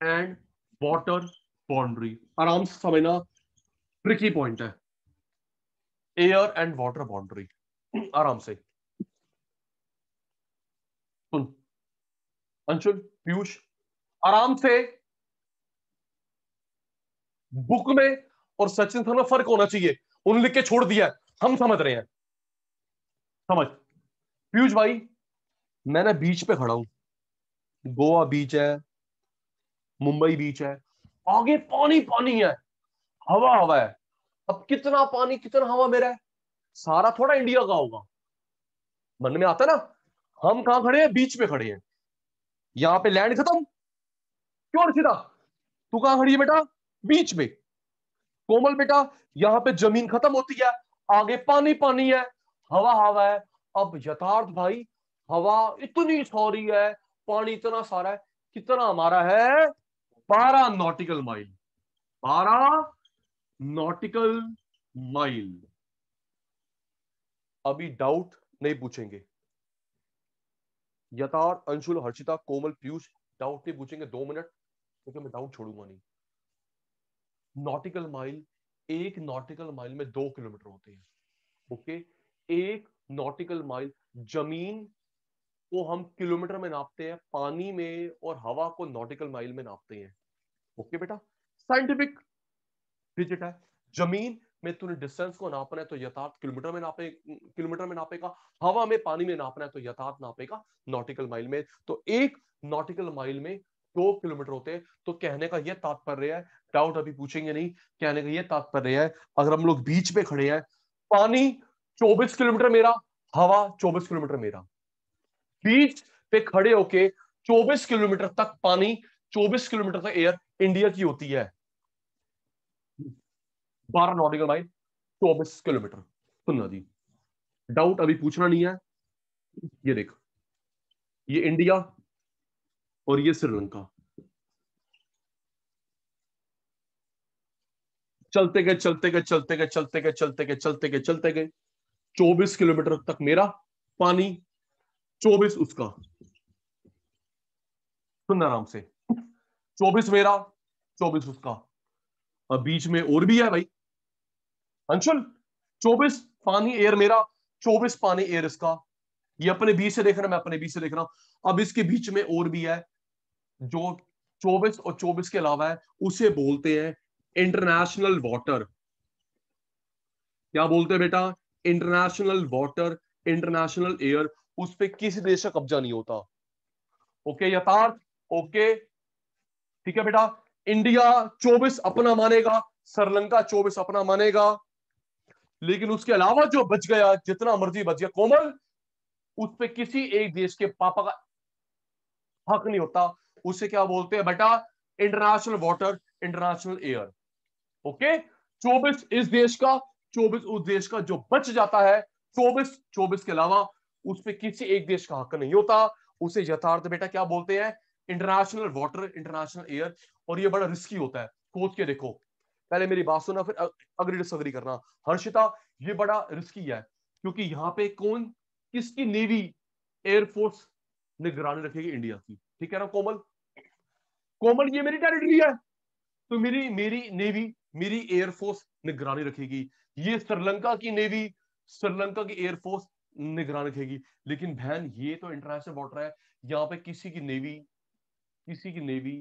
एंड वाटर बाउंड्री आराम से समझना ट्रिकी पॉइंट है एयर एंड वाटर बाउंड्री आराम से सुन अंशुल पीयूष आराम से बुक में और सचिन था में फर्क होना चाहिए उन्होंने लिख के छोड़ दिया हम समझ रहे हैं समझ पीयूष भाई मैं ना बीच पे खड़ा हूं गोवा बीच है मुंबई बीच है आगे पानी पानी है हवा हवा है अब कितना पानी कितना हवा मेरा है सारा थोड़ा इंडिया का होगा मन में आता ना हम कहा खड़े हैं बीच पे खड़े हैं यहां पे लैंड खत्म क्यों सीधा तू कहा खड़ी है बेटा बीच में कोमल बेटा यहां पे जमीन खत्म होती है आगे पानी पानी है हवा हवा है अब यथार्थ भाई हवा इतनी सॉरी है पानी इतना सारा है कितना हमारा है बारह नॉटिकल माइल बारह नॉटिकल माइल अभी डाउट नहीं पूछेंगे यथार्थ अंशुल हर्षिता कोमल पीयूष डाउट नहीं पूछेंगे दो मिनट क्योंकि मैं डाउट छोड़ूंगा नहीं नॉटिकल माइल एक नॉटिकल माइल में दो किलोमीटर होते हैं ओके एक नॉटिकल माइल जमीन को हम किलोमीटर में नापते हैं पानी में और हवा को नॉटिकल माइल में नापते हैं ओके बेटा साइंटिफिक डिजिट है जमीन में तूने डिस्टेंस को नापना है तो यथार्थ किलोमीटर में नापे किलोमीटर में नापेगा हवा में पानी में नापना है तो यथार्थ नापेगा नॉटिकल माइल में तो एक नॉटिकल माइल में दो किलोमीटर होते तो कहने का यह तात्पर्य है डाउट अभी पूछेंगे नहीं कहने का यह तात्पर्य है अगर हम लोग बीच पे खड़े हैं पानी चौबीस किलोमीटर मेरा हवा चौबीस किलोमीटर मेरा बीच पे खड़े होके चौबीस किलोमीटर तक पानी चौबीस किलोमीटर तक एयर इंडिया की होती है बारह नॉटिकल माइल चौबीस किलोमीटर सुनना जी डाउट अभी पूछना नहीं है ये देख ये इंडिया और ये श्रीलंका चलते गए चलते गए चलते गए चलते गए चलते गए चलते गए चलते गए चौबीस किलोमीटर तक मेरा पानी चौबीस उसका सुनना आराम से चौबीस मेरा चौबीस उसका अब बीच में और भी है भाई अंशुल चौबीस पानी एयर मेरा चौबीस पानी एयर इसका ये अपने बीच से देख रहा मैं अपने बीच से देख रहा हूं अब इसके बीच में और भी है जो 24 और 24 के अलावा है उसे बोलते हैं इंटरनेशनल वाटर क्या बोलते हैं बेटा इंटरनेशनल वाटर इंटरनेशनल एयर उस पर किसी देश का कब्जा नहीं होता ओके यथार्थ ओके ठीक है बेटा इंडिया 24 अपना मानेगा श्रीलंका 24 अपना मानेगा लेकिन उसके अलावा जो बच गया जितना मर्जी बच गया कोमल उस पर किसी एक देश के पापा का हक नहीं होता उसे क्या बोलते हैं बेटा international water international air okay चौबीस इस देश का चौबीस उस देश का जो बच जाता है चौबीस चौबीस के अलावा उस पर किसी एक देश का हक नहीं होता उसे यथार्थ बेटा क्या बोलते हैं इंटरनेशनल वाटर इंटरनेशनल एयर और ये बड़ा रिस्की होता है सोच के देखो पहले मेरी बात सुना फिर अग्री डिसअग्री करना हर्षिता ये बड़ा रिस्की है क्योंकि यहाँ पे कौन किसकी नेवी एयरफोर्स निगरानी रखेगी इंडिया की ठीक है ना कोमल कॉमन ये मेरी टेरिटरी है तो मेरी मेरी नेवी मेरी एयरफोर्स निगरानी रखेगी ये श्रीलंका की नेवी श्रीलंका की एयरफोर्स निगरानी रखेगी लेकिन बहन ये तो इंटरनेशनल बॉर्डर है यहाँ पे किसी की नेवी किसी की नेवी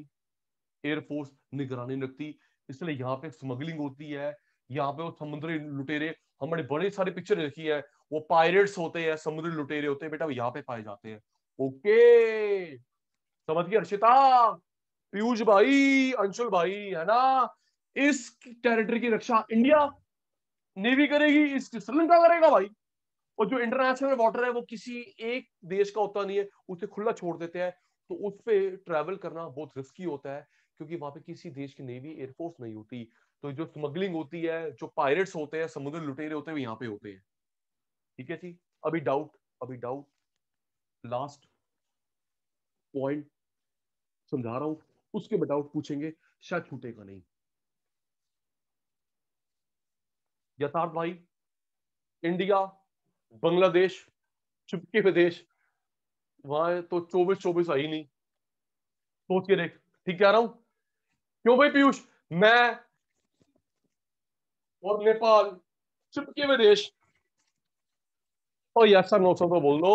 एयरफोर्स निगरानी नहीं रखती इसलिए यहाँ पे स्मगलिंग होती है यहाँ पे वो समुद्री लुटेरे हमने बड़े सारे पिक्चर देखी है वो पायरेट्स होते हैं समुद्री लुटेरे होते हैं बेटा वो यहाँ पे पाए जाते हैं ओके समझ गए अर्षिता पीयूष भाई अंशुल भाई है ना इस टेरिटरी की रक्षा इंडिया नेवी करेगी इस श्रीलंका करेगा भाई और जो इंटरनेशनल वाटर है वो किसी एक देश का होता नहीं है उसे खुला छोड़ देते हैं तो उस पर ट्रेवल करना बहुत रिस्की होता है क्योंकि वहां पे किसी देश की नेवी एयरफोर्स नहीं होती तो जो स्मगलिंग होती है जो पायरेट्स होते हैं समुद्र लुटेरे होते हैं यहाँ पे होते हैं ठीक है जी अभी डाउट अभी डाउट लास्ट पॉइंट समझा रहा हूं उसके डाउट पूछेंगे शायद छूटेगा नहीं यथार्थ भाई इंडिया बांग्लादेश चिपके हुए देश वहां तो चौबीस चौबीस आई नहीं सोच के देख ठीक कह रहा हूं क्यों भाई पीयूष मैं और नेपाल चिपके हुए देश और ऐसा नौ सौ तो बोल दो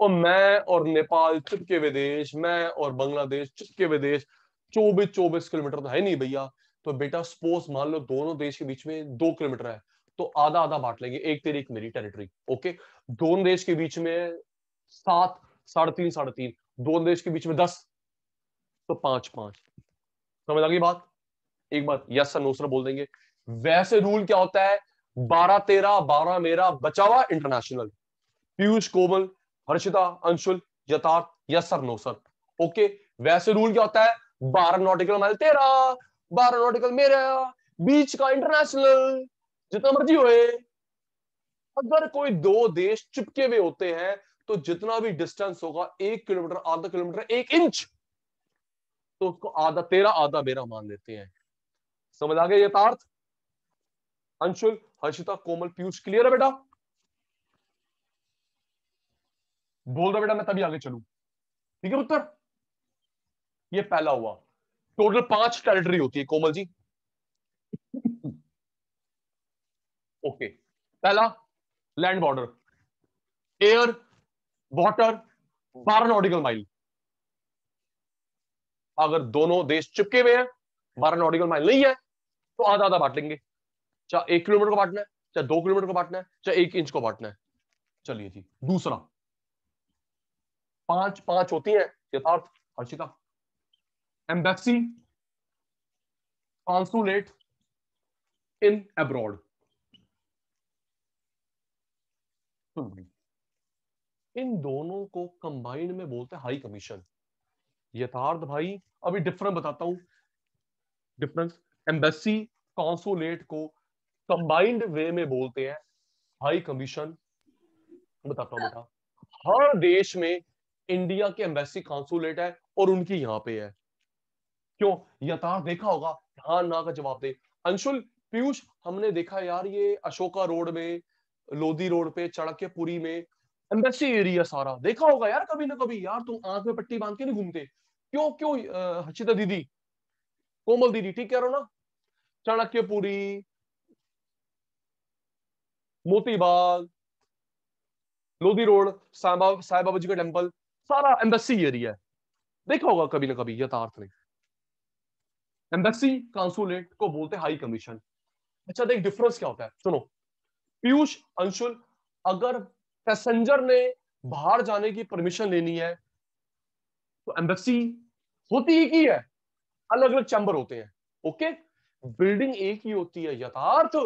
और मैं और नेपाल चुपके विदेश मैं और बांग्लादेश चुपके विदेश चौबीस चौबीस किलोमीटर तो है नहीं भैया तो बेटा सपोज मान लो दोनों देश के बीच में दो किलोमीटर है तो आधा आधा बांट लेंगे एक तेरी एक मेरी टेरिटरी ओके दोनों देश के बीच में सात साढ़े तीन साढ़े तीन दोनों देश के बीच में दस तो पांच पांच समझ आ गई बात एक बात यस सर नो बोल देंगे वैसे रूल क्या होता है बारह तेरह बारह मेरा बचावा international Piyush Komal Harshita Anshul Yatharth yes sir no sir okay वैसे रूल क्या होता है बारह नॉटिकल माइल तेरा बारह नॉटिकल मेरा बीच का इंटरनेशनल जितना मर्जी होए अगर कोई दो देश चिपके हुए होते हैं तो जितना भी डिस्टेंस होगा एक किलोमीटर आधा किलोमीटर एक इंच तो उसको आधा तेरा आधा मेरा मान लेते हैं समझ आ गया यथार्थ अंशुल हर्षिता कोमल पीयूष क्लियर है बेटा बोल दो बेटा मैं तभी आगे चलू ठीक है उत्तर ये पहला हुआ टोटल पांच टेरिटरी होती है कोमल जी ओके पहला लैंड बॉर्डर एयर वाटर बारह नॉटिकल माइल अगर दोनों देश चिपके हुए हैं बारह नॉटिकल माइल नहीं है तो आधा आधा बांट लेंगे चाहे एक किलोमीटर को बांटना है चाहे दो किलोमीटर को बांटना है चाहे एक इंच को बांटना है चलिए जी दूसरा पांच पांच होती है Yatharth Harshita embassy consulate in abroad इन दोनों को कंबाइंड में बोलते हैं हाई कमीशन यथार्थ भाई अभी डिफरेंस बताता हूं डिफरेंस एम्बेसी कॉन्सुलेट को कंबाइंड वे में बोलते हैं हाई कमीशन बताता हूं बेटा हर देश में इंडिया के एम्बेसी कॉन्सुलेट है और उनकी यहां पे है क्यों यथार्थ देखा होगा हाँ ना का जवाब दे अंशुल पीयूष हमने देखा यार ये अशोका रोड में लोधी रोड पे पुरी में एम्बेसी एरिया सारा देखा होगा यार कभी ना कभी यार तुम आंख में पट्टी बांध के नहीं घूमते क्यों क्यों हर्षिता दीदी कोमल दीदी ठीक कह रहे हो ना चाणक्यपुरी मोतीबाग लोधी रोड साई बाबा जी का टेम्पल सारा एम्बेसी एरिया है देखा होगा कभी ना कभी यथार्थ नहीं एम्बेसी कॉन्सुलेट को बोलते हाई कमीशन अच्छा देख डिफरेंस क्या होता है सुनो पीयूष अंशुल अगर पैसेंजर ने बाहर जाने की परमिशन लेनी है तो एम्बेसी होती ही की है अलग अलग चैंबर होते हैं ओके बिल्डिंग एक ही होती है यथार्थ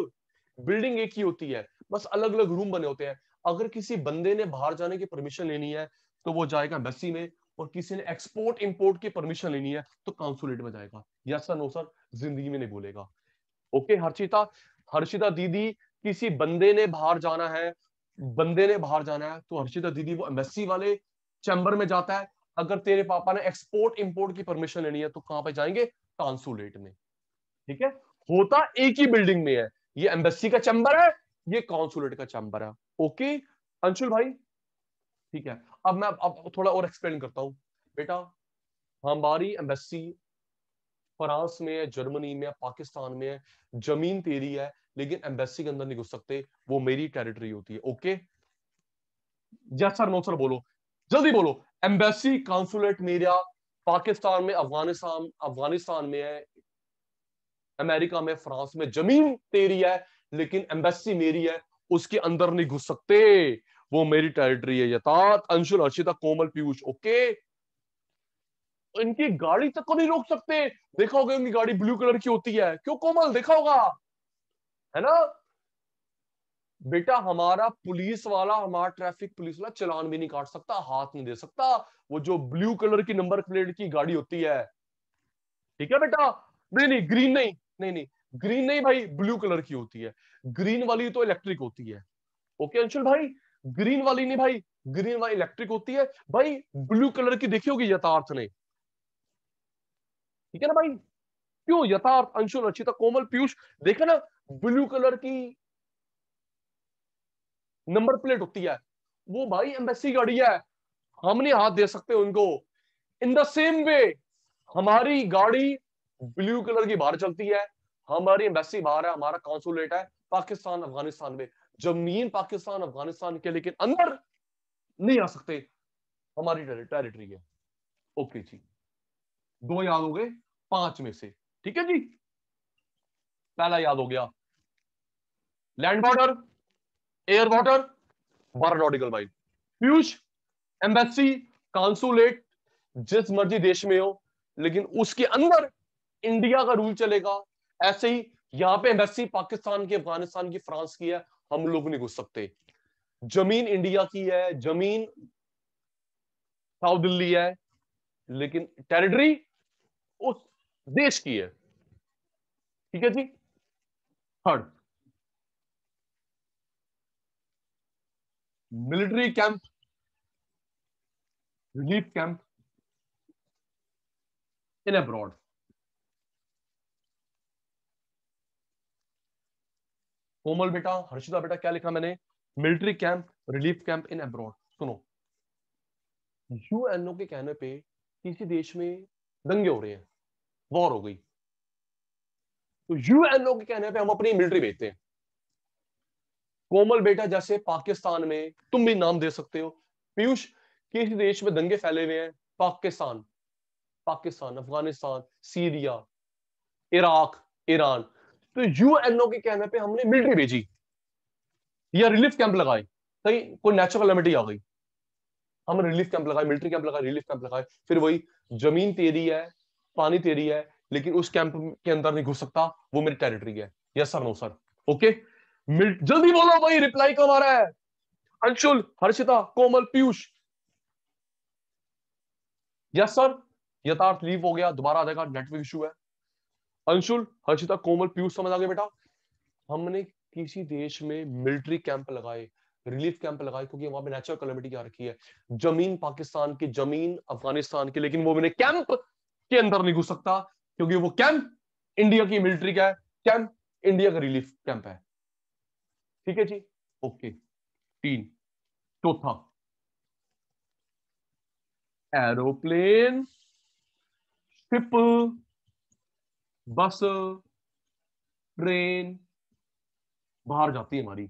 बिल्डिंग एक ही होती है बस अलग अलग रूम बने होते हैं अगर किसी बंदे ने बाहर जाने की परमिशन लेनी है तो वो जाएगा एम्बेसी में और किसी ने एक्सपोर्ट इंपोर्ट की परमिशन लेनी है तो काउंसुलेट में जाएगा यस सर नो सर जिंदगी में नहीं बोलेगा ओके हर्षिता हर्षिता दीदी किसी बंदे ने बाहर जाना है बंदे ने बाहर जाना है तो हर्षिता दीदी वो एम्बेसी वाले चैम्बर में जाता है अगर तेरे पापा ने एक्सपोर्ट इंपोर्ट की परमिशन लेनी है तो कहां पे जाएंगे कॉन्सुलेट में ठीक है होता एक ही बिल्डिंग में है ये एम्बेसी का चैम्बर है ये कॉन्सुलेट का चैम्बर है ओके अंशुल भाई ठीक है अब मैं अब थोड़ा और एक्सप्लेन करता हूँ बेटा हमारी एम्बेसी फ्रांस में है जर्मनी में है पाकिस्तान में है जमीन तेरी है लेकिन एम्बेसी के अंदर नहीं घुस सकते वो मेरी टेरिटरी होती है okay yes sir no sir बोलो जल्दी बोलो एम्बेसी कॉन्सुलेट मेरा पाकिस्तान में अफगानिस्तान अफगानिस्तान में है अमेरिका में फ्रांस में जमीन तेरी है लेकिन एम्बेसी मेरी है उसके अंदर नहीं घुस सकते वो मेरी टेरिटरी है यथात अंशुल हर्षिता कोमल पीयूष ओके इनकी गाड़ी तक को नहीं रोक सकते देखा होगा इनकी गाड़ी ब्लू कलर की होती है क्यों कोमल देखा होगा है ना बेटा हमारा पुलिस वाला हमारा ट्रैफिक पुलिस वाला चलान भी नहीं काट सकता हाथ नहीं दे सकता वो जो ब्लू कलर की नंबर प्लेट की गाड़ी होती है ठीक है बेटा नहीं नहीं ग्रीन नहीं नहीं नहीं ग्रीन नहीं भाई ब्लू कलर की होती है ग्रीन वाली तो इलेक्ट्रिक होती है ओके अंशुल भाई ग्रीन वाली नहीं भाई ग्रीन वाली इलेक्ट्रिक होती है भाई ब्लू कलर की देखी होगी यथार्थ ने ठीक है ना भाई क्यों यथार्थ अंशु रचिता कोमल पीयूष देखे ना ब्लू कलर की नंबर प्लेट होती है वो भाई एम्बेसी गाड़ी है हम नहीं हाथ दे सकते उनको इन द सेम वे हमारी गाड़ी ब्लू कलर की बाहर चलती है हमारी एम्बेसी बाहर है हमारा कॉन्सुलेट है पाकिस्तान अफगानिस्तान में जमीन पाकिस्तान अफगानिस्तान के लेकिन अंदर नहीं आ सकते हमारी टेरिटरी है ओके जी दो याद हो गए पांच में से ठीक है जी पहला याद हो गया लैंड बॉर्डर एयर बॉर्डर बारह nautical mile Piyush embassy consulate जिस मर्जी देश में हो लेकिन उसके अंदर इंडिया का रूल चलेगा ऐसे ही यहां पे एम्बेसी पाकिस्तान की अफगानिस्तान की फ्रांस की है हम लोग नहीं घुस सकते जमीन इंडिया की है जमीन साउथ दिल्ली है लेकिन टेरिटरी उस देश की है ठीक है जी third military camp relief camp in abroad Komal बेटा हर्षिता बेटा क्या लिखा मैंने military camp relief camp in abroad सुनो यूएनओ के कहने पे किसी देश में दंगे हो रहे हैं वॉर हो गई तो यूएनओ के कहने पे हम अपनी मिलिट्री भेजते हैं कोमल बेटा जैसे पाकिस्तान में तुम भी नाम दे सकते हो पीयूष किसी देश में दंगे फैले हुए हैं Pakistan Pakistan Afghanistan Syria Iraq Iran तो यूएनओ के कहने पे हमने मिलिट्री भेजी या रिलीफ कैंप लगाए सही कोई नेचुरल कलेमिटी आ गई हम रिलीफ कैंप लगाए मिलिट्री कैंप लगाए रिलीफ कैंप लगाए फिर वही जमीन तेरी है पानी तेरी है लेकिन उस कैंप के अंदर नहीं घुस सकता वो मेरी टेरिटरी है yes sir no sir okay जल्दी बोलो भाई रिप्लाई कब आ रहा है Anshul Harshita Komal Piyush yes sir Yatharth leave हो गया दोबारा आ जाएगा नेटवर्क इशू है अंशुल हर्षिता कोमल पीयूष समझ आ गए बेटा हमने किसी देश में मिलिट्री कैंप लगाए रिलीफ कैंप लगाए क्योंकि वहां पे नेचुरल कलेमिटी क्या रखी है जमीन पाकिस्तान की जमीन अफगानिस्तान की लेकिन वो मैंने कैंप के अंदर नहीं घुस सकता क्योंकि वो कैंप इंडिया की मिलिट्री का है कैंप इंडिया का रिलीफ कैंप है ठीक है जी ओके तीन चौथा एरोप्लेन शिप बस ट्रेन बाहर जाती है हमारी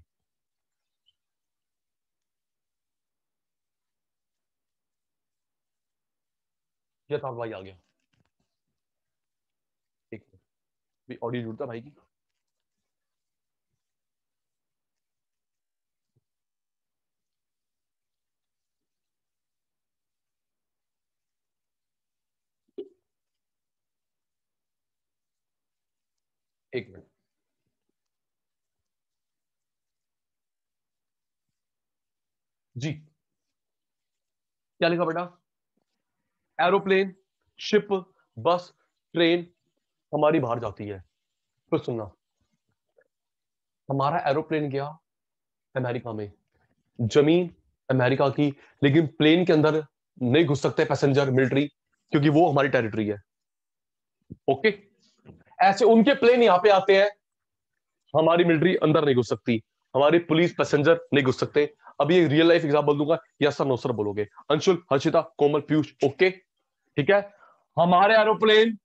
भाई आ गया एक मिनट ऑडियो जुड़ता भाई की एक मिनट जी क्या लिखा बेटा एरोप्लेन शिप बस ट्रेन हमारी बाहर जाती है फिर सुनना हमारा एरोप्लेन गया अमेरिका में जमीन अमेरिका की लेकिन प्लेन के अंदर नहीं घुस सकते पैसेंजर मिलिट्री क्योंकि वो हमारी टेरिटरी है ओके okay? ऐसे उनके प्लेन यहां पे आते हैं हमारी मिलिट्री अंदर नहीं घुस सकती हमारी पुलिस पैसेंजर नहीं घुस सकते अभी एक रियल लाइफ एग्जाम्पल दूंगा या सर नो सर बोलोगे अंशुल हर्षिता कोमल पीयूष ओके ठीक है हमारे एरोप्लेन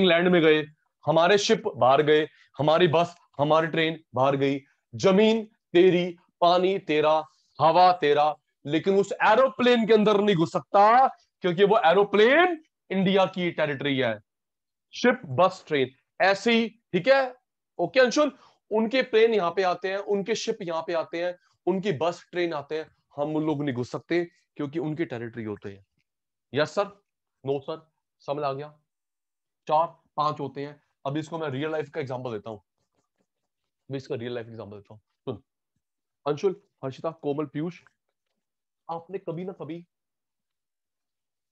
इंग्लैंड में गए हमारे शिप बाहर गए हमारी बस हमारी ट्रेन बाहर गई जमीन तेरी पानी तेरा हवा तेरा लेकिन उस एरोप्लेन के अंदर नहीं घुस सकता क्योंकि वो एरोप्लेन इंडिया की टेरिटरी है शिप बस ट्रेन ऐसी ठीक है ओके अंशुल उनके प्लेन यहाँ पे आते हैं उनके शिप यहाँ पे आते हैं उनकी बस ट्रेन आते हैं हम उन लोग नहीं घुस सकते क्योंकि उनकी टेरिटरी होते हैं यस सर नो सर समझ आ गया चार पांच होते हैं अब इसको मैं रियल लाइफ का एग्जाम्पल देता हूं अभी इसका रियल लाइफ एग्जाम्पल देता हूं सुन अंशुल हर्षिता कोमल पीयूष आपने कभी ना कभी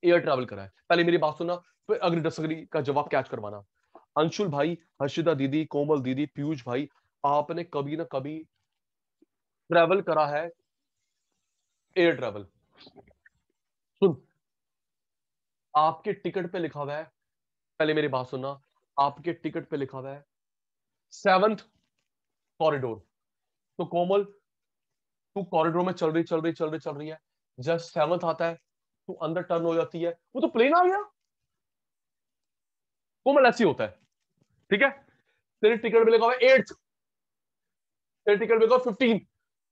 एयर ट्रेवल करा है पहले मेरी बात सुनना फिर अग्री दस का जवाब कैच करवाना अंशुल भाई हर्षिदा दीदी कोमल दीदी पीयूष भाई आपने कभी ना कभी ट्रेवल करा है एयर ट्रेवल सुन आपके टिकट पे लिखा हुआ है पहले मेरी बात सुनना आपके टिकट पे लिखा हुआ है सेवंथ कॉरिडोर तो कोमल तू कॉरिडोर में चल रही चल रही चल रही चल रही है जस्ट सेवंथ आता है तू अंदर टर्न हो जाती है वो तो प्लेन आ गया कोमल ऐसी होता है ठीक है तेरी टिकट मिलेगा एट्थ तेरी टिकट मिलेगा फिफ्टीन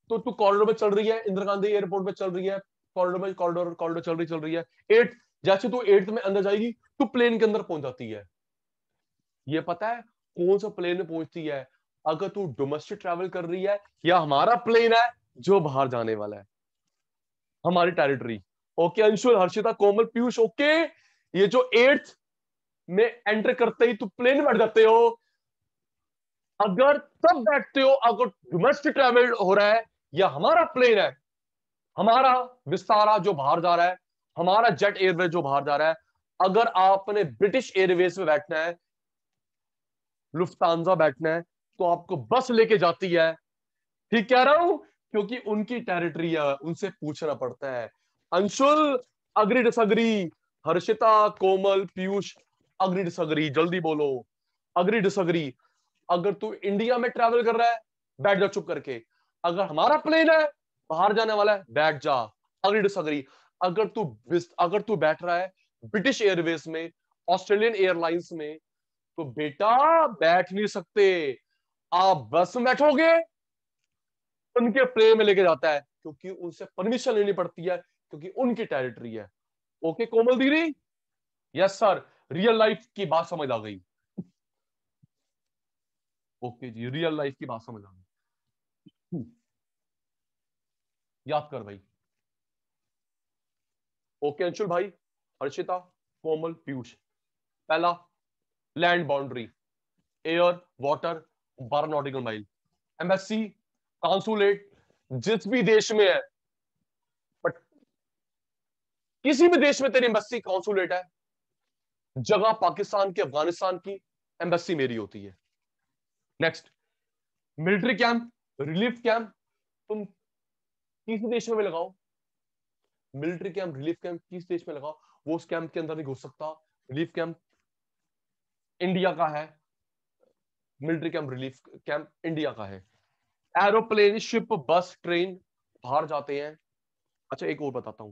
तो तू कॉरिडोर में चल रही है इंदिरा गांधी एयरपोर्ट में चल रही है कॉरिडोर में कॉरिडोर कॉरिडोर चल रही चल रही है एट जैसे तू एट्थ में अंदर जाएगी तू प्लेन के अंदर पहुंच जाती है ये पता है कौन सा प्लेन में पहुंचती है अगर तू डोमेस्टिक ट्रेवल कर रही है या हमारा प्लेन है जो बाहर जाने वाला है हमारी territory okay Anshul Harshita Komal Piyush okay ये जो एट्थ में एंटर करते ही तुम प्लेन बैठ जाते हो अगर तब हम्म। बैठते हो अगर डोमेस्टिक ट्रेवल हो रहा है या हमारा प्लेन है हमारा विस्तारा जो बाहर जा रहा है हमारा जेट एयरवेज जो बाहर जा रहा है अगर आपने ब्रिटिश एयरवेज में बैठना है लुफ्तानजा बैठना है तो आपको बस लेके जाती है ठीक कह रहा हूं क्योंकि उनकी टेरिटरी है उनसे पूछना पड़ता है Anshul agree disagree Harshita Komal Piyush agree disagree जल्दी बोलो अग्री डिसअग्री अगर तू इंडिया में ट्रेवल कर रहा है बैठ जा चुप करके अगर हमारा प्लेन है बाहर जाने वाला है बैठ जा अग्री डिसअग्री अगर तू अगर तू बैठ रहा है ब्रिटिश एयरवेज में ऑस्ट्रेलियन एयरलाइंस में तो बेटा बैठ नहीं सकते आप बस में बैठोगे उनके प्लेन में लेके जाता है क्योंकि उनसे परमिशन लेनी पड़ती है क्योंकि उनकी टेरिटरी है ओके कोमल दीदी यस सर रियल लाइफ की बात समझ आ गई ओके जी रियल लाइफ की बात समझ आ गई याद कर भाई ओके अंशुल भाई हर्षिता कोमल पीयूष पहला लैंड बाउंड्री एयर वाटर बारोनोटिकल नॉटिकल माइल एमएससी कॉन्सुलेट जिस भी देश में है किसी भी देश में तेरी एम्बेसी कॉन्सुलेट है जगह पाकिस्तान के अफगानिस्तान की एम्बेसी मेरी होती है next military camp relief camp तुम किस देश में लगाओ मिलिट्री कैंप रिलीफ कैंप किस देश में लगाओ वो उस कैंप के अंदर नहीं घुस सकता रिलीफ कैंप इंडिया का है military camp relief camp India का है एरोप्लेन शिप बस ट्रेन बाहर जाते हैं अच्छा एक और बताता हूं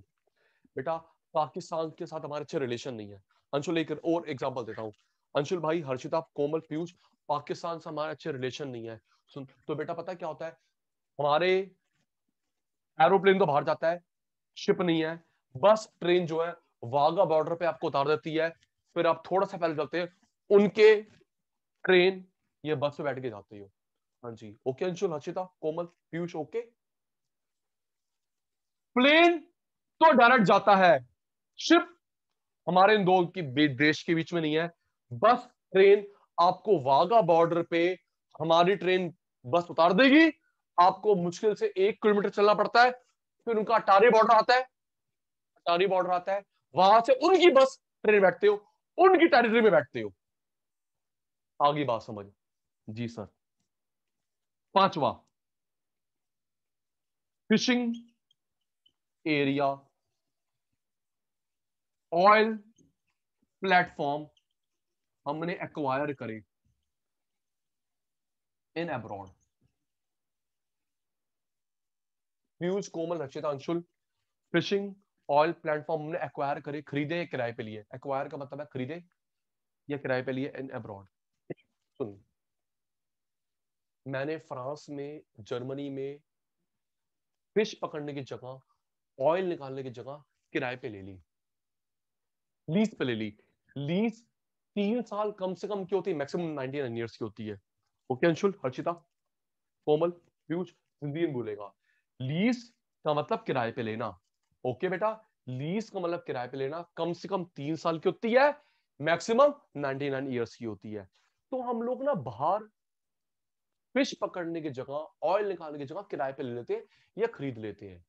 बेटा पाकिस्तान के साथ हमारे अच्छे रिलेशन नहीं है अंशुल एक और एग्जाम्पल देता हूँ अंशुल भाई हर्षिता कोमल पीयूष पाकिस्तान से हमारे अच्छे रिलेशन नहीं है सुन तो बेटा पता क्या होता है हमारे एरोप्लेन तो बाहर जाता है शिप नहीं है बस ट्रेन जो है वाघा बॉर्डर पे आपको उतार देती है फिर आप थोड़ा सा पहले चलते हैं उनके ट्रेन ये बस पे बैठ के जाती हो हाँ जी okay Anshul Harshita Komal Piyush okay plane तो डायरेक्ट जाता है शिप हमारे इन दो की देश के बीच में नहीं है बस ट्रेन आपको वाघा बॉर्डर पे हमारी ट्रेन बस उतार देगी आपको मुश्किल से एक किलोमीटर चलना पड़ता है फिर उनका अटारी बॉर्डर आता है अटारी बॉर्डर आता है वहां से उनकी बस ट्रेन बैठते हो उनकी टेरिटरी में बैठते हो आगे बात समझ जी सर पांचवा फिशिंग एरिया ऑयल प्लेटफॉर्म हमने एक्वायर करे in abroad news Komal Rakshit Anshul fishing oil platform हमने एक्वायर करे खरीदे किराए पे लिए एक्वायर का मतलब है खरीदे या किराए पे लिए इन एब्रॉड सुन मैंने फ्रांस में जर्मनी में फिश पकड़ने की जगह ऑयल निकालने की जगह किराए पे ले ली लीज पे ले ली लीज तीन साल कम से कम की होती है मैक्सिमम नाइनटी नाइन ईयर्स की होती है ओके अंशुल हर्षिता कोमल पीयूष हिंदी में बोलेगा लीज का मतलब किराए पे लेना ओके okay, बेटा लीज का मतलब किराए पे लेना कम से कम तीन साल की होती है मैक्सिमम नाइनटी नाइन ईयर्स की होती है तो हम लोग ना बाहर फिश पकड़ने की जगह ऑयल निकालने की जगह किराए पे ले लेते हैं या खरीद लेते हैं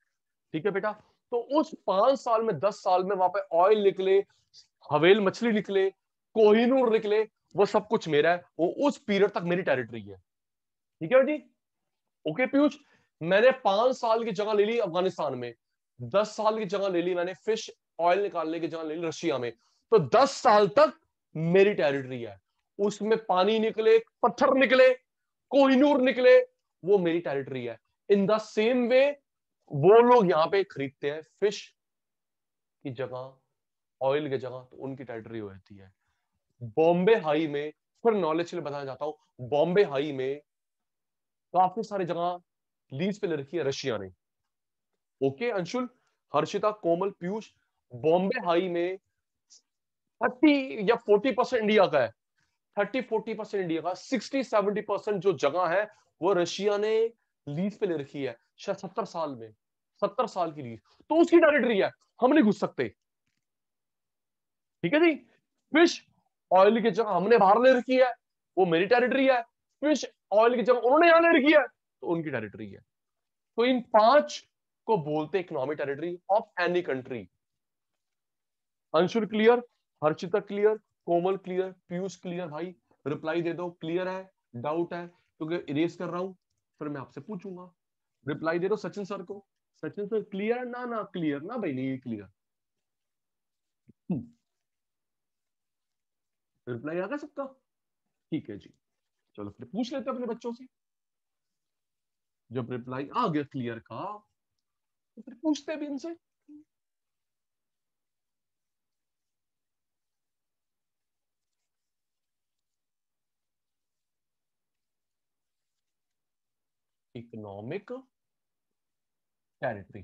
ठीक है बेटा तो उस पांच साल में दस साल में वहां पे ऑयल निकले हवेल मछली निकले कोहिनूर निकले वो सब कुछ मेरा है वो उस पीरियड तक मेरी टेरिटरी है ठीक है जी ओके पीयूष मैंने पांच साल की जगह ले ली अफगानिस्तान में दस साल की जगह ले ली मैंने फिश ऑयल निकालने की जगह ले ली रशिया में तो दस साल तक मेरी टेरिटरी है उसमें पानी निकले पत्थर निकले कोहिनूर निकले वो मेरी टेरिटरी है इन द सेम वे वो लोग यहाँ पे खरीदते हैं फिश की जगह ऑयल की जगह तो उनकी टेरिटरी हो जाती है बॉम्बे हाई में फिर नॉलेज के जाता बताना चाहता बॉम्बे हाई में काफी सारी जगह लीज पे ले रखी है रशिया ने ओके अंशुल हर्षिता कोमल पीयूष बॉम्बे हाई में थर्टी या फोर्टी परसेंट इंडिया का है थर्टी फोर्टी परसेंट इंडिया का सिक्सटी सेवेंटी परसेंट जो जगह है वो रशिया ने लीज पे ले रखी है सत्तर साल में सत्तर साल के लिए तो उसकी टेरिटरी है हम नहीं घुस सकते ठीक है जी फिश ऑयल की जगह हमने बाहर ले रखी है वो मेरी टेरिटरी है फिश ऑयल की जगह उन्होंने यहां ले रखी है तो उनकी टेरिटरी है तो इन पांच को बोलते economic territory of any country Anshul clear Harshita clear Komal clear Piyush clear भाई रिप्लाई दे दो क्लियर है डाउट है क्योंकि इरेज कर रहा हूं फिर मैं आपसे पूछूंगा रिप्लाई दे हो सचिन सर को सचिन सर क्लियर ना ना क्लियर ना भाई नहीं क्लियर रिप्लाई आ गया सबका ठीक है जी चलो फिर पूछ लेते अपने बच्चों से जब रिप्लाई आ गया क्लियर का तो फिर पूछते भी इनसे इकोनॉमिक टेरिटरी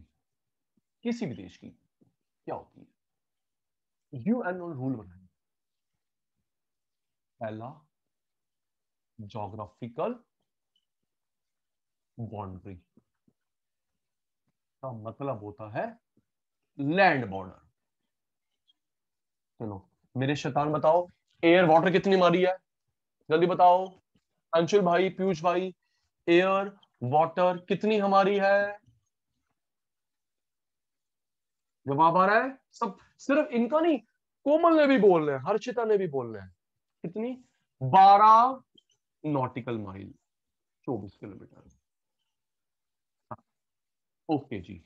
किसी भी देश की क्या होती है यूएन रूल बनाए पहला जोग्राफिकल बाउंड्री का मतलब होता है लैंड बॉर्डर चलो मेरे शैतान बताओ एयर वाटर कितनी मारी है जल्दी बताओ अंशुल भाई पीयूष भाई एयर वाटर कितनी हमारी है जवाब आ रहा है सब सिर्फ इनका नहीं कोमल ने भी बोल रहे हैं हर्षिता ने भी बोल रहे हैं कितनी बारह नॉटिकल माइल चौबीस किलोमीटर हाँ, ओके जी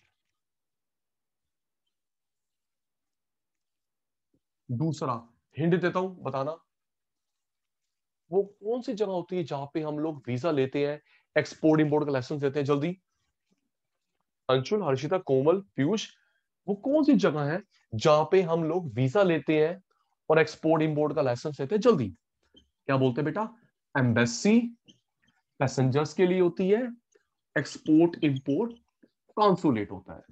दूसरा हिंड देता हूं बताना वो कौन सी जगह होती है जहां पे हम लोग वीजा लेते हैं एक्सपोर्ट इंपोर्ट का लाइसेंस देते हैं जल्दी अंशुल हर्षिता कोमल पीयूष वो कौन सी जगह है जहां पे हम लोग वीजा लेते हैं और एक्सपोर्ट इंपोर्ट का लाइसेंस लेते हैं जल्दी क्या बोलते हैं बेटा एम्बेसी पैसेंजर्स के लिए होती है एक्सपोर्ट इंपोर्ट कॉन्सुलेट होता है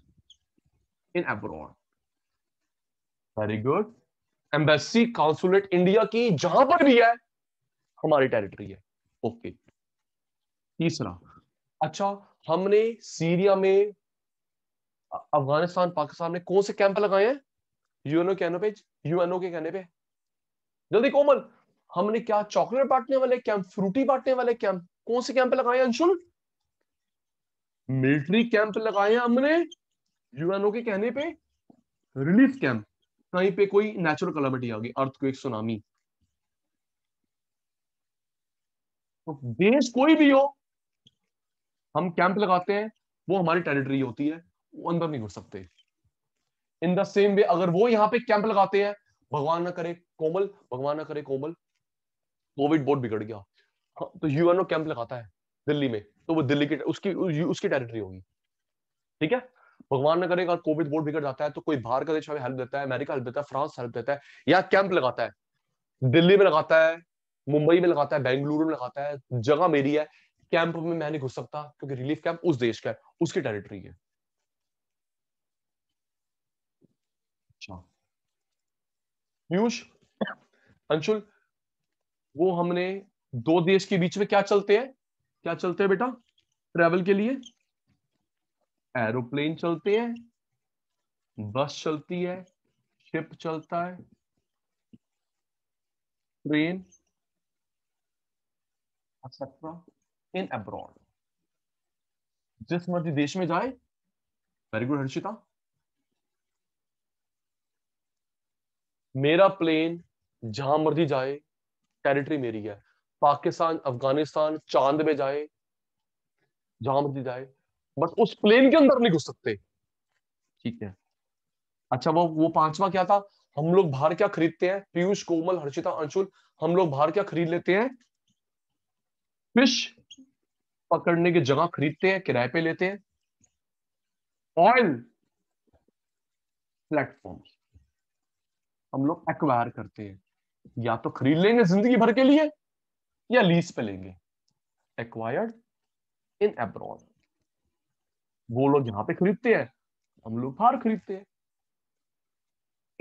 in abroad very good embassy consulate India की जहां पर भी है हमारी टेरिटरी है ओके okay. तीसरा अच्छा हमने सीरिया में अफगानिस्तान पाकिस्तान में कौन से कैंप लगाए हैं यूएनओ कहने पे यूएनओ के कहने पे जल्दी कोमल हमने क्या चॉकलेट बांटने वाले कैंप फ्रूटी बांटने वाले कैंप कौन से कैंप लगाए अंशुल मिलिट्री कैंप लगाए हैं हमने यूएनओ के कहने पे रिलीफ कैंप कहीं पे कोई नेचुरल कलामिटी आ गई अर्थ को एक सुनामी तो देश कोई भी हो हम कैंप लगाते हैं वो हमारी टेरिटरी होती है वो अंदर नहीं घुस सकते इन द सेम वे अगर वो यहाँ पे कैंप लगाते हैं भगवान ना करे कोमल भगवान ना करे कोमल कोविड बोर्ड बिगड़ गया हाँ, तो यूएनओ कैंप लगाता है दिल्ली में तो वो दिल्ली की उसकी उसकी टेरिटरी होगी ठीक है भगवान ना करे अगर कोविड बोर्ड बिगड़ जाता है तो कोई बाहर का देश हमें हेल्प देता है अमेरिका हेल्प देता है फ्रांस हेल्प देता है या कैंप लगाता है दिल्ली में लगाता है मुंबई में लगाता है बेंगलुरु में लगाता है जगह मेरी है कैंप में मैं नहीं घुस सकता क्योंकि रिलीफ कैंप उस देश का है उसकी टेरिटरी है अच्छा। पीयूष अंशुल वो हमने दो देश के बीच में क्या चलते हैं क्या चलते हैं बेटा ट्रेवल के लिए एरोप्लेन चलते हैं बस चलती है शिप चलता है ट्रेन एक्सेट्रा अच्छा, इन अब्रॉड जिस मर्जी देश में जाए वेरी गुड हर्षिता मेरा प्लेन जहां मर्जी जाए टेरिटरी मेरी है पाकिस्तान अफगानिस्तान चांद में जाए जहां मर्जी जाए बट उस प्लेन के अंदर नहीं घुस सकते ठीक है अच्छा वो वो पांचवा क्या था हम लोग बाहर क्या खरीदते हैं पीयूष कोमल हर्षिता अंशुल हम लोग बाहर क्या खरीद लेते हैं फिश पकड़ने की जगह खरीदते हैं किराए पे लेते हैं ऑयल प्लेटफॉर्म हम लोग एक्वायर करते हैं या तो खरीद लेंगे जिंदगी भर के लिए या लीज पे लेंगे एक्वायर्ड इन एब्रॉड वो लोग यहां पे खरीदते हैं हम लोग बाहर खरीदते हैं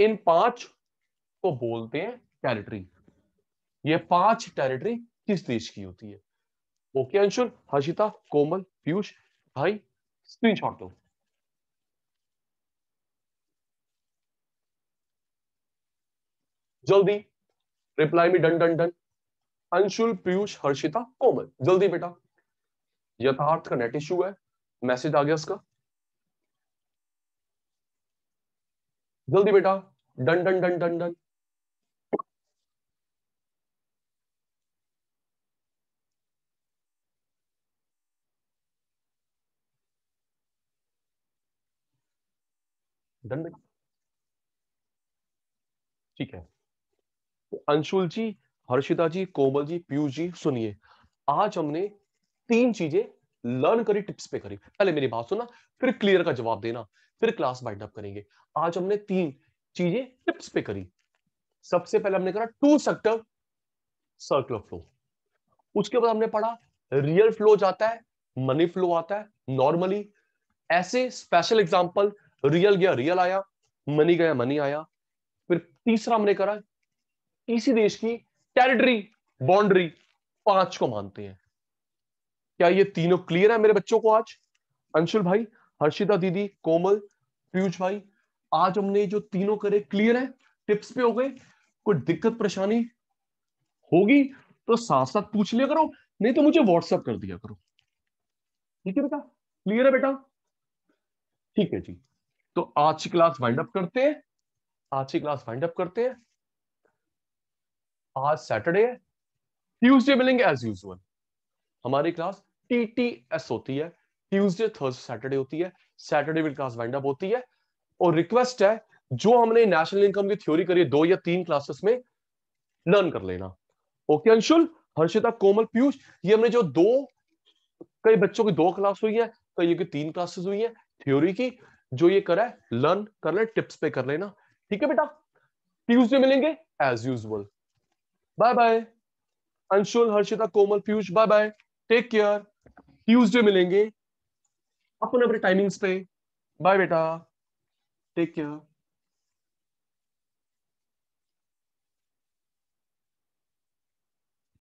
इन पांच को बोलते हैं टेरिटरी ये पांच टेरिटरी किस देश की होती है ओके अंशुल हर्षिता कोमल पीयूष भाई शॉट दो जल्दी रिप्लाई में done done done Anshul Piyush Harshita Komal जल्दी बेटा यथार्थ का नेट इश्यू है मैसेज आ गया उसका जल्दी बेटा डन डन डन डन डन दंड ठीक है तो अंशुल जी हर्षिता जी कोमल जी पीयूष जी सुनिए आज हमने तीन चीजें लर्न करी टिप्स पे करी पहले मेरी बात सुना फिर क्लियर का जवाब देना फिर क्लास बाइंड अप करेंगे आज हमने तीन चीजें टिप्स पे करी सबसे पहले हमने करा टू सेक्टर सर्कुलर फ्लो उसके बाद हमने पढ़ा रियल फ्लो जाता है मनी फ्लो आता है नॉर्मली ऐसे स्पेशल एग्जांपल रियल गया रियल आया मनी गया मनी आया फिर तीसरा हमने करा इसी देश की टेरिटरी बाउंड्री पांच को मानते हैं क्या ये तीनों क्लियर है मेरे बच्चों को आज अंशुल भाई हर्षिता दीदी कोमल पीयूष भाई आज हमने जो तीनों करे क्लियर है टिप्स पे हो गए कोई दिक्कत परेशानी होगी तो साथ साथ पूछ लिया करो नहीं तो मुझे व्हाट्सएप कर दिया करो ठीक है बेटा क्लियर है बेटा ठीक है जी तो आज की क्लास वाइंड अप करते हैं आज की क्लास वाइंड अप करते हैं आज सैटरडे ट्यूजडे मिलेंगे एज यूजुअल हमारी क्लास टीटीएस होती है ट्यूजडे थर्सडे सैटरडे होती है सैटरडे में क्लास वाइंड अप होती है और रिक्वेस्ट है जो हमने नेशनल इनकम की थ्योरी करी है दो या तीन क्लासेस में लर्न कर लेना ओके अंशुल हर्षिता कोमल पीयूष ये हमने जो दो कई बच्चों की दो क्लास हुई है कई की तीन क्लासेस हुई है थ्योरी की जो ये करा है लर्न कर ले टिप्स पे कर लेना ठीक है बेटा ट्यूजडे मिलेंगे as usual bye bye Anshul Harshita Komal Piyush bye bye take care Tuesday मिलेंगे अपने अपने टाइमिंग्स पे बाय बेटा टेक केयर